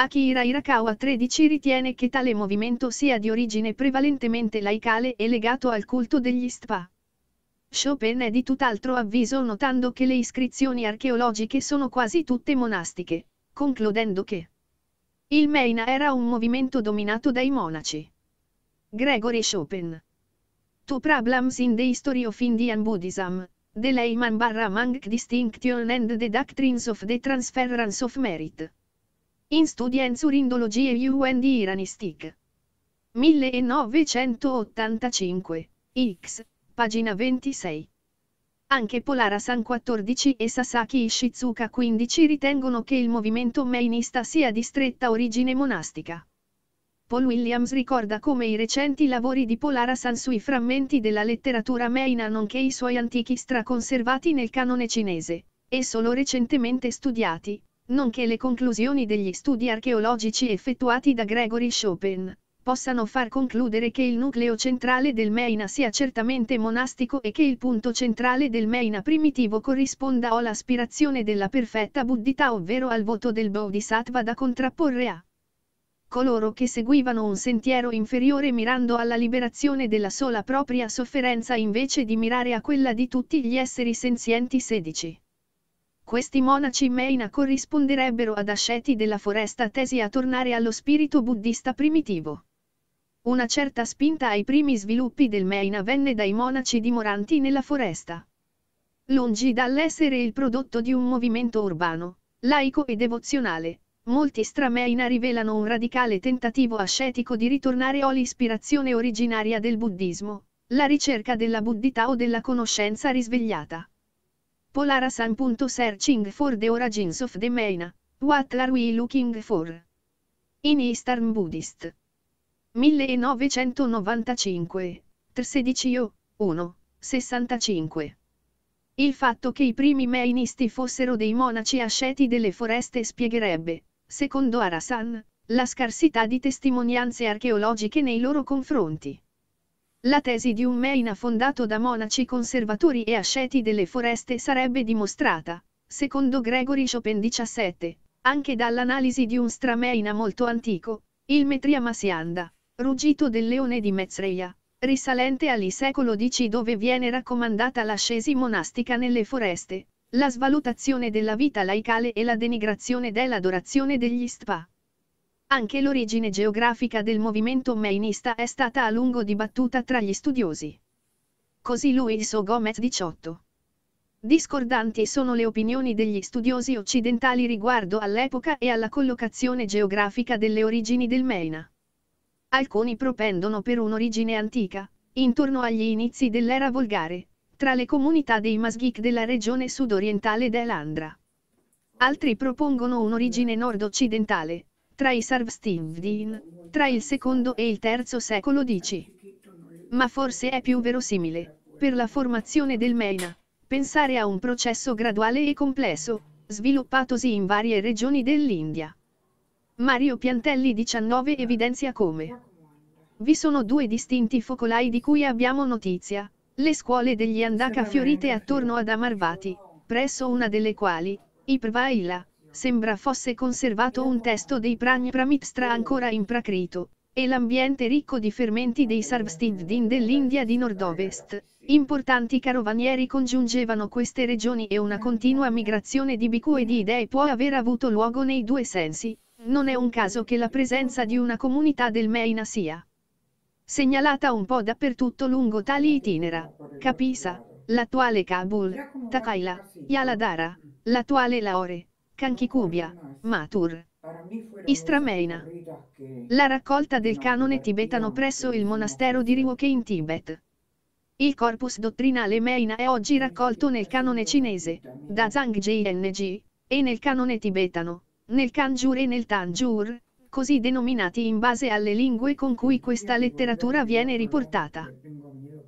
Akira Hirakawa 13 ritiene che tale movimento sia di origine prevalentemente laicale e legato al culto degli Stpa. Chopin è di tutt'altro avviso notando che le iscrizioni archeologiche sono quasi tutte monastiche, concludendo che il Meina era un movimento dominato dai monaci. Gregory Chopin Two Problems in the History of Indian Buddhism, The Layman barra Monk Distinction and the Doctrines of the Transference of Merit in Studiens Urindologie und Iranistik. 1985, X, pagina 26. Anche Polara San 14 e Sasaki Ishizuka 15 ritengono che il movimento mainista sia di stretta origine monastica. Paul Williams ricorda come i recenti lavori di Polara San sui frammenti della letteratura maina nonché i suoi antichi straconservati nel canone cinese, e solo recentemente studiati, nonché le conclusioni degli studi archeologici effettuati da Gregory Chopin, possano far concludere che il nucleo centrale del Meina sia certamente monastico e che il punto centrale del Meina primitivo corrisponda o all'aspirazione della perfetta buddhità ovvero al voto del Bodhisattva da contrapporre a coloro che seguivano un sentiero inferiore mirando alla liberazione della sola propria sofferenza invece di mirare a quella di tutti gli esseri senzienti 16 questi monaci Meina corrisponderebbero ad asceti della foresta tesi a tornare allo spirito buddista primitivo. Una certa spinta ai primi sviluppi del Meina venne dai monaci dimoranti nella foresta. Lungi dall'essere il prodotto di un movimento urbano, laico e devozionale, molti strameina rivelano un radicale tentativo ascetico di ritornare o l'ispirazione originaria del buddismo, la ricerca della buddhità o della conoscenza risvegliata polarasan.searching for the origins of the Meina, what are we looking for? In Eastern Buddhist. 1995, 16 1, 65. Il fatto che i primi meinisti fossero dei monaci asceti delle foreste spiegherebbe, secondo Arasan, la scarsità di testimonianze archeologiche nei loro confronti. La tesi di un Meina fondato da monaci conservatori e asceti delle foreste sarebbe dimostrata, secondo Gregory Chopin 17, anche dall'analisi di un strameina molto antico, il Metriama ruggito del leone di Metzreia, risalente al secolo X dove viene raccomandata l'ascesi monastica nelle foreste, la svalutazione della vita laicale e la denigrazione dell'adorazione degli Stpa. Anche l'origine geografica del movimento mainista è stata a lungo dibattuta tra gli studiosi. Così Luis O. Gomez 18. Discordanti sono le opinioni degli studiosi occidentali riguardo all'epoca e alla collocazione geografica delle origini del Meina. Alcuni propendono per un'origine antica, intorno agli inizi dell'era volgare, tra le comunità dei Masghik della regione sudorientale dell'Andra. Altri propongono un'origine nord-occidentale, tra i Sarvstivdin, tra il secondo e il terzo secolo DC. Ma forse è più verosimile, per la formazione del Meina, pensare a un processo graduale e complesso, sviluppatosi in varie regioni dell'India. Mario Piantelli 19 evidenzia come vi sono due distinti focolai di cui abbiamo notizia, le scuole degli Andaka fiorite attorno ad Amarvati, presso una delle quali, Iprvaila, sembra fosse conservato un testo dei Prajnapramistra ancora in Prakrito, e l'ambiente ricco di fermenti dei Sarvstiddin dell'India di nord-ovest. Importanti carovanieri congiungevano queste regioni e una continua migrazione di bhikkhu e di idee può aver avuto luogo nei due sensi, non è un caso che la presenza di una comunità del Meina sia segnalata un po' dappertutto lungo tali itinera, Kapisa, l'attuale Kabul, Takaila, Yaladara, l'attuale Lahore, Kankikubia, Matur. Istrameina. La raccolta del canone tibetano presso il monastero di Riwoke in Tibet. Il corpus dottrinale Meina è oggi raccolto nel canone cinese, da Zhang JNG, e nel canone tibetano, nel Kanjur e nel Tanjur, così denominati in base alle lingue con cui questa letteratura viene riportata.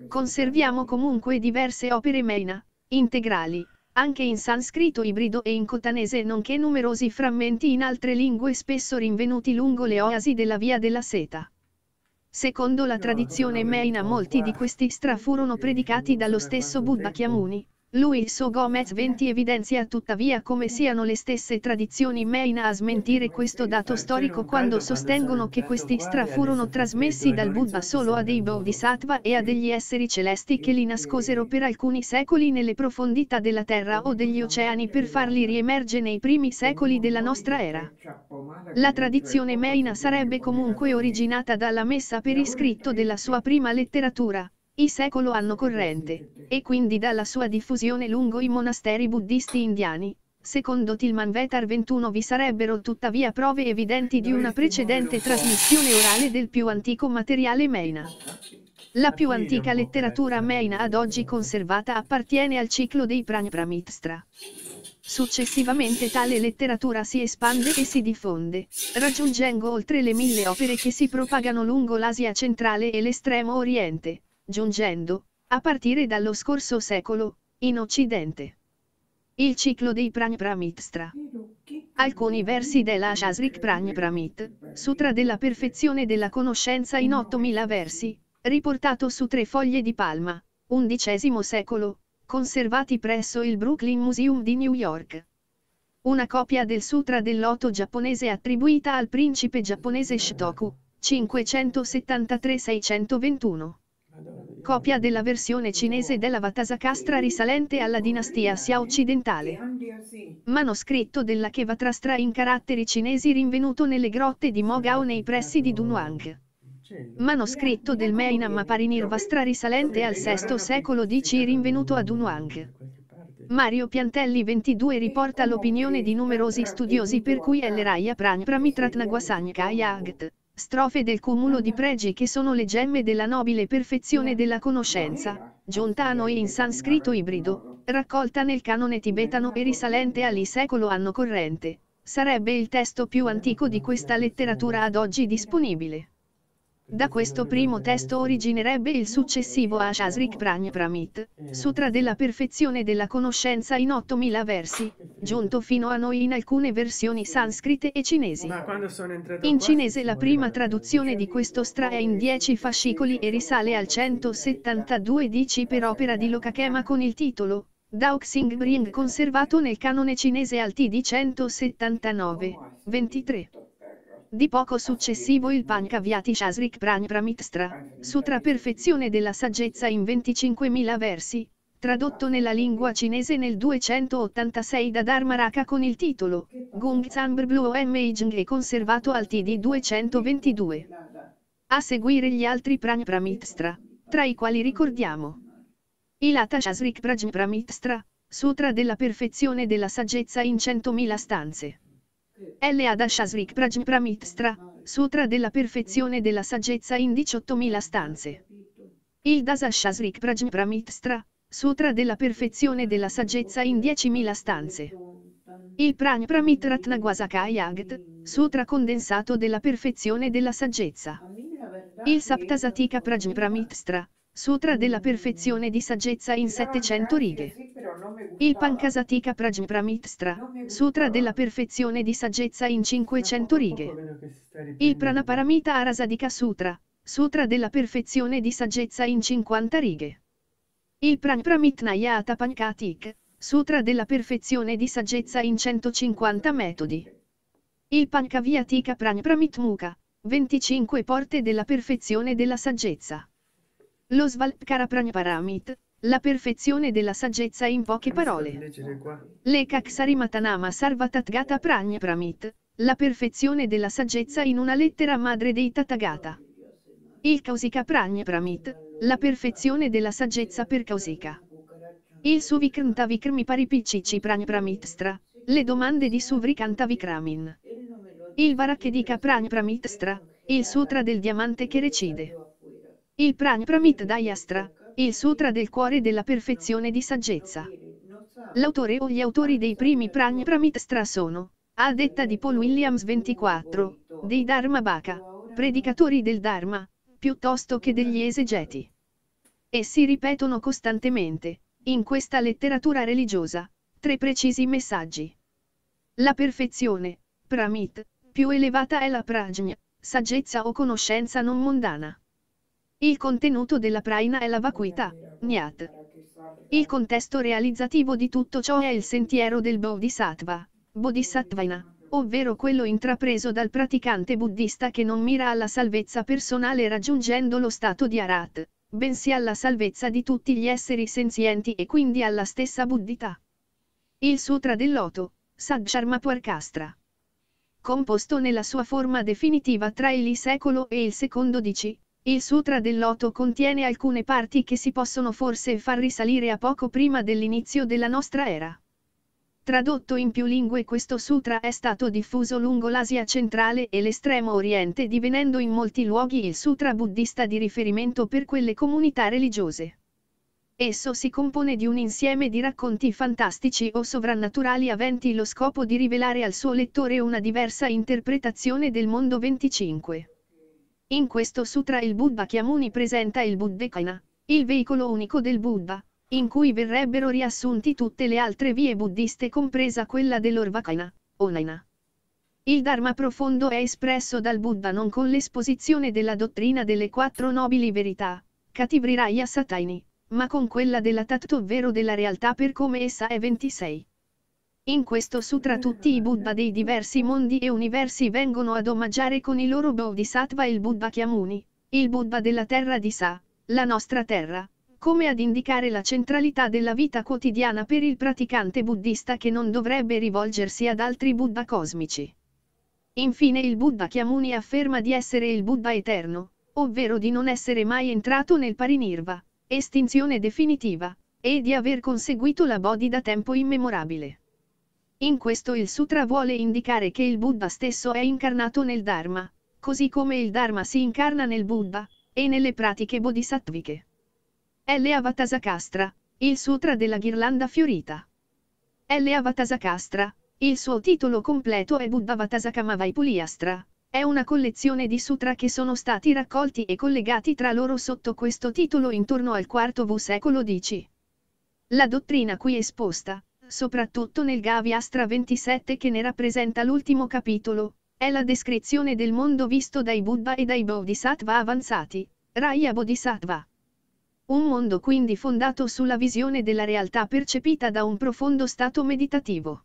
Conserviamo comunque diverse opere Meina, integrali, anche in sanscrito ibrido e in cotanese nonché numerosi frammenti in altre lingue spesso rinvenuti lungo le oasi della Via della Seta. Secondo la tradizione Meina molti di questi stra furono predicati dallo stesso Buddha Chiamuni. Luiso Gomez 20 evidenzia tuttavia come siano le stesse tradizioni meina a smentire questo dato storico quando sostengono che questi stra furono trasmessi dal Buddha solo a dei bodhisattva e a degli esseri celesti che li nascosero per alcuni secoli nelle profondità della terra o degli oceani per farli riemergere nei primi secoli della nostra era. La tradizione meina sarebbe comunque originata dalla messa per iscritto della sua prima letteratura, i secolo hanno corrente, e quindi dalla sua diffusione lungo i monasteri buddisti indiani, secondo Tilman Vetar 21 vi sarebbero tuttavia prove evidenti di una precedente trasmissione orale del più antico materiale Meina. La più antica letteratura Meina ad oggi conservata appartiene al ciclo dei Pranpramitstra. Successivamente tale letteratura si espande e si diffonde, raggiungendo oltre le mille opere che si propagano lungo l'Asia centrale e l'estremo oriente, giungendo, a partire dallo scorso secolo, in Occidente. Il ciclo dei Pranpramitstra. Alcuni versi della Shasrik Pranpramit, Sutra della perfezione della conoscenza in 8000 versi, riportato su tre foglie di palma, undicesimo secolo, conservati presso il Brooklyn Museum di New York. Una copia del Sutra del Loto giapponese attribuita al principe giapponese Shitoku, 573-621. Copia della versione cinese della Vatasakastra risalente alla dinastia Xia occidentale. Manoscritto della Kevatrastra in caratteri cinesi rinvenuto nelle grotte di Mogao nei pressi di Dunhuang. Manoscritto del Meinam Parinirvastra risalente al VI secolo DC rinvenuto a Dunhuang. Mario Piantelli 22 riporta l'opinione di numerosi studiosi per cui L. Raya Pran Pramitratnagwasanka Yagt strofe del cumulo di mhm. pregi che sono le gemme della nobile perfezione della conoscenza, giuntano in sanscrito ibrido, raccolta nel canone tibetano e risalente all'i secolo anno corrente, sarebbe il testo più antico di questa letteratura ad oggi disponibile. Da questo primo testo originerebbe il successivo Ashasrik Prajnapramit, Sutra della perfezione della conoscenza in 8000 versi, giunto fino a noi in alcune versioni sanscrite e cinesi. In cinese la prima traduzione di questo stra è in 10 fascicoli e risale al 172 DC per opera di Lokakema con il titolo Dao Xing Bring conservato nel canone cinese al TD 179, 23. Di poco successivo il Pankavyati Shasrik Pranpramitstra, sutra perfezione della saggezza in 25.000 versi, tradotto nella lingua cinese nel 286 da Dharmaraka con il titolo Gung Tsambrblu Meijing e conservato al TD 222. A seguire gli altri Pranpramitstra, tra i quali ricordiamo Ilata Shasrik Prajnpramitstra, Sutra della perfezione della saggezza in 100.000 stanze. L.A. Shasrik Prajpramitra, Sutra della perfezione della saggezza in 18.000 stanze. Il Dasashasrik Shasrik Prajpramitra, Sutra della perfezione della saggezza in 10.000 stanze. Il Pranpramitratnagvasakayagt, Sutra condensato della perfezione della saggezza. Il Saptasatika Prajpramitra, Sutra della perfezione di saggezza in 700 righe. Il Pankasatika Prajnapramitstra, Sutra della perfezione di saggezza in 500 righe. Il Pranaparamita Arasadika Sutra, Sutra della perfezione di saggezza in 50 righe. Il Pranpramitnayata Pankatik, Sutra della perfezione di saggezza in 150 metodi. Il Pankaviatika Pranpramitmuka, 25 porte della perfezione della saggezza. Lo Svalbkarapragna Paramit, la perfezione della saggezza in poche parole. Le Kaksarimatanama Sarvatatgata Pragna Pramit, la perfezione della saggezza in una lettera madre dei Tathagata. Il Kausika Pragna Pramit, la perfezione della saggezza per Kausika. Il Suvikranta Vikrmi Paripicicci Pragna Pramistra, le domande di Suvrikanta Vikramin. Il Varakedika Pragna Pramistra, il Sutra del diamante che recide. Il Pran Pramit Dayastra, il Sutra del cuore della perfezione di saggezza. L'autore o gli autori dei primi Pran Pramit Stra sono, a detta di Paul Williams 24, dei Dharma Bhaka, predicatori del Dharma, piuttosto che degli esegeti. Essi ripetono costantemente, in questa letteratura religiosa, tre precisi messaggi. La perfezione, pramit, più elevata è la prajna, saggezza o conoscenza non mondana. Il contenuto della praina è la vacuità, Nyat. Il contesto realizzativo di tutto ciò è il sentiero del Bodhisattva, Bodhisattvaina, ovvero quello intrapreso dal praticante buddista che non mira alla salvezza personale raggiungendo lo stato di Arat, bensì alla salvezza di tutti gli esseri senzienti e quindi alla stessa buddhità. Il Sutra del Loto, Sadharma Puarkastra. Composto nella sua forma definitiva tra il secolo e il secondo DC, il Sutra del Loto contiene alcune parti che si possono forse far risalire a poco prima dell'inizio della nostra era. Tradotto in più lingue questo sutra è stato diffuso lungo l'Asia centrale e l'estremo oriente divenendo in molti luoghi il sutra buddista di riferimento per quelle comunità religiose. Esso si compone di un insieme di racconti fantastici o sovrannaturali aventi lo scopo di rivelare al suo lettore una diversa interpretazione del mondo 25. In questo sutra il Buddha Kyamuni presenta il Buddhekaina, il veicolo unico del Buddha, in cui verrebbero riassunti tutte le altre vie buddhiste compresa quella dell'Orvakaina, Onaina. Il Dharma profondo è espresso dal Buddha non con l'esposizione della dottrina delle quattro nobili verità, Kativraya Sataini, ma con quella della Tattva ovvero della realtà per come essa è 26. In questo sutra tutti i Buddha dei diversi mondi e universi vengono ad omaggiare con i loro Bodhisattva il Buddha Kyamuni, il Buddha della terra di Sa, la nostra terra, come ad indicare la centralità della vita quotidiana per il praticante buddista che non dovrebbe rivolgersi ad altri Buddha cosmici. Infine il Buddha Kyamuni afferma di essere il Buddha eterno, ovvero di non essere mai entrato nel parinirva, estinzione definitiva, e di aver conseguito la Bodhi da tempo immemorabile. In questo il sutra vuole indicare che il Buddha stesso è incarnato nel Dharma, così come il Dharma si incarna nel Buddha, e nelle pratiche bodhisattviche. L. Avatasakastra, il sutra della ghirlanda fiorita. L. Avatasakastra, il suo titolo completo è Buddha Vatasakamavaipuliastra, è una collezione di sutra che sono stati raccolti e collegati tra loro sotto questo titolo intorno al IV V secolo DC. La dottrina qui esposta, soprattutto nel Gaviastra 27 che ne rappresenta l'ultimo capitolo, è la descrizione del mondo visto dai Buddha e dai Bodhisattva avanzati, Raya Bodhisattva. Un mondo quindi fondato sulla visione della realtà percepita da un profondo stato meditativo.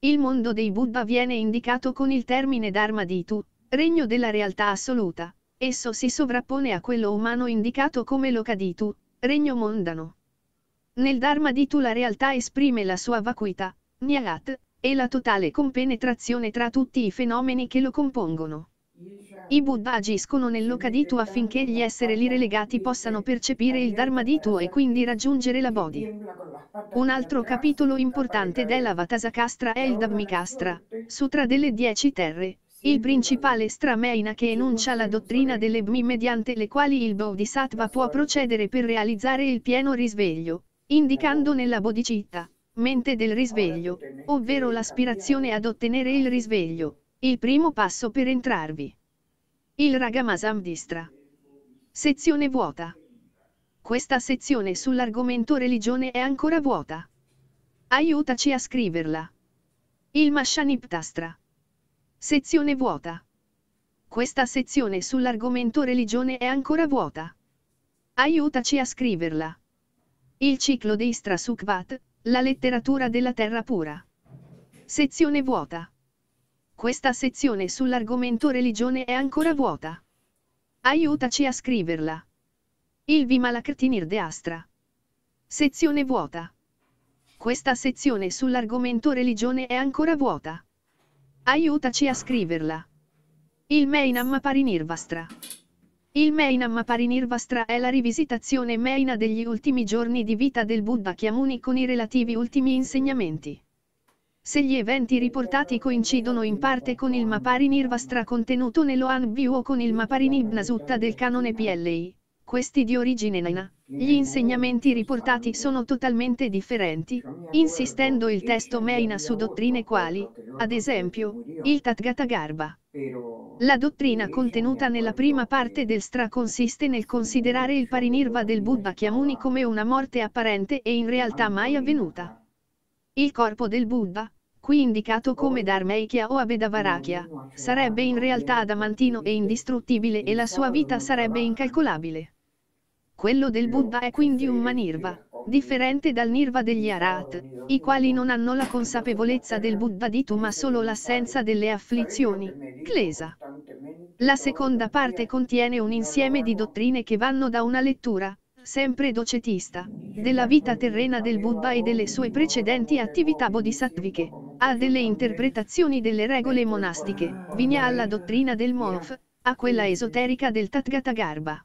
Il mondo dei Buddha viene indicato con il termine Dharma Ditu, regno della realtà assoluta, esso si sovrappone a quello umano indicato come Lokaditu, regno mondano. Nel Dharma Ditu la realtà esprime la sua vacuità, Nyalat, e la totale compenetrazione tra tutti i fenomeni che lo compongono. I Buddha agiscono nell'Okaditu affinché gli esseri lì relegati possano percepire il Dharma Dharmaditu e quindi raggiungere la Bodhi. Un altro capitolo importante della Vatasakastra è il Dhammikastra, Sutra delle Dieci Terre, il principale strameina che enuncia la dottrina delle Bhmi mediante le quali il Bodhisattva può procedere per realizzare il pieno risveglio, indicando nella bodhicitta, mente del risveglio, ovvero l'aspirazione ad ottenere il risveglio, il primo passo per entrarvi. Il Ragamasamdistra. Sezione vuota. Questa sezione sull'argomento religione è ancora vuota. Aiutaci a scriverla. Il Mashaniptastra. Sezione vuota. Questa sezione sull'argomento religione è ancora vuota. Aiutaci a scriverla. Il ciclo dei Strasukvat, la letteratura della terra pura. Sezione vuota. Questa sezione sull'argomento religione è ancora vuota. Aiutaci a scriverla. Il Vimalakirtinir Deastra. Sezione vuota. Questa sezione sull'argomento religione è ancora vuota. Aiutaci a scriverla. Il Meinammaparinirvastra. Parinirvastra. Il Meinam Parinirvastra è la rivisitazione Meina degli ultimi giorni di vita del Buddha Kyamuni con i relativi ultimi insegnamenti. Se gli eventi riportati coincidono in parte con il Maparinirvastra contenuto nell'Oan o con il Maparinibna Sutta del canone PLI, questi di origine naina. Gli insegnamenti riportati sono totalmente differenti, insistendo il testo Meina su dottrine quali, ad esempio, il Tathagatagarbha. La dottrina contenuta nella prima parte del stra consiste nel considerare il parinirva del Buddha Kyamuni come una morte apparente e in realtà mai avvenuta. Il corpo del Buddha, qui indicato come Dharmaikya o Abedavarakya, sarebbe in realtà adamantino e indistruttibile e la sua vita sarebbe incalcolabile. Quello del Buddha è quindi un manirva, differente dal nirva degli arat, i quali non hanno la consapevolezza del Buddha di tu ma solo l'assenza delle afflizioni. Klesa. La seconda parte contiene un insieme di dottrine che vanno da una lettura, sempre docetista, della vita terrena del Buddha e delle sue precedenti attività bodhisattviche, a delle interpretazioni delle regole monastiche, vigna alla dottrina del Mof, a quella esoterica del Tathgatagarbha.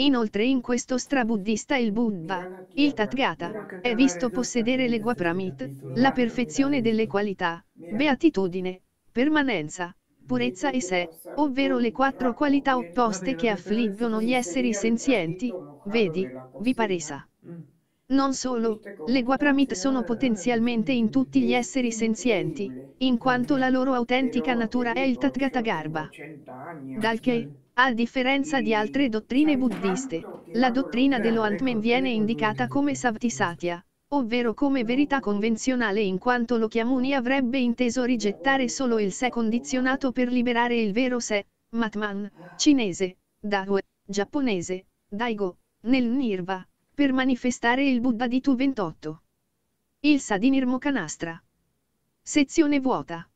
Inoltre in questo strabuddista il Buddha, il Tathgata, è visto possedere le Guapramit, la perfezione delle qualità, beatitudine, permanenza, purezza e sé, ovvero le quattro qualità opposte che affliggono gli esseri senzienti, vedi, viparesa. Non solo, le guapramit sono potenzialmente in tutti gli esseri senzienti, in quanto la loro autentica natura è il Tathgata Garba. Dal che, a differenza di altre dottrine buddiste, la dottrina dello Antmen viene indicata come Savtisatya, ovvero come verità convenzionale in quanto lo Chiamuni avrebbe inteso rigettare solo il sé condizionato per liberare il vero sé, Matman, cinese, Dawe, giapponese, Daigo, nel Nirva, per manifestare il Buddha di Tu 28. Il Sadinirmo Sezione vuota.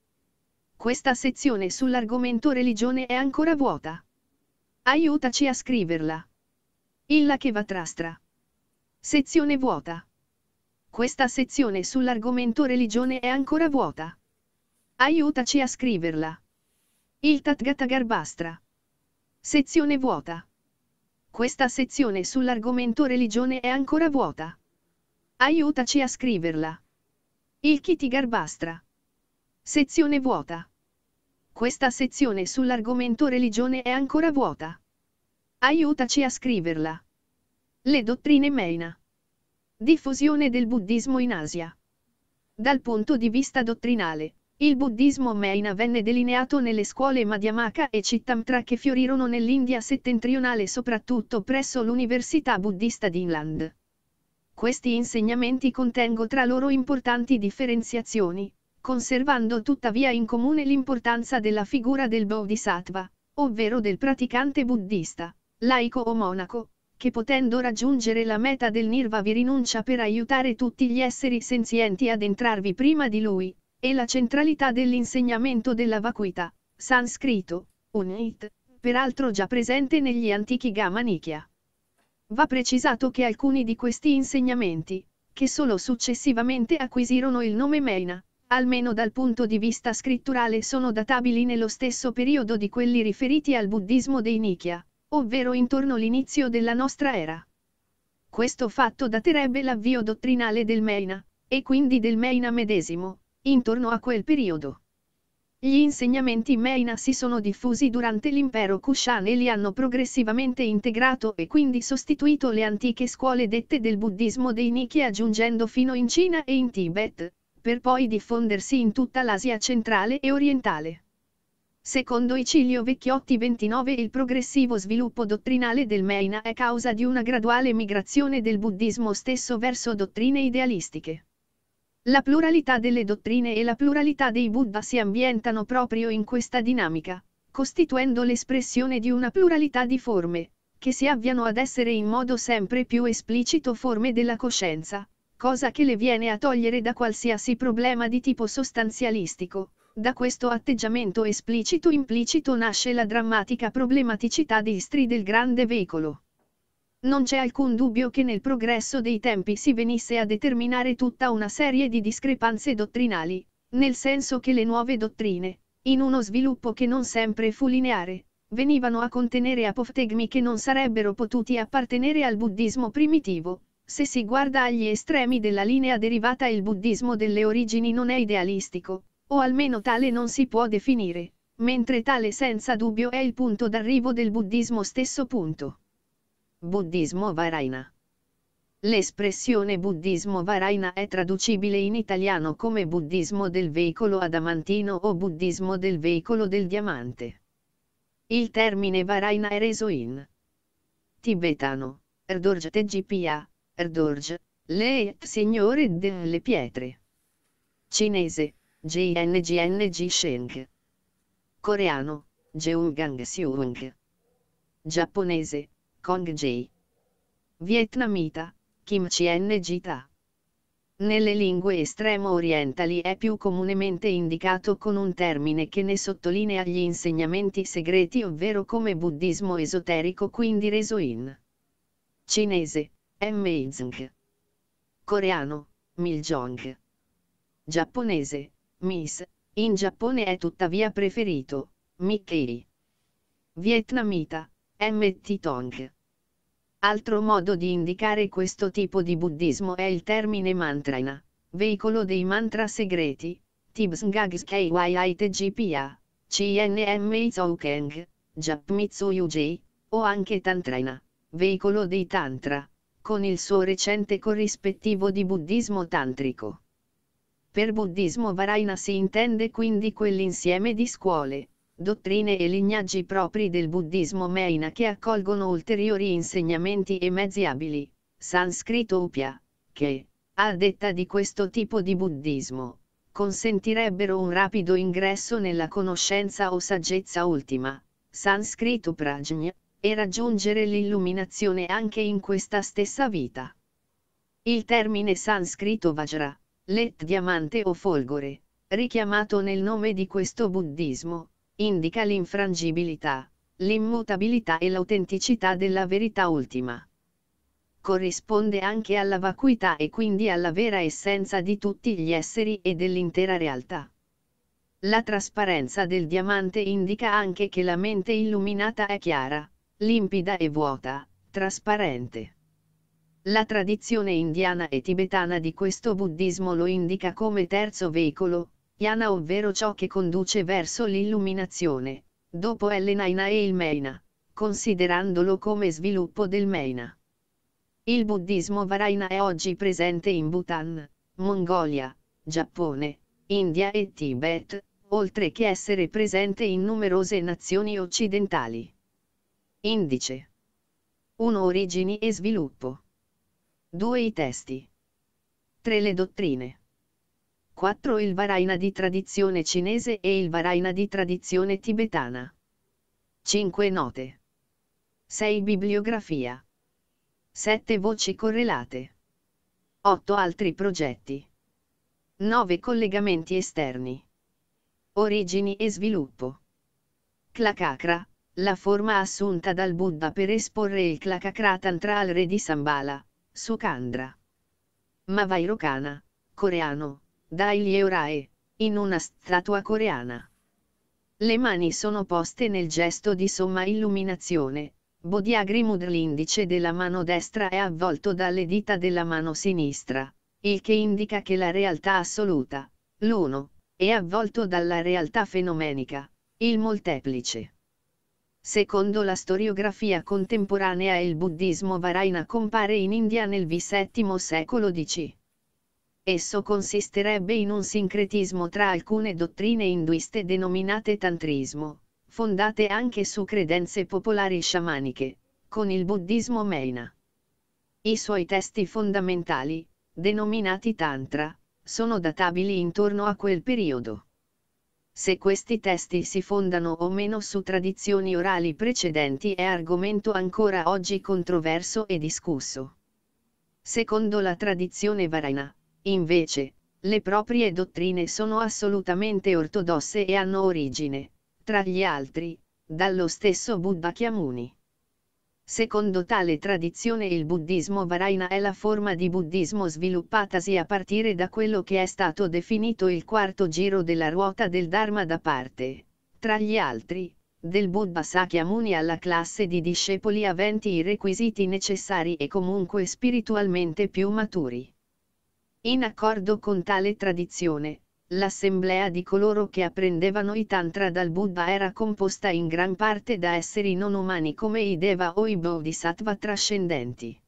Questa sezione sull'argomento religione è ancora vuota. Aiutaci a scriverla. Illa che va trastra. Sezione vuota. Questa sezione sull'argomento religione è ancora vuota. Aiutaci a scriverla. Il tatgatagarbastra. Sezione vuota. Questa sezione sull'argomento religione è ancora vuota. Aiutaci a scriverla. Il Kiti Sezione vuota questa sezione sull'argomento religione è ancora vuota. Aiutaci a scriverla. Le dottrine Meina. Diffusione del buddismo in Asia. Dal punto di vista dottrinale, il buddismo Meina venne delineato nelle scuole Madhyamaka e Chittamtra che fiorirono nell'India settentrionale soprattutto presso l'Università buddista d'Inland. Questi insegnamenti contengono tra loro importanti differenziazioni, conservando tuttavia in comune l'importanza della figura del Bodhisattva, ovvero del praticante buddista, laico o monaco, che potendo raggiungere la meta del Nirva vi rinuncia per aiutare tutti gli esseri senzienti ad entrarvi prima di lui, e la centralità dell'insegnamento della vacuità, sanscrito, unit, peraltro già presente negli antichi Gamanikya. Va precisato che alcuni di questi insegnamenti, che solo successivamente acquisirono il nome Meina, almeno dal punto di vista scritturale sono databili nello stesso periodo di quelli riferiti al buddismo dei Nikya, ovvero intorno all'inizio della nostra era. Questo fatto daterebbe l'avvio dottrinale del Meina, e quindi del Meina medesimo, intorno a quel periodo. Gli insegnamenti Meina si sono diffusi durante l'impero Kushan e li hanno progressivamente integrato e quindi sostituito le antiche scuole dette del buddismo dei Nikya giungendo fino in Cina e in Tibet, per poi diffondersi in tutta l'Asia centrale e orientale. Secondo Icilio Vecchiotti 29 il progressivo sviluppo dottrinale del Meina è causa di una graduale migrazione del buddismo stesso verso dottrine idealistiche. La pluralità delle dottrine e la pluralità dei Buddha si ambientano proprio in questa dinamica, costituendo l'espressione di una pluralità di forme, che si avviano ad essere in modo sempre più esplicito forme della coscienza, cosa che le viene a togliere da qualsiasi problema di tipo sostanzialistico. Da questo atteggiamento esplicito-implicito nasce la drammatica problematicità di istri del grande veicolo. Non c'è alcun dubbio che nel progresso dei tempi si venisse a determinare tutta una serie di discrepanze dottrinali, nel senso che le nuove dottrine, in uno sviluppo che non sempre fu lineare, venivano a contenere apoftegmi che non sarebbero potuti appartenere al buddismo primitivo, se si guarda agli estremi della linea derivata il buddismo delle origini non è idealistico, o almeno tale non si può definire, mentre tale senza dubbio è il punto d'arrivo del buddismo stesso punto. Buddismo Varaina L'espressione buddismo Varaina è traducibile in italiano come buddismo del veicolo adamantino o buddismo del veicolo del diamante. Il termine Varaina è reso in tibetano, Erdorj Tgpa, Dorje, lei, signore delle pietre. Cinese, GNGNG Sheng. Coreano, Jeungang Seung. Giapponese, Kong Jai. Vietnamita, Kim CNG Ta. Nelle lingue estremo-orientali è più comunemente indicato con un termine che ne sottolinea gli insegnamenti segreti ovvero come buddismo esoterico quindi reso in cinese, Amazing. Coreano, Miljong. Giapponese, Miss, in Giappone è tuttavia preferito, Mikkei. Vietnamita, Mt Tong. Altro modo di indicare questo tipo di buddismo è il termine mantraina, veicolo dei mantra segreti, Tibsngags KYITGPA, CNM Zoukeng, Japmitsu Yujei, o anche Tantraina, veicolo dei Tantra con il suo recente corrispettivo di buddismo tantrico. Per buddismo Varayana si intende quindi quell'insieme di scuole, dottrine e lignaggi propri del buddismo Meina che accolgono ulteriori insegnamenti e mezzi abili, sanscrito upya, che, a detta di questo tipo di buddismo, consentirebbero un rapido ingresso nella conoscenza o saggezza ultima, sanscrito prajna, e raggiungere l'illuminazione anche in questa stessa vita. Il termine sanscrito Vajra, let diamante o folgore, richiamato nel nome di questo buddismo, indica l'infrangibilità, l'immutabilità e l'autenticità della verità ultima. Corrisponde anche alla vacuità e quindi alla vera essenza di tutti gli esseri e dell'intera realtà. La trasparenza del diamante indica anche che la mente illuminata è chiara, limpida e vuota, trasparente. La tradizione indiana e tibetana di questo buddismo lo indica come terzo veicolo, yana ovvero ciò che conduce verso l'illuminazione, dopo Ellenaina e il Meina, considerandolo come sviluppo del Meina. Il buddismo Varaina è oggi presente in Bhutan, Mongolia, Giappone, India e Tibet, oltre che essere presente in numerose nazioni occidentali. Indice 1. Origini e sviluppo 2. I testi 3. Le dottrine 4. Il Varaina di tradizione cinese e il Varaina di tradizione tibetana 5. Note 6. Bibliografia 7. Voci correlate 8. Altri progetti 9. Collegamenti esterni Origini e sviluppo Clacacra, la forma assunta dal Buddha per esporre il Klakakratantra al re di Sambala, Sukandra. Mavairokana, coreano, dai Lieurae, in una statua coreana. Le mani sono poste nel gesto di somma illuminazione, Bodhiagrimud l'indice della mano destra è avvolto dalle dita della mano sinistra, il che indica che la realtà assoluta, l'uno, è avvolto dalla realtà fenomenica, il molteplice. Secondo la storiografia contemporanea il buddismo Varana compare in India nel VII secolo DC. Esso consisterebbe in un sincretismo tra alcune dottrine induiste denominate tantrismo, fondate anche su credenze popolari sciamaniche, con il buddismo Meina. I suoi testi fondamentali, denominati Tantra, sono databili intorno a quel periodo. Se questi testi si fondano o meno su tradizioni orali precedenti è argomento ancora oggi controverso e discusso. Secondo la tradizione varaina, invece, le proprie dottrine sono assolutamente ortodosse e hanno origine, tra gli altri, dallo stesso Buddha Kyamuni. Secondo tale tradizione il buddismo Varayana è la forma di buddismo sviluppatasi a partire da quello che è stato definito il quarto giro della ruota del Dharma da parte, tra gli altri, del Buddha Sakyamuni alla classe di discepoli aventi i requisiti necessari e comunque spiritualmente più maturi. In accordo con tale tradizione, l'assemblea di coloro che apprendevano i tantra dal Buddha era composta in gran parte da esseri non umani come i Deva o i Bodhisattva trascendenti.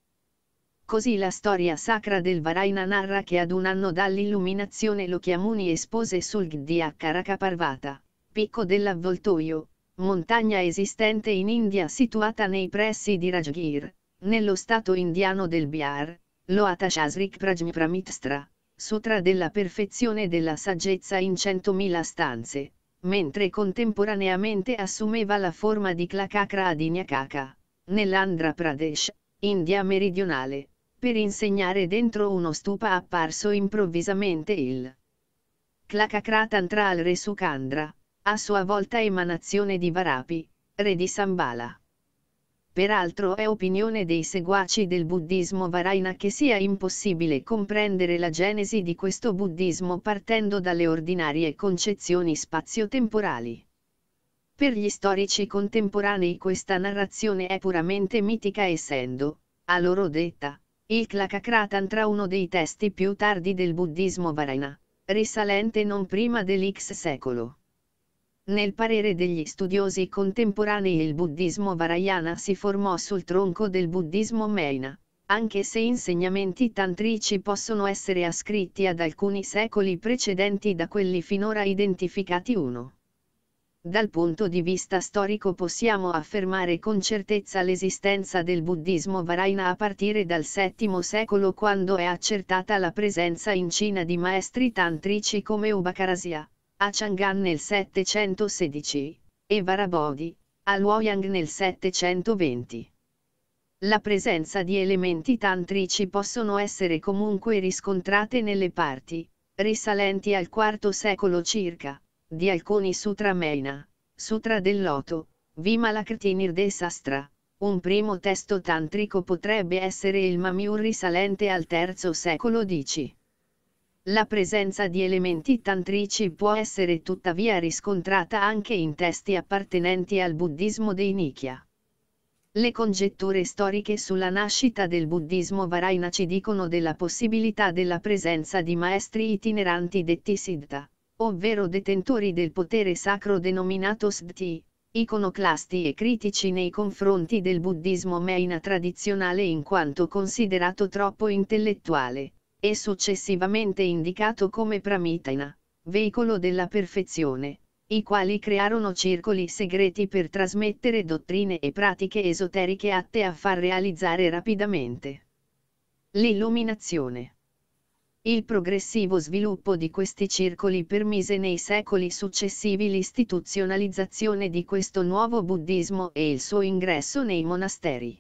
Così la storia sacra del Varaina narra che ad un anno dall'illuminazione Lokiamuni espose sul Gdhyakkaraka Parvata, picco dell'avvoltoio, montagna esistente in India situata nei pressi di Rajgir, nello stato indiano del Bihar, Loata Shasrik Prajmipramitstra sutra della perfezione della saggezza in centomila stanze, mentre contemporaneamente assumeva la forma di Klakakra Adinyakaka, nell'Andhra Pradesh, India meridionale, per insegnare dentro uno stupa apparso improvvisamente il Klakakra Tantra al re Sukandra, a sua volta emanazione di Varapi, re di Sambala peraltro è opinione dei seguaci del buddismo Varaina che sia impossibile comprendere la genesi di questo buddismo partendo dalle ordinarie concezioni spazio-temporali. Per gli storici contemporanei questa narrazione è puramente mitica essendo, a loro detta, il Klakakratantra uno dei testi più tardi del buddismo Varaina, risalente non prima dell'X secolo. Nel parere degli studiosi contemporanei il buddismo Varayana si formò sul tronco del buddismo Meina, anche se insegnamenti tantrici possono essere ascritti ad alcuni secoli precedenti da quelli finora identificati uno. Dal punto di vista storico possiamo affermare con certezza l'esistenza del buddismo Varayana a partire dal VII secolo quando è accertata la presenza in Cina di maestri tantrici come Ubakarasya a Chang'an nel 716, e Varabodi, a Luoyang nel 720. La presenza di elementi tantrici possono essere comunque riscontrate nelle parti, risalenti al IV secolo circa, di alcuni sutra Meina, sutra del loto, Vimalakirtinirde Sastra. Un primo testo tantrico potrebbe essere il Mamyur risalente al III secolo DC. La presenza di elementi tantrici può essere tuttavia riscontrata anche in testi appartenenti al buddismo dei Nikya. Le congetture storiche sulla nascita del buddismo Varayana ci dicono della possibilità della presenza di maestri itineranti detti Siddha, ovvero detentori del potere sacro denominato Siddhi, iconoclasti e critici nei confronti del buddismo Maina tradizionale in quanto considerato troppo intellettuale e successivamente indicato come Pramitana, veicolo della perfezione, i quali crearono circoli segreti per trasmettere dottrine e pratiche esoteriche atte a far realizzare rapidamente l'illuminazione. Il progressivo sviluppo di questi circoli permise nei secoli successivi l'istituzionalizzazione di questo nuovo buddismo e il suo ingresso nei monasteri.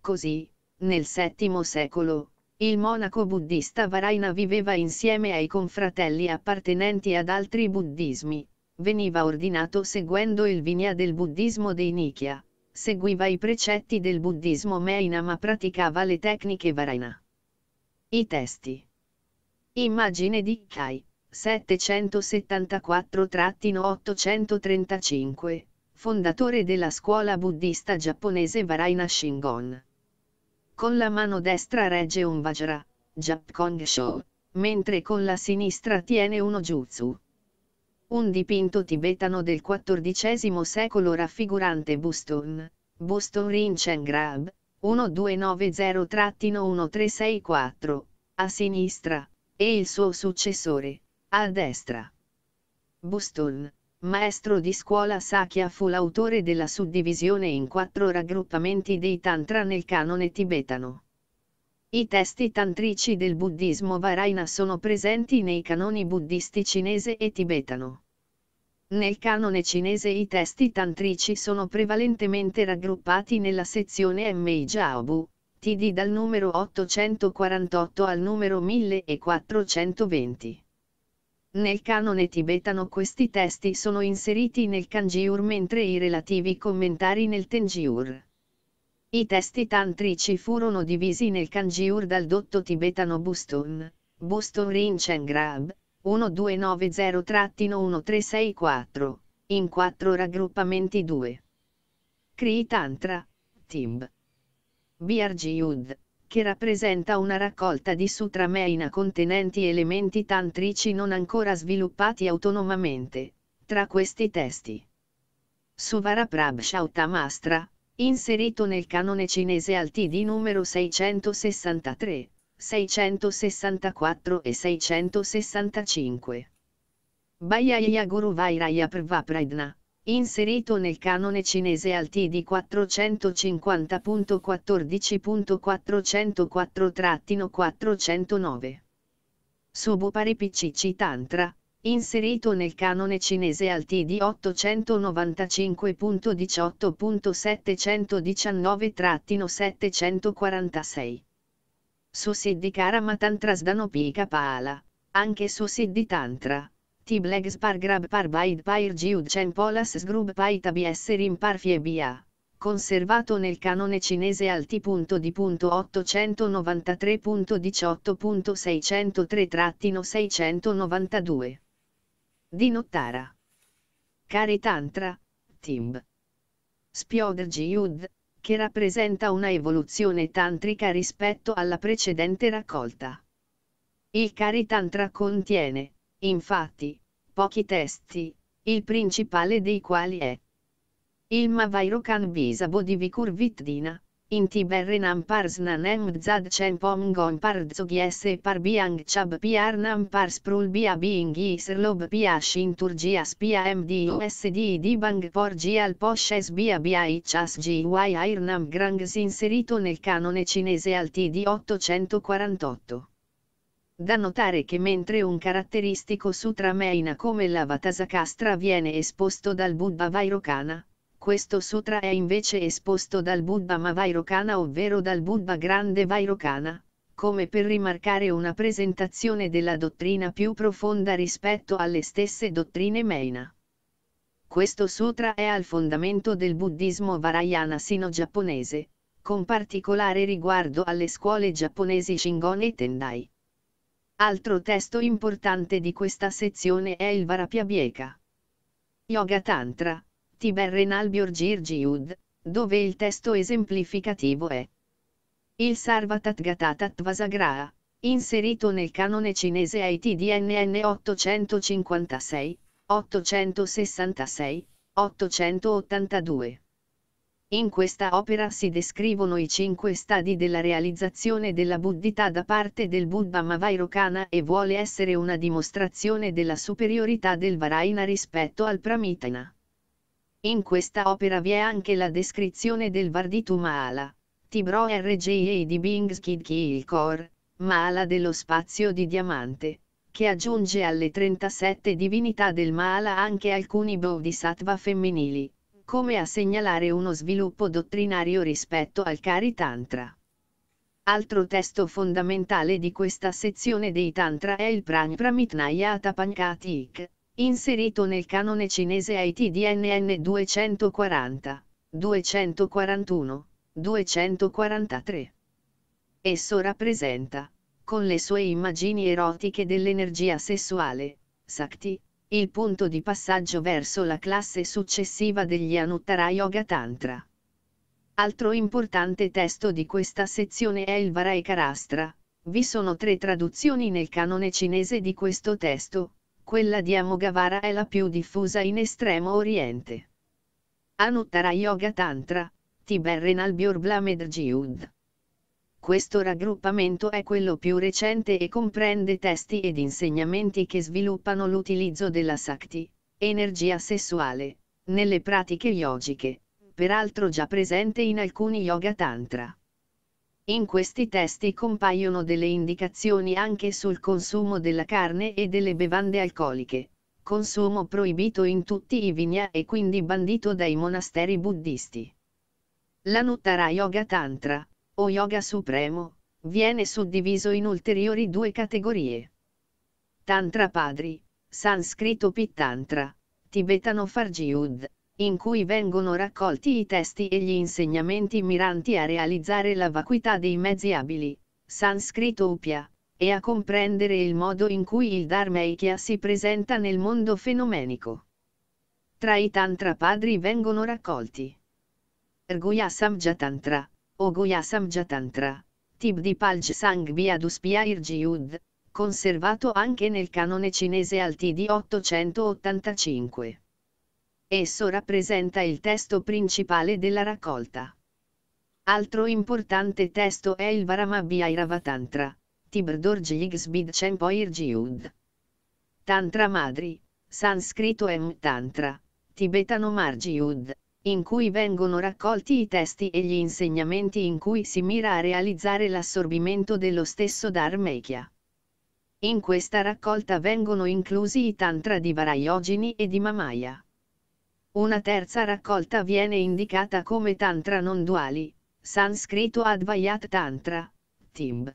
Così, nel VII secolo, il monaco buddista Varaina viveva insieme ai confratelli appartenenti ad altri buddismi, veniva ordinato seguendo il vinaya del buddismo dei Nikya, seguiva i precetti del buddismo Meina ma praticava le tecniche Varaina. I testi. Immagine di Kai, 774-835, fondatore della scuola buddista giapponese Varaina Shingon. Con la mano destra regge un Vajra, Jap Kong Shou, mentre con la sinistra tiene uno Jutsu. Un dipinto tibetano del XIV secolo raffigurante Buston, Buston Rinchen Grab, 1290-1364, a sinistra, e il suo successore, a destra. Buston, maestro di scuola Sakya fu l'autore della suddivisione in quattro raggruppamenti dei tantra nel canone tibetano. I testi tantrici del buddismo Varaina sono presenti nei canoni buddisti cinese e tibetano. Nel canone cinese i testi tantrici sono prevalentemente raggruppati nella sezione Mei Jiaobu, TD dal numero 848 al numero 1420. Nel canone tibetano questi testi sono inseriti nel Kanjiur mentre i relativi commentari nel Tenjiur. I testi tantrici furono divisi nel Kanjiur dal dotto tibetano Buston, Buston Rinchen Grab, 1290-1364, in quattro raggruppamenti 2. Kri Tantra, Tib. BRG Ud, che rappresenta una raccolta di sutra meina contenenti elementi tantrici non ancora sviluppati autonomamente. Tra questi testi, Suvaraprabhshautamastra, inserito nel canone cinese al TD di numero 663, 664 e 665. Bhayaya Guru Vairaya Prvapradna, inserito nel canone cinese al TD 450.14.404-409. Subupari PCC Tantra, inserito nel canone cinese al TD 895.18.719-746. Susiddhi Karama Tantrasdano Pika Paala, anche Susiddhi Tantra Tib legs par grab par baid pair giud cen polas sgrub paita bs rim par fiebia. Conservato nel canone cinese al T.D.893.18.603-692. Di Nottara. Care Tantra, Timb. Spiod Giud, che rappresenta una evoluzione tantrica rispetto alla precedente raccolta. Il Kari Tantra contiene, infatti, pochi testi, il principale dei quali è il Mavairokan Visabo di Vikurvitdina, in Tiberrenam Parsnanem Zad Cempom Parzogies e Parbiang Chab Piarnam Parsprul Bia Being Isrlob Pia Shinturgias Pia MDUSD Dibang Porgial Poshes Bia Bia Ichas GY Irnam Grangs inserito nel canone cinese al TD 848. Da notare che mentre un caratteristico sutra meina come l'Avatasakastra viene esposto dal Buddha Vairocana, questo sutra è invece esposto dal Buddha Mavairocana ovvero dal Buddha Grande Vairocana, come per rimarcare una presentazione della dottrina più profonda rispetto alle stesse dottrine meina. Questo sutra è al fondamento del buddismo Varayana sino-giapponese, con particolare riguardo alle scuole giapponesi Shingon e Tendai. Altro testo importante di questa sezione è il Varapiabheka. Yoga Tantra, Renal Tiberrenal Bjorgirgiud, dove il testo esemplificativo è il Sarvatatgatatattvasagraha, inserito nel canone cinese ITDNN 856, 866, 882. In questa opera si descrivono i cinque stadi della realizzazione della buddhità da parte del Buddha Mavairokana e vuole essere una dimostrazione della superiorità del Varaina rispetto al Pramitana. In questa opera vi è anche la descrizione del Varditu Maala, Tibro RJA di Bings il Kilkor, Maala dello spazio di diamante, che aggiunge alle 37 divinità del Maala anche alcuni Bodhisattva femminili come a segnalare uno sviluppo dottrinario rispetto al Kari Tantra. Altro testo fondamentale di questa sezione dei Tantra è il Pranpramitnaya Atapankatik, inserito nel canone cinese ITDNN 240, 241, 243. Esso rappresenta, con le sue immagini erotiche dell'energia sessuale, Sakti, il punto di passaggio verso la classe successiva degli Anuttara Yoga Tantra. Altro importante testo di questa sezione è il Varaikarastra, vi sono tre traduzioni nel canone cinese di questo testo, quella di Amogavara è la più diffusa in Estremo Oriente. Anuttara Yoga Tantra, Tiberrenal Bjorblamed Jiud. Questo raggruppamento è quello più recente e comprende testi ed insegnamenti che sviluppano l'utilizzo della Sakti, energia sessuale, nelle pratiche yogiche, peraltro già presente in alcuni yoga tantra. In questi testi compaiono delle indicazioni anche sul consumo della carne e delle bevande alcoliche, consumo proibito in tutti i vigna e quindi bandito dai monasteri buddisti. La Nuttara Yoga Tantra, o Yoga Supremo, viene suddiviso in ulteriori due categorie. Tantra Padri, sanscrito Pittantra, tibetano Farjiud, in cui vengono raccolti i testi e gli insegnamenti miranti a realizzare la vacuità dei mezzi abili, sanscrito Upya, e a comprendere il modo in cui il Dharmaikya si presenta nel mondo fenomenico. Tra i Tantra padri vengono raccolti Rguya Samjatantra, Ogoyasam Jatantra, Tibdi Palch Sangbia Duspiair Jiud, conservato anche nel canone cinese al TD 885. Esso rappresenta il testo principale della raccolta. Altro importante testo è il Varamabhyairavatantra, Tibrdorjigsbid Chempoirjiud. Tantra Madri, sanscrito M. Tantra, tibetano Marjiud, in cui vengono raccolti i testi e gli insegnamenti in cui si mira a realizzare l'assorbimento dello stesso Dharmakya. In questa raccolta vengono inclusi i tantra di Varayogini e di Mamaya. Una terza raccolta viene indicata come tantra non duali, sanscrito Advayat Tantra, Timb.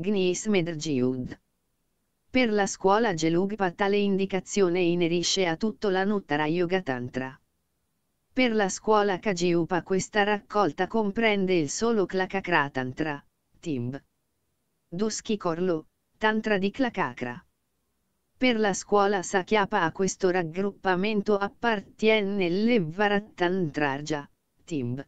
Gnis Medrjiud. Per la scuola Gelugpa tale indicazione inerisce a tutto la Nuttara Yoga Tantra. Per la scuola Kajiupa questa raccolta comprende il solo Klakakratantra, Timb. Duschi Korlo, Tantra di Klakakra. Per la scuola Sakyapa a questo raggruppamento appartiene l'Evvarattantrarja, Timb.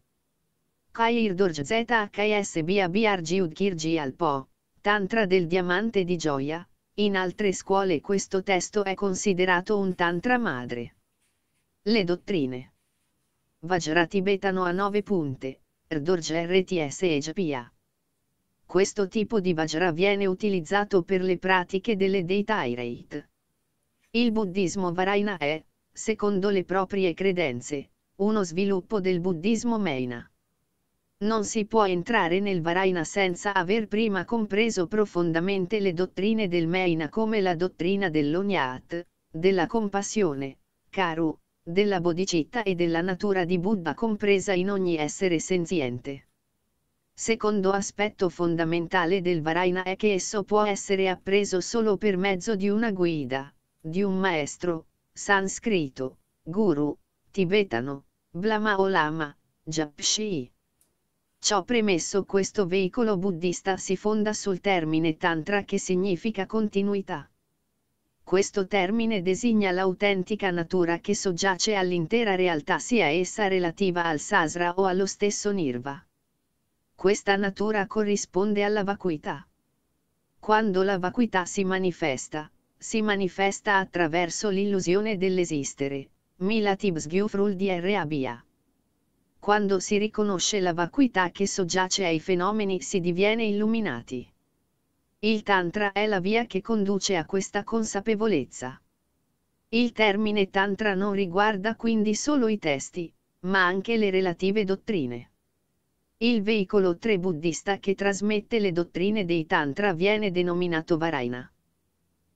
Kair Dorj ZHSB Udkirji Alpo, Tantra del Diamante di Gioia, in altre scuole questo testo è considerato un Tantra madre. Le dottrine Vajra tibetano a 9 punte, Erdorj RTS e Japia. Questo tipo di Vajra viene utilizzato per le pratiche delle deity ireit. Il buddismo Varaina è, secondo le proprie credenze, uno sviluppo del buddismo Meina. Non si può entrare nel Varaina senza aver prima compreso profondamente le dottrine del Meina come la dottrina dell'Onyat, della compassione, Karu, della bodhicitta e della natura di Buddha compresa in ogni essere senziente. Secondo aspetto fondamentale del Varana è che esso può essere appreso solo per mezzo di una guida, di un maestro, sanscrito, guru, tibetano, Blama o Lama, Japshi. Ciò premesso questo veicolo buddista si fonda sul termine tantra che significa continuità questo termine designa l'autentica natura che soggiace all'intera realtà sia essa relativa al sasra o allo stesso nirva. Questa natura corrisponde alla vacuità. Quando la vacuità si manifesta, si manifesta attraverso l'illusione dell'esistere, Milatibs Gyufrul di R.A.B.A. Quando si riconosce la vacuità che soggiace ai fenomeni si diviene illuminati. Il Tantra è la via che conduce a questa consapevolezza. Il termine Tantra non riguarda quindi solo i testi, ma anche le relative dottrine. Il veicolo tre buddista che trasmette le dottrine dei Tantra viene denominato Varaina.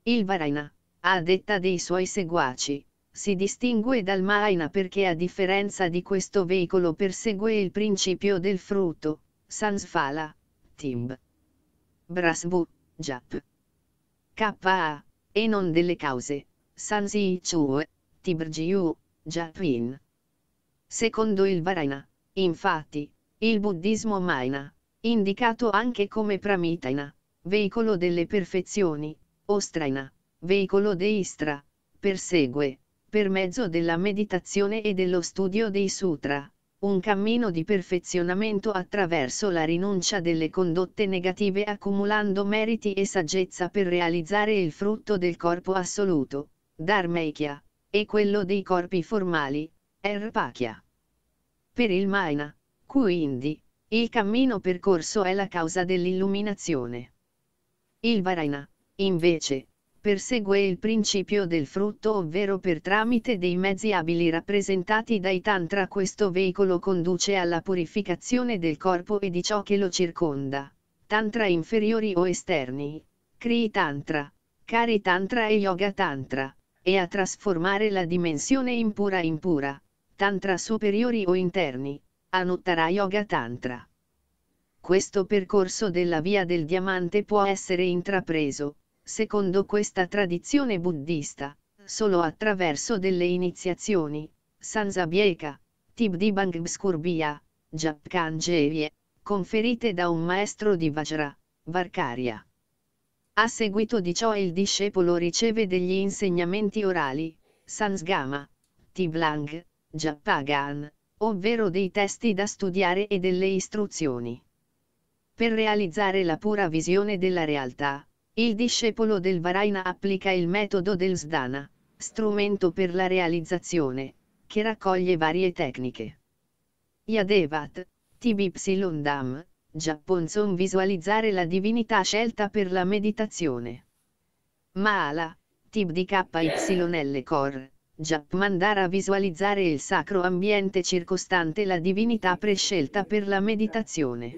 Il Varaina, a detta dei suoi seguaci, si distingue dal Maina perché a differenza di questo veicolo persegue il principio del frutto, Sansfala, Timb. Brasbu, Jap. K.A., e non delle cause, Sansi Chu, Tibrgiu, Japin. Secondo il Varana, infatti, il buddismo Maina, indicato anche come Pramitaina, veicolo delle perfezioni, o Straina, veicolo deistra, persegue, per mezzo della meditazione e dello studio dei sutra, un cammino di perfezionamento attraverso la rinuncia delle condotte negative accumulando meriti e saggezza per realizzare il frutto del corpo assoluto, Dharmaikya, e quello dei corpi formali, Erpakya. Per il Maina, quindi, il cammino percorso è la causa dell'illuminazione. Il Varana, invece, persegue il principio del frutto ovvero per tramite dei mezzi abili rappresentati dai tantra questo veicolo conduce alla purificazione del corpo e di ciò che lo circonda, tantra inferiori o esterni, Kri Tantra, Kari Tantra e Yoga Tantra, e a trasformare la dimensione impura in pura, Tantra superiori o interni, Anuttara Yoga Tantra. Questo percorso della via del diamante può essere intrapreso, Secondo questa tradizione buddista, solo attraverso delle iniziazioni, Sansabieka, Tibdibang Bskurbia, conferite da un maestro di Vajra, Varkaria. A seguito di ciò il discepolo riceve degli insegnamenti orali, Sansgama, Tiblang, Jappagan, ovvero dei testi da studiare e delle istruzioni. Per realizzare la pura visione della realtà, il discepolo del Varaina applica il metodo del Sdana, strumento per la realizzazione, che raccoglie varie tecniche. Yadevat, Tibipsilon Dam, Giapponzon visualizzare la divinità scelta per la meditazione. Maala, Tib di KYL Kor, Japmandara visualizzare il sacro ambiente circostante la divinità prescelta per la meditazione.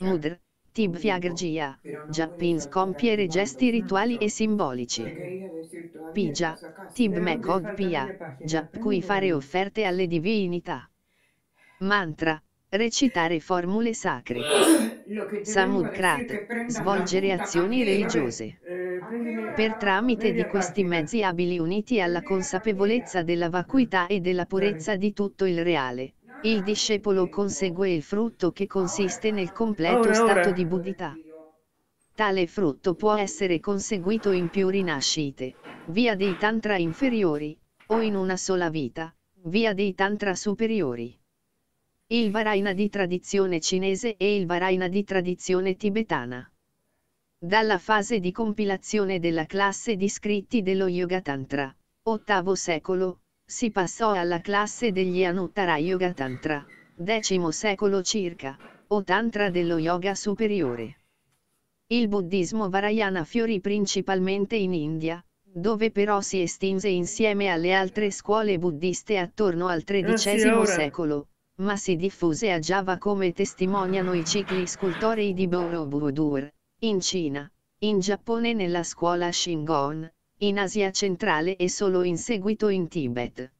Mudra. Tibfiagrgia, Jappins compiere gesti rituali e simbolici. Pija, Tib Mekog Pia, Jap cui fare offerte alle divinità. Mantra, recitare formule sacre. Samudkrat, svolgere azioni religiose. Eh, per tramite di questi mezzi abili uniti alla consapevolezza della vacuità e della purezza di tutto il reale, il discepolo consegue il frutto che consiste nel completo stato di buddhità. Tale frutto può essere conseguito in più rinascite, via dei tantra inferiori, o in una sola vita, via dei tantra superiori. Il Varaina di tradizione cinese e il Varaina di tradizione tibetana. Dalla fase di compilazione della classe di scritti dello Yoga Tantra, ottavo secolo, si passò alla classe degli Anuttara Yoga Tantra, X secolo circa, o Tantra dello Yoga superiore. Il buddismo Varayana fiorì principalmente in India, dove però si estinse insieme alle altre scuole buddiste attorno al XIII secolo, ma si diffuse a Java come testimoniano i cicli scultorei di Borobudur, in Cina, in Giappone nella scuola Shingon, in Asia centrale e solo in seguito in Tibet.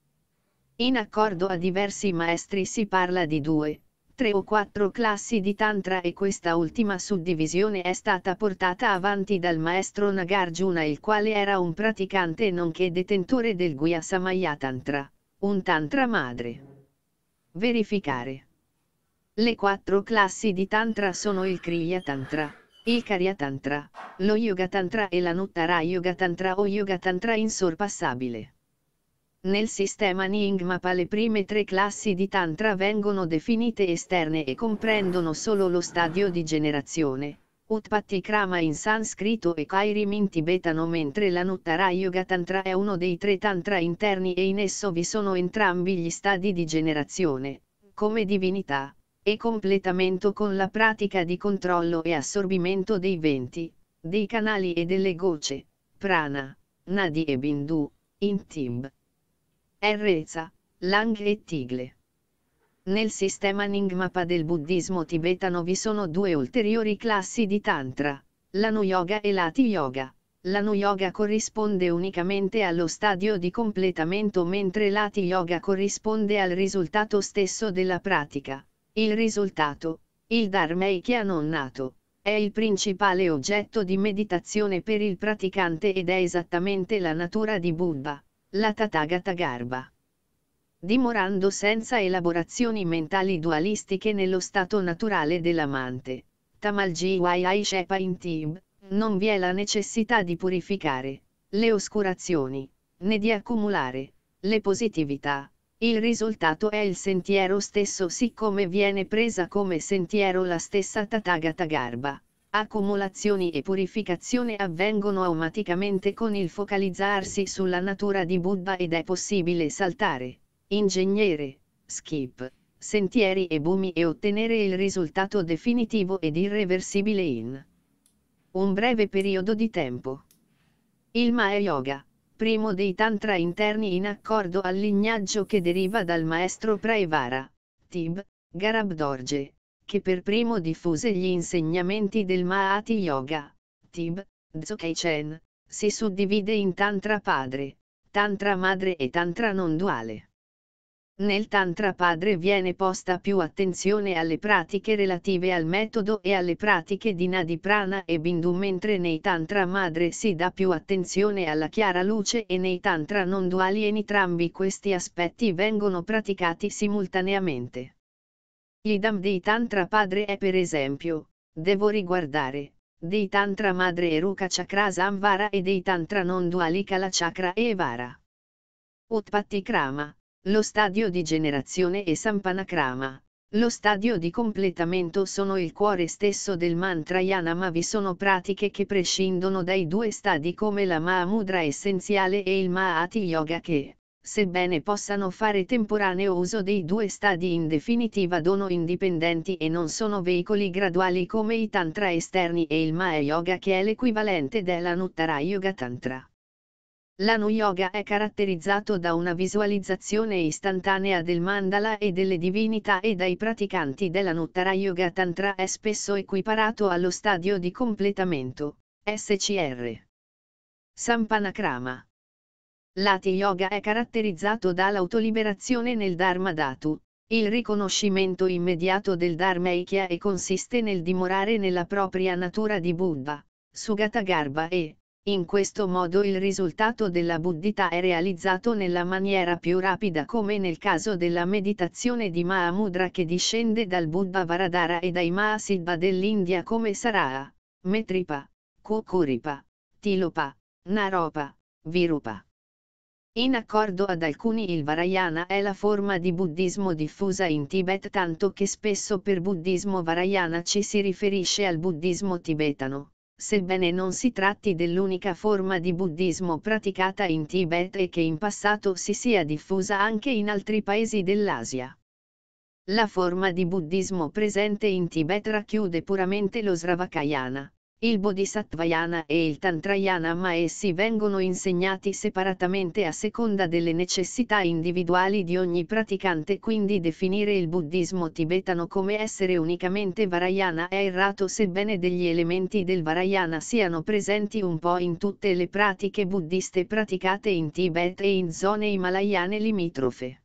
In accordo a diversi maestri si parla di due, tre o quattro classi di Tantra e questa ultima suddivisione è stata portata avanti dal maestro Nagarjuna il quale era un praticante nonché detentore del Guya Samaya Tantra, un Tantra madre. Verificare. Le quattro classi di Tantra sono il Kriya Tantra, il Karya Tantra, lo Yoga Tantra e la Nuttara Yoga Tantra o Yoga Tantra insorpassabile. Nel sistema Nyingmapa le prime tre classi di Tantra vengono definite esterne e comprendono solo lo stadio di generazione, Utpatti Krama in sanscrito e Kairim in tibetano mentre la Nuttara Yoga Tantra è uno dei tre Tantra interni e in esso vi sono entrambi gli stadi di generazione, come divinità, e completamento con la pratica di controllo e assorbimento dei venti, dei canali e delle gocce, prana, nadi e bindu, intimb. tib. lang e tigle. Nel sistema Nyingmapa del buddismo tibetano vi sono due ulteriori classi di tantra, l'anu yoga e l'ati yoga. L'anu yoga corrisponde unicamente allo stadio di completamento mentre l'ati yoga corrisponde al risultato stesso della pratica. Il risultato, il Dharmaikya non nato, è il principale oggetto di meditazione per il praticante ed è esattamente la natura di Buddha, la Tathagata Garba. Dimorando senza elaborazioni mentali dualistiche nello stato naturale dell'amante, Tamalji Wai Shepa Intib, non vi è la necessità di purificare le oscurazioni, né di accumulare le positività, il risultato è il sentiero stesso siccome viene presa come sentiero la stessa Tathagata Garba. Accumulazioni e purificazione avvengono automaticamente con il focalizzarsi sulla natura di Buddha ed è possibile saltare, ingegnere, skip, sentieri e bumi e ottenere il risultato definitivo ed irreversibile in un breve periodo di tempo. Il Maya Yoga primo dei tantra interni in accordo al lignaggio che deriva dal maestro Praevara, Tib, Garabdorge, che per primo diffuse gli insegnamenti del Mahati Yoga, Tib, Dzogchen, si suddivide in tantra padre, tantra madre e tantra non duale. Nel Tantra padre viene posta più attenzione alle pratiche relative al metodo e alle pratiche di Nadiprana e Bindu mentre nei Tantra madre si dà più attenzione alla chiara luce e nei Tantra non duali entrambi questi aspetti vengono praticati simultaneamente. Idam dei Tantra padre è per esempio, devo riguardare, dei Tantra madre Eruka Chakra Samvara e dei Tantra non duali Kala Chakra e Evara. Utpatti Krama lo stadio di generazione e Sampanakrama. Lo stadio di completamento sono il cuore stesso del mantra Yana ma vi sono pratiche che prescindono dai due stadi come la Mahamudra essenziale e il Mahati Yoga che, sebbene possano fare temporaneo uso dei due stadi in definitiva dono indipendenti e non sono veicoli graduali come i tantra esterni e il Maha Yoga che è l'equivalente della Nuttara Yoga Tantra. L'Anu Yoga è caratterizzato da una visualizzazione istantanea del mandala e delle divinità e dai praticanti della Nuttara Yoga Tantra è spesso equiparato allo stadio di completamento, SCR. Sampanakrama. L'Ati Yoga è caratterizzato dall'autoliberazione nel Dharma Dhatu, il riconoscimento immediato del Dharma Ikya e consiste nel dimorare nella propria natura di Buddha, Sugatagarbha e, in questo modo il risultato della buddhita è realizzato nella maniera più rapida come nel caso della meditazione di Mahamudra che discende dal Buddha Varadhara e dai Mahasiddha dell'India come Saraa, Metripa, Kukuripa, Tilopa, Naropa, Virupa. In accordo ad alcuni il Varayana è la forma di buddismo diffusa in Tibet tanto che spesso per buddismo Varayana ci si riferisce al buddismo tibetano sebbene non si tratti dell'unica forma di buddismo praticata in Tibet e che in passato si sia diffusa anche in altri paesi dell'Asia. La forma di buddismo presente in Tibet racchiude puramente lo Sravakayana. Il Bodhisattvayana e il Tantrayana ma essi vengono insegnati separatamente a seconda delle necessità individuali di ogni praticante quindi definire il buddismo tibetano come essere unicamente Varayana è errato sebbene degli elementi del Varayana siano presenti un po' in tutte le pratiche buddiste praticate in Tibet e in zone himalayane limitrofe.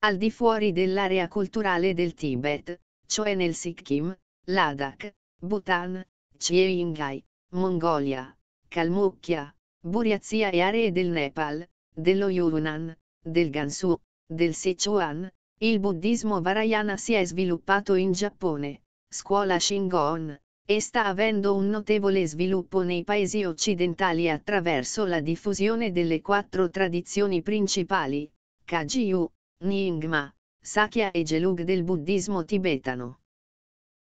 Al di fuori dell'area culturale del Tibet, cioè nel Sikkim, Ladakh, Bhutan, Xie Mongolia, Kalmukia, Buryatia e aree del Nepal, dello Yunnan, del Gansu, del Sichuan, il buddismo Varayana si è sviluppato in Giappone, scuola Shingon, e sta avendo un notevole sviluppo nei paesi occidentali attraverso la diffusione delle quattro tradizioni principali, Kagyu, Nyingma, Sakya e Gelug del buddismo tibetano.